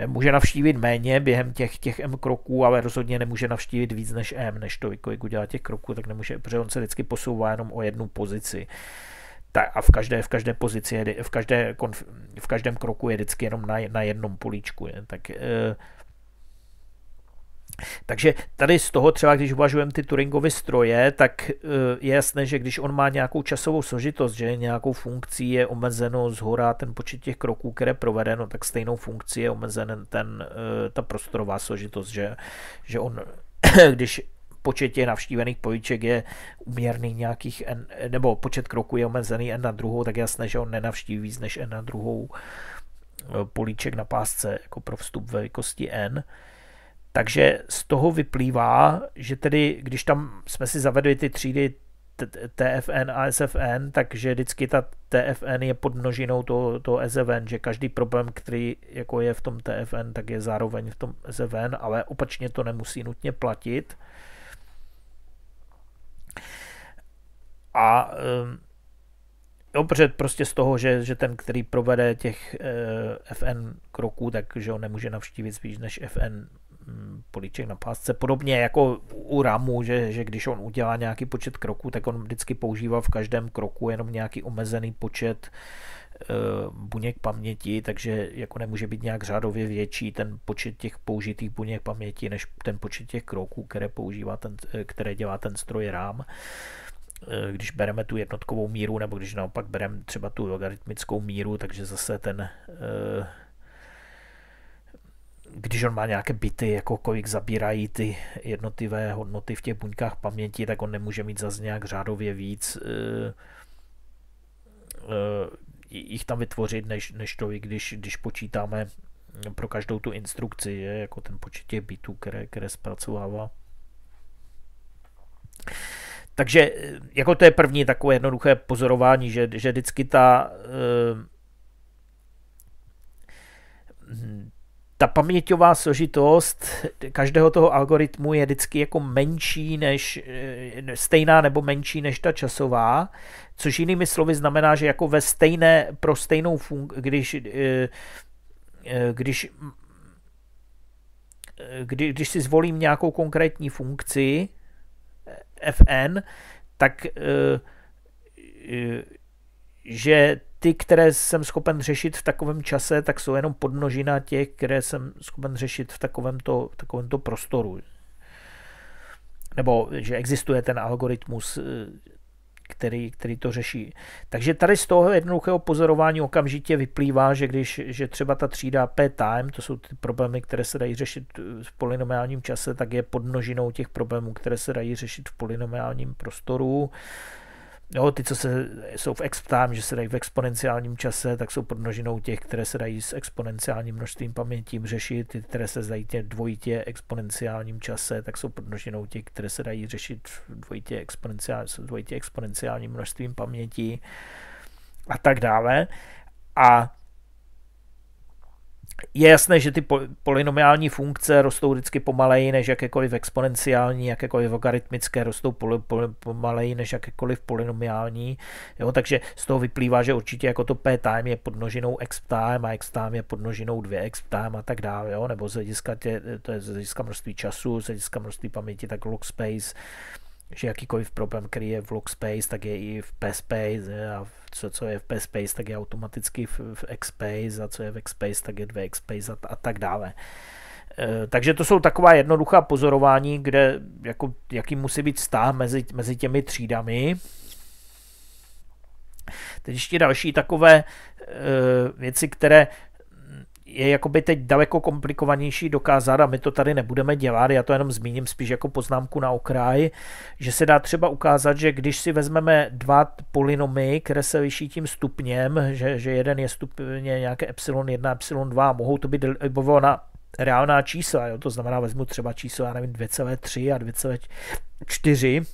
[SPEAKER 1] Může navštívit méně během těch, těch m kroků, ale rozhodně nemůže navštívit víc než m, než to, kolik udělá těch kroků, tak nemůže, protože on se vždycky posouvá jenom o jednu pozici ta, a v každé, v každé pozici, je, v, každé, konf, v každém kroku je vždycky jenom na, na jednom políčku. Je. Tak, e, takže tady z toho třeba, když uvažujeme ty Turingovy stroje, tak eh, je jasné, že když on má nějakou časovou složitost, že nějakou funkcí je omezeno z hora ten počet těch kroků, které je provedeno, tak stejnou funkcí je omezen ten, eh, ta prostorová složitost, že, že on, když počet těch navštívených pojiček je uměrný nějakých, n, nebo počet kroků je omezený n na druhou, tak jasné, že on nenavštíví víc než n na druhou eh, políček na pásce jako pro vstup velikosti n. Takže z toho vyplývá, že tedy, když tam jsme si zavedli ty třídy TFN a SFN, takže vždycky ta TFN je podmnožinou toho, toho SFN, že každý problém, který jako je v tom TFN, tak je zároveň v tom SFN, ale opačně to nemusí nutně platit. A ehm, opřed prostě z toho, že, že ten, který provede těch eh, FN kroků, tak že nemůže navštívit spíš než FN mm, políček na pásce. Podobně jako u ramu, že, že když on udělá nějaký počet kroků, tak on vždycky používá v každém kroku jenom nějaký omezený počet eh, buněk paměti, takže jako nemůže být nějak řádově větší ten počet těch použitých buněk paměti, než ten počet těch kroků, které používá ten, eh, které dělá ten stroj rám. Eh, když bereme tu jednotkovou míru, nebo když naopak bereme třeba tu logaritmickou míru, takže zase ten, eh, když on má nějaké byty, jako kolik zabírají ty jednotlivé hodnoty v těch buňkách paměti, tak on nemůže mít zase nějak řádově víc eh, jich tam vytvořit, než, než to, i když, když počítáme pro každou tu instrukci, je jako ten počet těch bytů, které, které zpracovává. Takže eh, jako to je první takové jednoduché pozorování, že, že vždycky ta, eh, ta paměťová složitost každého toho algoritmu je vždycky jako menší než, eh, stejná nebo menší než ta časová, což jinými slovy znamená, že jako ve stejné, pro stejnou funkci, když, když když když si zvolím nějakou konkrétní funkci, FN, tak eh, eh, že ty, které jsem schopen řešit v takovém čase, tak jsou jenom podmnožina těch, které jsem schopen řešit v takovémto, v takovémto prostoru. Nebo že existuje ten algoritmus, eh, který, který to řeší. Takže tady z toho jednoduchého pozorování okamžitě vyplývá, že když že třeba ta třída p time, to jsou ty problémy, které se dají řešit eh, v polynomiálním čase, tak je podnožinou těch problémů, které se dají řešit v polynomiálním prostoru jo, ty, co se, jsou v exptám, že se dají v exponenciálním čase, tak jsou podmnožinou těch, které se dají s exponenciálním množstvím pamětím řešit, ty, které se dají tě dvojitě exponenciálním čase, tak jsou podmnožinou těch, které se dají řešit dvojitě, exponenciál, dvojitě exponenciálním množstvím paměti a tak dále. A je jasné, že ty polynomiální funkce rostou vždycky pomaleji než jakékoliv exponenciální, jakékoliv logaritmické rostou poli, poli, pomaleji než jakékoliv polynomiální. Jo? Takže z toho vyplývá, že určitě jako to p time je podnožinou x time a x time je podnožinou 2x time a tak dále. Jo? Nebo z hlediska, tě, to je z hlediska množství času, z hlediska množství paměti, tak log space že jakýkoliv problém, který je v Space, tak je i v space a co, co je v Space, tak je automaticky v, v space a co je v Space, tak je v Space a, a tak dále. E, takže to jsou taková jednoduchá pozorování, kde jako, jaký musí být vztah mezi, mezi těmi třídami. Teď ještě další takové e, věci, které je jakoby teď daleko komplikovanější dokázat a my to tady nebudeme dělat, já to jenom zmíním spíš jako poznámku na okraj, že se dá třeba ukázat, že když si vezmeme dva polynomy, které se liší tím stupněm, že, že jeden je stupně nějaké epsilon 1, epsilon 2, mohou to být na reálná čísla, jo? to znamená vezmu třeba číslo, já nevím, 2,3 a 2,4,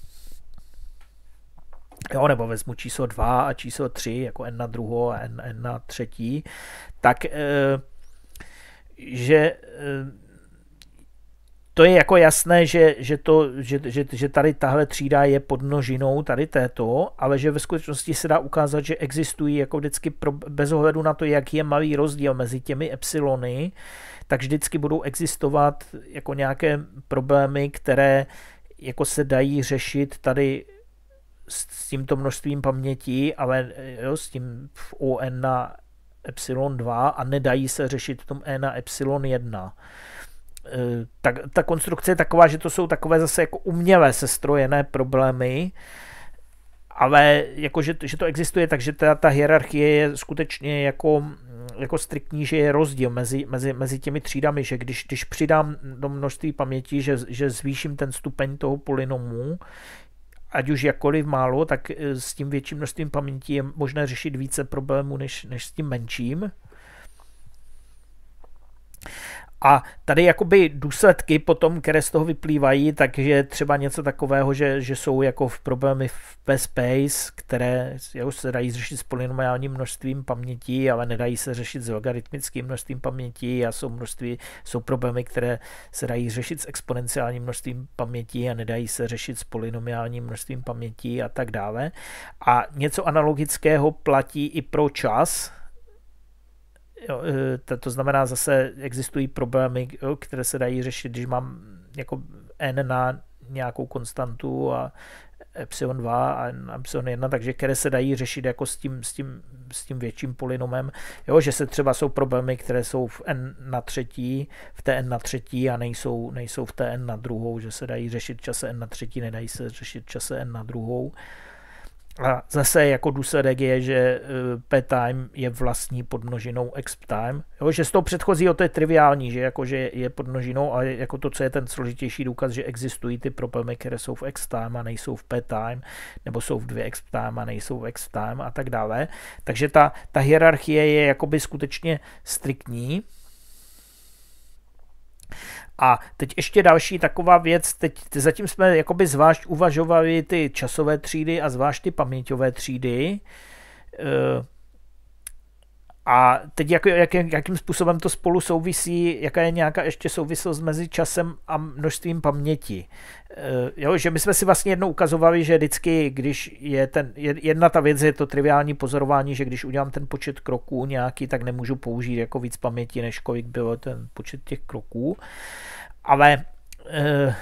[SPEAKER 1] jo, nebo vezmu číslo 2 a číslo 3, jako n na druhou a n, n na třetí, tak e, že eh, to je jako jasné, že, že, to, že, že, že tady tahle třída je podnožinou tady této, ale že ve skutečnosti se dá ukázat, že existují jako vždycky pro, bez ohledu na to, jaký je malý rozdíl mezi těmi epsilony, tak vždycky budou existovat jako nějaké problémy, které jako se dají řešit tady s, s tímto množstvím paměti, ale eh, jo, s tím v ON na epsilon 2 a nedají se řešit v tom E na epsilon 1 e, Tak, ta konstrukce je taková, že to jsou takové zase jako umělé sestrojené problémy, ale jako, že, že to existuje, takže ta, ta hierarchie je skutečně jako, jako striktní, že je rozdíl mezi, mezi, mezi těmi třídami, že když, když přidám do množství paměti, že, že zvýším ten stupeň toho polynomu, ať už jakkoliv málo, tak eh, s tím větším množstvím paměti je možné řešit více problémů než, než s tím menším. A tady jakoby důsledky potom, které z toho vyplývají, takže třeba něco takového, že, že jsou jako v problémy v space, které jo, se dají řešit s polynomiálním množstvím paměti, ale nedají se řešit s logaritmickým množstvím paměti a jsou, množství, jsou problémy, které se dají řešit s exponenciálním množstvím paměti a nedají se řešit s polynomiálním množstvím paměti a tak dále. A něco analogického platí i pro čas, Jo, eh, to znamená zase existují problémy, jo, které se dají řešit, když mám jako n na nějakou konstantu a epsilon 2 a epsilon 1, takže které se dají řešit jako s tím, s tím, s tím větším polynomem. Jo, že se třeba jsou problémy, které jsou v n na třetí, v té n na třetí a nejsou, nejsou v té n na druhou, že se dají řešit čase n na třetí, nedají se řešit čase n na druhou. Uh, a zase jako důsledek je, že eh, p time je vlastní podmnožinou x time. Jo, že z toho předchozího to je triviální, že, jako, že je podmnožinou a jako to, co je ten složitější důkaz, že existují ty problémy, které jsou v x time a nejsou v p time, nebo jsou v dvě x time a nejsou v x time a tak dále. Takže ta, ta hierarchie je jakoby skutečně striktní. A teď ještě další taková věc, teď zatím jsme jakoby zvlášť uvažovali ty časové třídy a zvlášť ty paměťové třídy. Eh, a teď jak, jak, jakým způsobem to spolu souvisí, jaká je nějaká ještě souvislost mezi časem a množstvím paměti. E, jo, že my jsme si vlastně jednou ukazovali, že vždycky, když je ten, jedna ta věc je to triviální pozorování, že když udělám ten počet kroků nějaký, tak nemůžu použít jako víc paměti, než kolik bylo ten počet těch kroků. Ale e,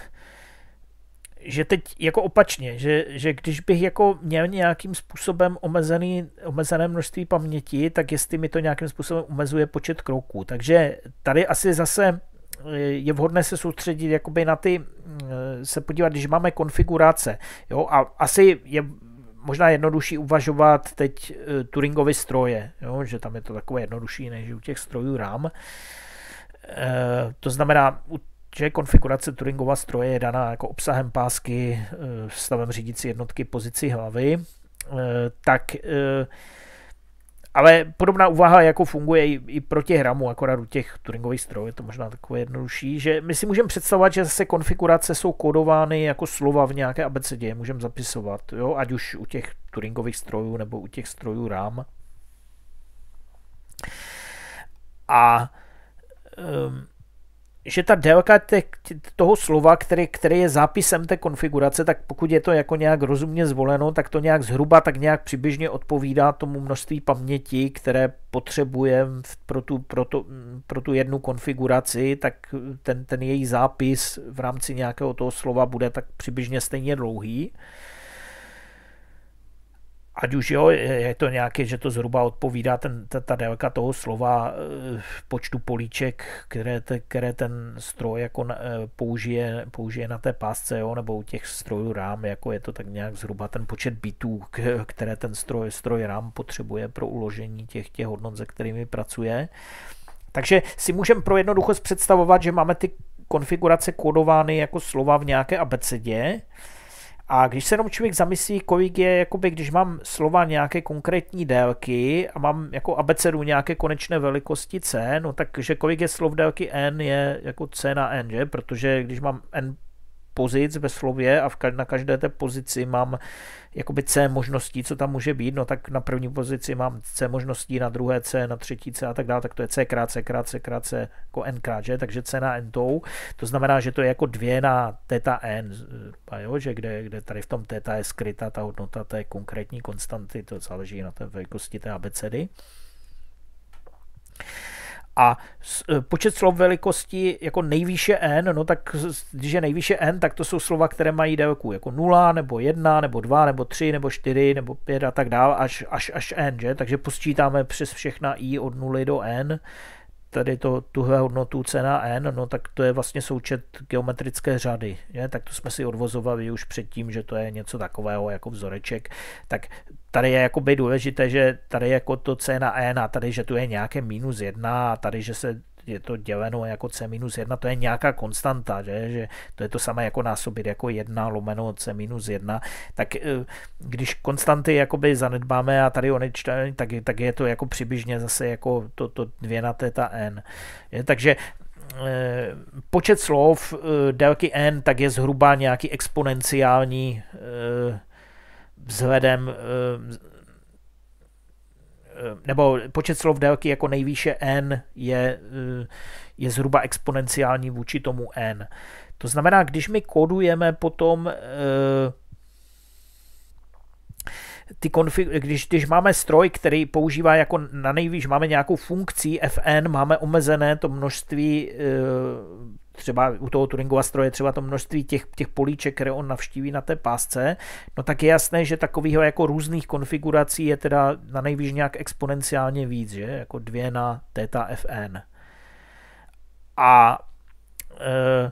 [SPEAKER 1] že teď jako opačně, že, že když bych jako měl nějakým způsobem omezený, omezené množství paměti, tak jestli mi to nějakým způsobem omezuje počet kroků. Takže tady asi zase eh, je vhodné se soustředit jakoby na ty, eh, se podívat, když máme konfigurace. Jo? A asi je možná jednodušší uvažovat teď eh, Turingovy stroje, jo? že tam je to takové jednodušší než u těch strojů RAM. To znamená, u že konfigurace Turingova stroje je daná jako obsahem pásky, eh, stavem řídící jednotky, pozici hlavy, eh, tak eh, ale podobná úvaha jako funguje i, pro těch ramů, akorát u těch Turingových strojů je to možná takové jednodušší, že my si můžeme představovat, že zase konfigurace jsou kodovány jako slova v nějaké abecedě, můžeme zapisovat, jo, ať už u těch Turingových strojů nebo u těch strojů RAM. A um, že ta délka te, toho slova, který, který je zápisem té konfigurace, tak pokud je to jako nějak rozumně zvoleno, tak to nějak zhruba, tak nějak přibližně odpovídá tomu množství paměti, které potřebujeme pro tu, pro, pro tu jednu konfiguraci, tak ten, ten její zápis v rámci nějakého toho slova bude tak přibližně stejně dlouhý. Uh, ať už jo, je to nějaké, že to zhruba odpovídá ten, ta, ta délka toho slova eh, počtu políček, které, te, které ten stroj jako eh, použije, použije na té pásce, jo, nebo u těch strojů rám, jako je to tak nějak zhruba ten počet bitů, které ten stroj, stroj rám potřebuje pro uložení těch, těch hodnot, se kterými pracuje. Takže si můžeme pro jednoduchost představovat, že máme ty konfigurace kodovány jako slova v nějaké abecedě, a když se jenom člověk zamyslí, kolik je, jakoby, když mám slova nějaké konkrétní délky a mám jako abecedu nějaké konečné velikosti C, no takže kolik je slov délky N je jako C na N, že? Protože když mám N pozic ve slově a v, na každé té pozici mám jakoby C možností, co tam může být, no tak na první pozici mám C možností, na druhé C, na třetí C a tak dále, tak to je C krát C krát C krát C jako N krát, že? Takže C na N tou, to znamená, že to je jako dvě na teta N, a jo, že kde, kde tady v tom teta je skryta ta hodnota té konkrétní konstanty, to záleží na té velikosti té abecedy. A eh, počet slov velikosti jako nejvýše n, no tak když je nejvýše n, tak to jsou slova, které mají délku jako 0, nebo 1, nebo 2, nebo 3, nebo 4, nebo 5 a tak dále, až, až, až n, že? Takže posčítáme přes všechna i od 0 do n, tady to, tuhle hodnotu cena n, no tak to je vlastně součet geometrické řady, je? tak to jsme si odvozovali už předtím, že to je něco takového jako vzoreček, tak tady je jakoby důležité, že tady je jako to C na E, a tady, že tu je nějaké minus jedna, a tady, že se je to děleno jako C minus 1, to je nějaká konstanta, že, že to je to samé jako násobit jako 1 lomeno C minus 1, tak eh, když konstanty jakoby zanedbáme a tady oni čtají, tak, tak je to jako přibližně zase jako to, to 2 na teta n. Je, takže eh, počet slov eh, délky n tak je zhruba nějaký exponenciální vzhledem eh, eh, nebo počet slov délky jako nejvýše n je, eh, je zhruba exponenciální vůči tomu n. To znamená, když my kodujeme potom ty konfig, když, když máme stroj, který používá jako na nejvýš, máme nějakou funkci fn, máme omezené to množství třeba u toho Turingova stroje třeba to množství těch, těch políček, které on navštíví na té pásce, no tak je jasné, že takového jako různých konfigurací je teda na nejvíc nějak exponenciálně víc, že? Jako dvě na theta fn. A e,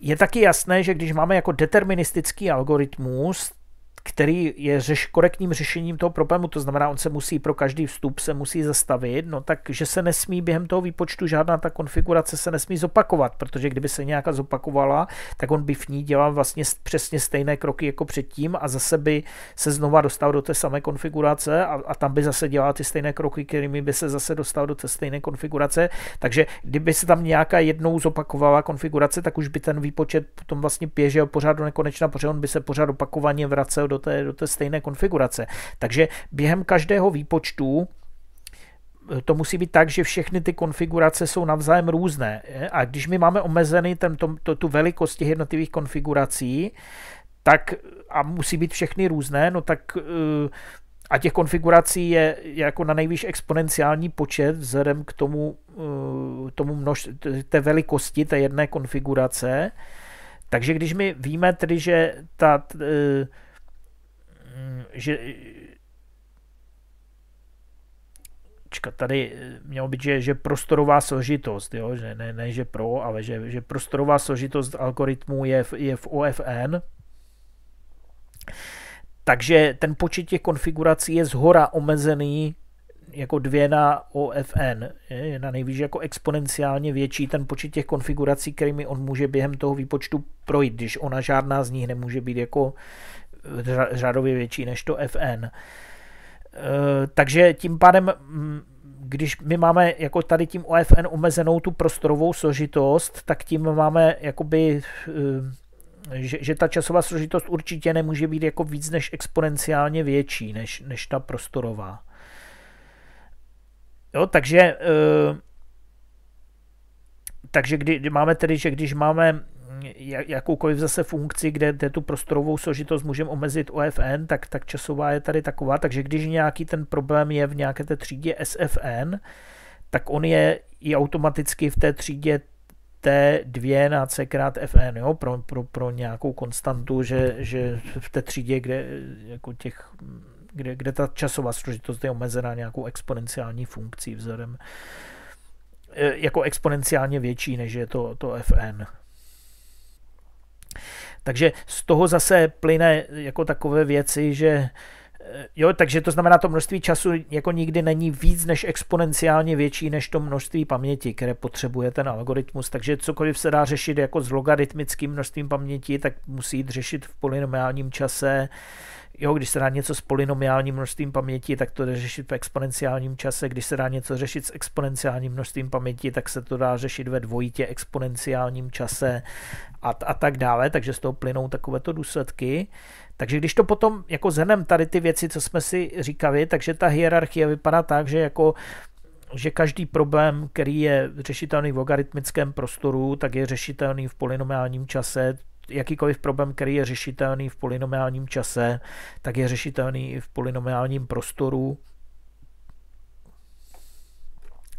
[SPEAKER 1] je taky jasné, že když máme jako deterministický algoritmus, který je řeš, korektním řešením toho problému, to znamená, on se musí pro každý vstup se musí zastavit, no tak, že se nesmí během toho výpočtu žádná ta konfigurace se nesmí zopakovat, protože kdyby se nějaká zopakovala, tak on by v ní dělal vlastně přesně stejné kroky jako předtím a zase by se znova dostal do té samé konfigurace a, a tam by zase dělal ty stejné kroky, kterými by se zase dostal do té stejné konfigurace, takže kdyby se tam nějaká jednou zopakovala konfigurace, tak už by ten výpočet potom vlastně běžel pořád do nekonečna, protože on by se pořád opakovaně vracel do té, do té stejné konfigurace. Takže během každého výpočtu eh, to musí být tak, že všechny ty konfigurace jsou navzájem různé. A když my máme omezený ten, to, to, tu velikost těch jednotlivých konfigurací, tak a musí být všechny různé, no tak eh, a těch konfigurací je jako na nejvýš exponenciální počet vzhledem k tomu, eh, tomu množ, té velikosti té jedné konfigurace. Takže když my víme tedy, že ta, že čekat, tady eh, mělo být, že, že prostorová složitost, jo? Že, ne, ne, že pro, ale že, že prostorová složitost algoritmu je v, je v OFN, takže ten počet těch konfigurací je zhora omezený jako dvě na OFN, je na nejvíc jako exponenciálně větší ten počet těch konfigurací, kterými on může během toho výpočtu projít, když ona žádná z nich nemůže být jako řadově větší než to FN. Eh, takže tím pádem, mm, když my máme jako tady tím OFN omezenou tu prostorovou složitost, tak tím máme jakoby eh, že, že ta časová složitost určitě nemůže být jako víc než exponenciálně větší než, než ta prostorová. Jo, takže, eh, takže kdy, máme tedy, že když máme jakoukoliv zase funkci, kde, kde tu prostorovou složitost můžeme omezit OFN, tak, tak časová je tady taková, takže když nějaký ten problém je v nějaké té třídě SFN, tak on je i automaticky v té třídě T2 na C krát Fn, jo, pro, pro, pro nějakou konstantu, že, že v té třídě, kde, jako těch, kde, kde ta časová složitost je omezená nějakou exponenciální funkcí vzorem, e, jako exponenciálně větší, než je to, to Fn. Takže z toho zase plyne jako takové věci, že eh, Jo, takže to znamená, to množství času jako nikdy není víc než exponenciálně větší než to množství paměti, které potřebuje ten algoritmus. Takže cokoliv se dá řešit jako s logaritmickým množstvím paměti, tak musí jít řešit v polynomiálním čase. Jo, když se dá něco s polynomiálním množstvím paměti, tak to jde řešit v exponenciálním čase. Když se dá něco řešit s exponenciálním množstvím paměti, tak se to dá řešit ve dvojitě exponenciálním čase a, a tak dále. Takže z toho plynou takovéto důsledky. Takže když to potom jako zhrnem tady ty věci, co jsme si říkali, takže ta hierarchie vypadá tak, že jako že každý problém, který je řešitelný v logaritmickém prostoru, tak je řešitelný v polynomiálním čase, jakýkoliv problém, který je řešitelný v polynomiálním čase, tak je řešitelný i v polynomiálním prostoru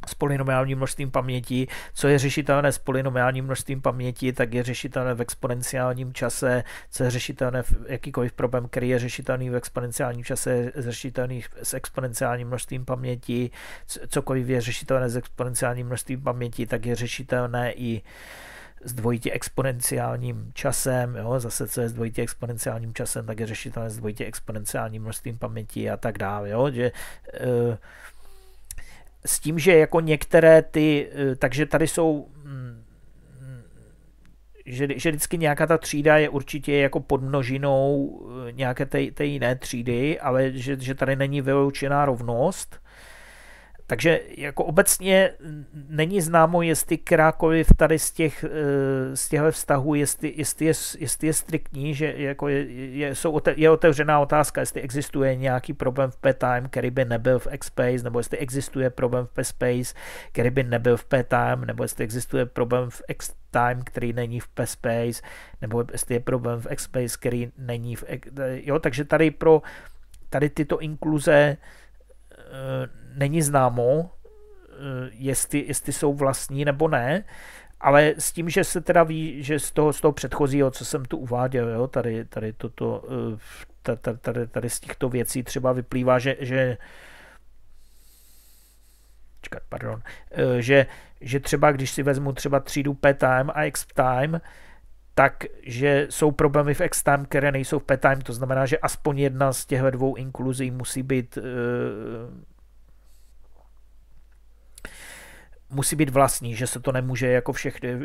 [SPEAKER 1] s polynomiálním množstvím paměti. Co je řešitelné s polynomiálním množstvím paměti, tak je řešitelné v exponenciálním čase. Co je řešitelné v jakýkoliv problém, který je řešitelný v exponenciálním čase, je řešitelný s exponenciálním množstvím paměti. Cokoliv je řešitelné s exponenciálním množstvím paměti, tak je řešitelné i uh, s dvojitě exponenciálním časem, jo, zase co je s dvojitě exponenciálním časem, tak je řešitelné s dvojitě exponenciálním množstvím paměti a tak dále, jo, že e, s tím, že jako některé ty, e, takže tady jsou mm, že, že vždycky nějaká ta třída je určitě jako podmnožinou eh, nějaké té, té jiné třídy, ale že, že tady není vyloučená rovnost, takže jako obecně není známo, jestli kterákoliv tady z, těch, eh, z těchto vztahů, jestli, jestli, je, jestli je striktní, že jako je, je, jsou, je otevřená otázka, jestli existuje nějaký problém v P-Time, který by nebyl v X-Space, nebo jestli existuje problém v P-Space, který by nebyl v P-Time, nebo jestli existuje problém v X time, který není v P-Space, nebo jestli je problém v X-Space, který není v... Jo, takže tady pro tady tyto inkluze eh, není známo, eh, jestli, jestli jsou vlastní nebo ne, ale s tím, že se teda ví, že z toho, z toho předchozího, co jsem tu uváděl, jo, tady, tady, toto, eh, tady, tady, tady z těchto věcí třeba vyplývá, že, že čekat, pardon, eh, že, že třeba když si vezmu třeba třídu P-time a X-time, tak, že jsou problémy v X-time, které nejsou v P-time, to znamená, že aspoň jedna z těch dvou inkluzí musí být musí být vlastní, že se to nemůže jako všechny,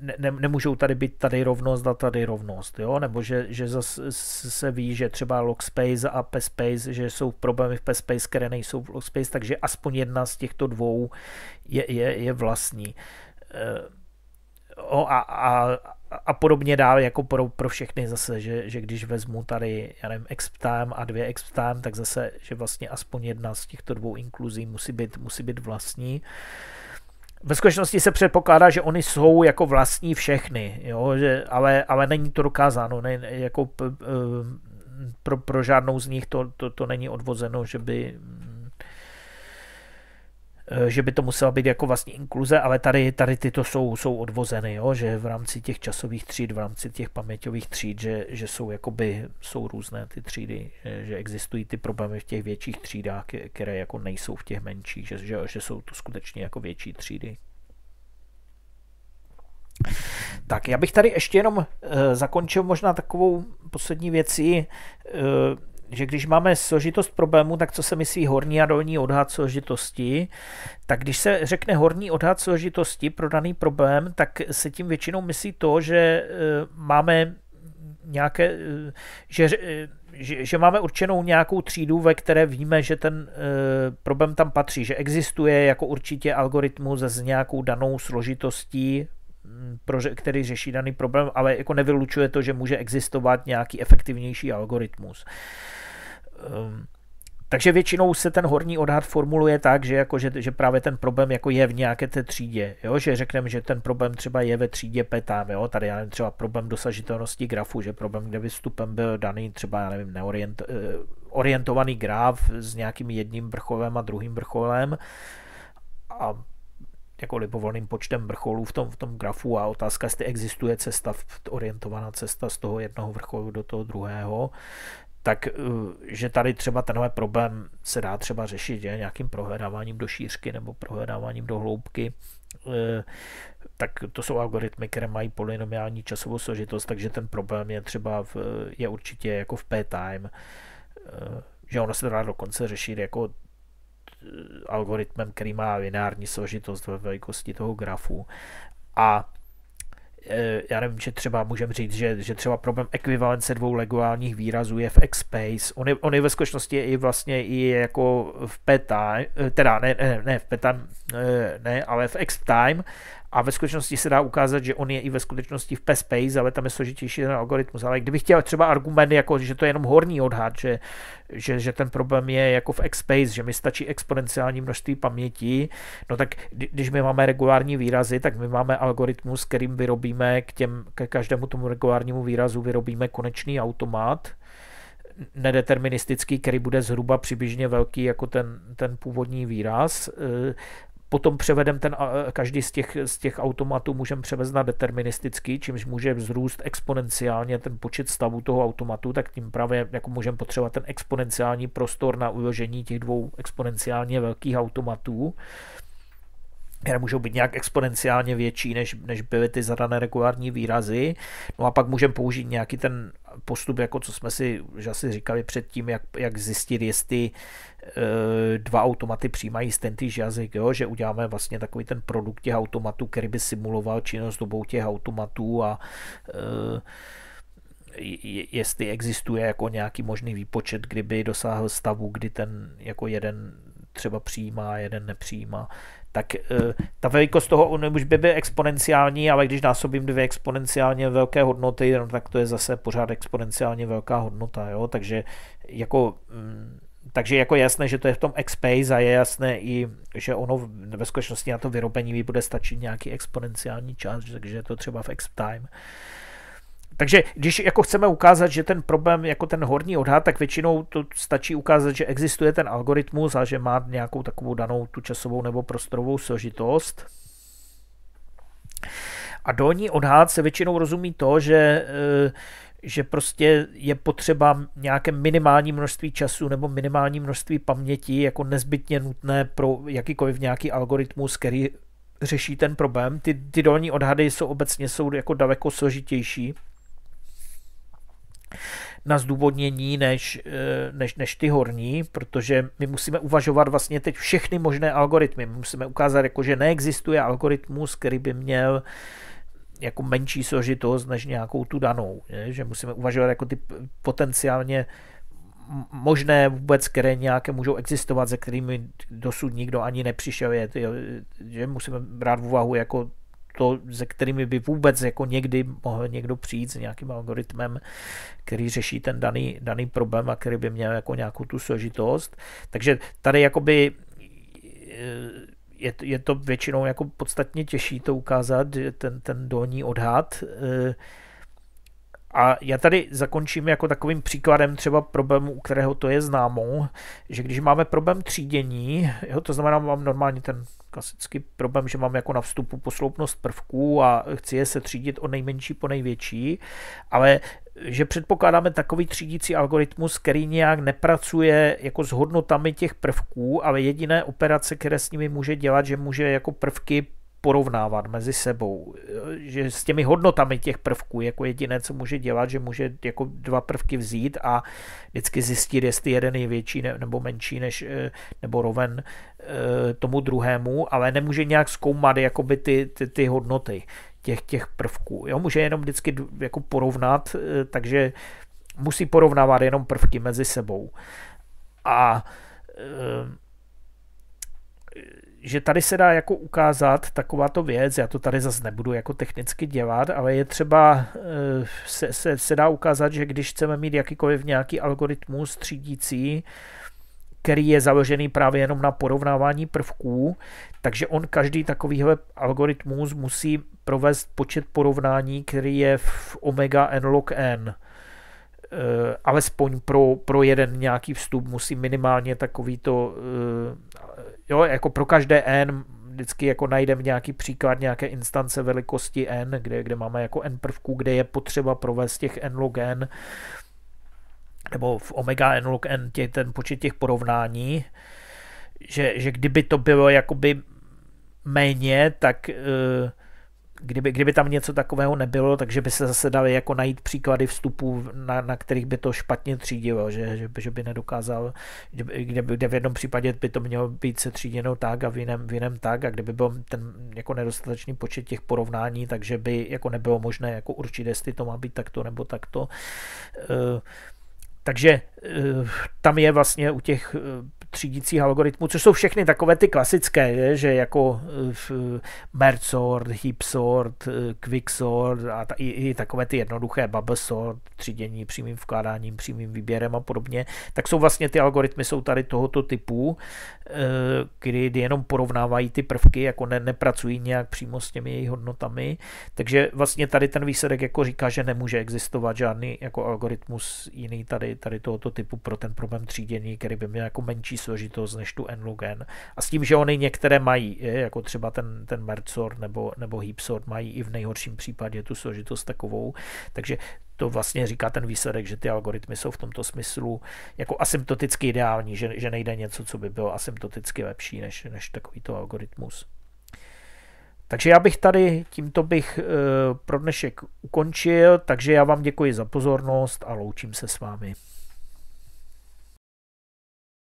[SPEAKER 1] ne, ne, nemůžou tady být tady rovnost a tady rovnost, jo, nebo že, že zase se ví, že třeba space a Pespace, že jsou problémy v Pespace, které nejsou v space, takže aspoň jedna z těchto dvou je, je, je vlastní. Eh, o, a, a, a podobně dál jako pro, pro všechny zase, že, že když vezmu tady, já nevím, exptime a dvě exptime, tak zase, že vlastně aspoň jedna z těchto dvou inkluzí musí být, musí být vlastní. Uh, ve skutečnosti se předpokládá, že oni jsou jako vlastní všechny, jo, že, ale, ale není to dokázáno, ne, jako p, p, pro, pro žádnou z nich to, to, to není odvozeno, že by Eh, že by to musela být jako vlastně inkluze, ale tady, tady tyto jsou, jsou odvozeny, jo? že v rámci těch časových tříd, v rámci těch paměťových tříd, že, že jsou, jakoby, jsou různé ty třídy, eh, že existují ty problémy v těch větších třídách, které jako nejsou v těch menších, že, že, že jsou to skutečně jako větší třídy. Tak já bych tady ještě jenom e, zakončil možná takovou poslední věcí, e, že když máme složitost problému, tak co se myslí horní a dolní odhad složitosti, tak když se řekne horní odhad složitosti pro daný problém, tak se tím většinou myslí to, že e, máme nějaké, e, že, e, že, že máme určenou nějakou třídu, ve které víme, že ten problém tam patří, že existuje jako určitě algoritmus s nějakou danou složitostí, pro, který řeší daný problém, ale jako nevylučuje to, že může existovat nějaký efektivnější algoritmus. Ehm, takže většinou se ten horní odhad formuluje tak, že, jako, že, že právě ten problém jako je v nějaké té třídě, jo? že řekneme, že ten problém třeba je ve třídě petám, jo? tady já nevím, třeba problém dosažitelnosti grafu, že problém, kde by vstupem byl daný třeba, já nevím, neorient, eh, orientovaný graf s nějakým jedním vrcholem a druhým vrcholem a jako libovolným počtem vrcholů v tom, v tom grafu a otázka, jestli existuje cesta, orientovaná cesta z toho jednoho vrcholu do toho druhého tak eh, že tady třeba tenhle problém se dá třeba řešit je, nějakým prohledáváním do šířky nebo prohledáváním do hloubky, eh, tak to jsou algoritmy, které mají polynomiální časovou složitost, takže ten problém je třeba v, je určitě jako v p-time, eh, že ono se dá dokonce řešit jako algoritmem, který má lineární složitost ve velikosti toho grafu a Eh, já nevím, že třeba můžeme říct, že, že třeba problém ekvivalence dvou legálních výrazů je v X-Space. On ony on je ve skutečnosti i vlastně i jako v peta, eh, teda ne, ne, ne v peta, eh, ne, ale v X-Time a ve skutečnosti se dá ukázat, že on je i ve skutečnosti v P-Space, ale tam je složitější ten algoritmus. Ale kdybych chtěl třeba argument, jako, že to je jenom horní odhad, že, že, že ten problém je jako v X-Space, že mi stačí exponenciální množství paměti, no tak když my máme regulární výrazy, tak my máme algoritmus, kterým vyrobíme k, těm, k každému tomu regulárnímu výrazu vyrobíme konečný automat, nedeterministický, který bude zhruba přibližně velký jako ten, ten původní výraz Potom převedeme ten, každý z těch, z těch automatů můžeme převést na deterministický, čímž může vzrůst exponenciálně ten počet stavů toho automatu, tak tím právě jako můžeme potřebovat ten exponenciální prostor na uložení těch dvou exponenciálně velkých automatů které můžou být nějak exponenciálně větší, než, než byly ty zadané regulární výrazy. No a pak můžeme použít nějaký ten postup, jako co jsme si už asi říkali předtím, jak, jak zjistit, jestli Eh, dva automaty přijímají z tentýž jazyk, jo? že uděláme vlastně takový ten produkt těch automatů, který by simuloval činnost obou těch automatů a eh, jestli existuje jako nějaký možný výpočet, kdyby dosáhl stavu, kdy ten jako jeden třeba přijímá, jeden nepřijímá, tak eh, ta velikost toho on už by byl exponenciální, ale když násobím dvě exponenciálně velké hodnoty, no, tak to je zase pořád exponenciálně velká hodnota, jo? takže jako mm, takže jako jasné, že to je v tom x a je jasné i, že ono ve skutečnosti na to vyrobení mi bude stačit nějaký exponenciální čas, takže je to třeba v X-Time. Takže když jako chceme ukázat, že ten problém, jako ten horní odhad, tak většinou to stačí ukázat, že existuje ten algoritmus a že má nějakou takovou danou tu časovou nebo prostorovou složitost. A dolní odhád se většinou rozumí to, že eh, že prostě je potřeba nějaké minimální množství času nebo minimální množství paměti jako nezbytně nutné pro jakýkoliv nějaký algoritmus, který řeší ten problém. Ty, ty dolní odhady jsou obecně jsou jako daleko složitější na zdůvodnění než, eh, než, než ty horní, protože my musíme uvažovat vlastně teď všechny možné algoritmy. My musíme ukázat, jako, že neexistuje algoritmus, který by měl uh, jako menší složitost než nějakou tu danou, je? že musíme uvažovat jako ty potenciálně možné vůbec, které nějaké můžou existovat, se kterými dosud nikdo ani nepřišel, je, ty, že musíme brát v úvahu jako to, se kterými by vůbec jako někdy mohl někdo přijít s nějakým algoritmem, který řeší ten daný, daný problém a který by měl jako nějakou tu složitost. Takže tady jakoby e, je, je to většinou jako podstatně těžší to ukázat, ten, ten dolní odhad. Eh, a já tady zakončím jako takovým příkladem třeba problému, u kterého to je známo, že když máme problém třídění, jo, to znamená, mám normálně ten klasicky problém, že mám jako na vstupu posloupnost prvků a chci je se třídit od nejmenší po největší, ale že předpokládáme takový třídící algoritmus, který nějak nepracuje jako s hodnotami těch prvků, ale jediné operace, které s nimi může dělat, že může jako prvky porovnávat mezi sebou, že s těmi hodnotami těch prvků jako jediné, co může dělat, že může jako dva prvky vzít a vždycky zjistit, jestli jeden je větší nebo menší než, eh, nebo roven eh, tomu druhému, ale nemůže nějak zkoumat jakoby ty, ty, ty hodnoty těch, těch prvků. Jo, může jenom vždycky jako porovnat, eh, takže musí porovnávat jenom prvky mezi sebou. A že tady se dá jako ukázat takováto věc, já to tady zase nebudu jako technicky dělat, ale je třeba, eh, se, se, se dá ukázat, že když chceme mít jakýkoliv nějaký algoritmus třídící, který je založený právě jenom na porovnávání prvků, takže on každý takovýhle algoritmus musí provést počet porovnání, který je v omega n log n. Eh, alespoň pro, pro jeden nějaký vstup musí minimálně takový to, eh, jo, jako pro každé N vždycky jako najdeme nějaký příklad nějaké instance velikosti N, kde, kde máme jako N prvku, kde je potřeba provést těch N log N, nebo v omega N log N tě, ten počet těch porovnání, že, že kdyby to bylo jakoby méně, tak uh, kdyby, kdyby tam něco takového nebylo, takže by se zase dali jako najít příklady vstupů, na, na kterých by to špatně třídilo, že, že, že by nedokázal, kde, kde v jednom případě by to mělo být se tříděno tak a v jiném, v jiném tak a kdyby byl ten jako nedostatečný počet těch porovnání, takže by jako nebylo možné jako určit, jestli to má být takto nebo takto. Eh, takže eh, tam je vlastně u těch eh, třídících algoritmů, což jsou všechny takové ty klasické, je, že jako eh, merge sort, heap sort, eh, quick sort a ta, i, i takové ty jednoduché bubble sort, třídění přímým vkládáním, přímým výběrem a podobně, tak jsou vlastně ty algoritmy jsou tady tohoto typu, eh, kdy jenom porovnávají ty prvky, jako ne, nepracují nějak přímo s těmi jejich hodnotami, takže vlastně tady ten výsledek jako říká, že nemůže existovat žádný jako algoritmus jiný tady, tady tohoto typu pro ten problém třídění, který by měl jako menší složitost než tu Enlugen. A s tím, že oni některé mají, jako třeba ten, ten Mercor nebo, nebo Heapsort, mají i v nejhorším případě tu složitost takovou. Takže to vlastně říká ten výsledek, že ty algoritmy jsou v tomto smyslu jako asymptoticky ideální, že, že nejde něco, co by bylo asymptoticky lepší než, než takovýto algoritmus. Takže já bych tady, tímto bych eh, pro dnešek ukončil, takže já vám děkuji za pozornost a loučím se s vámi.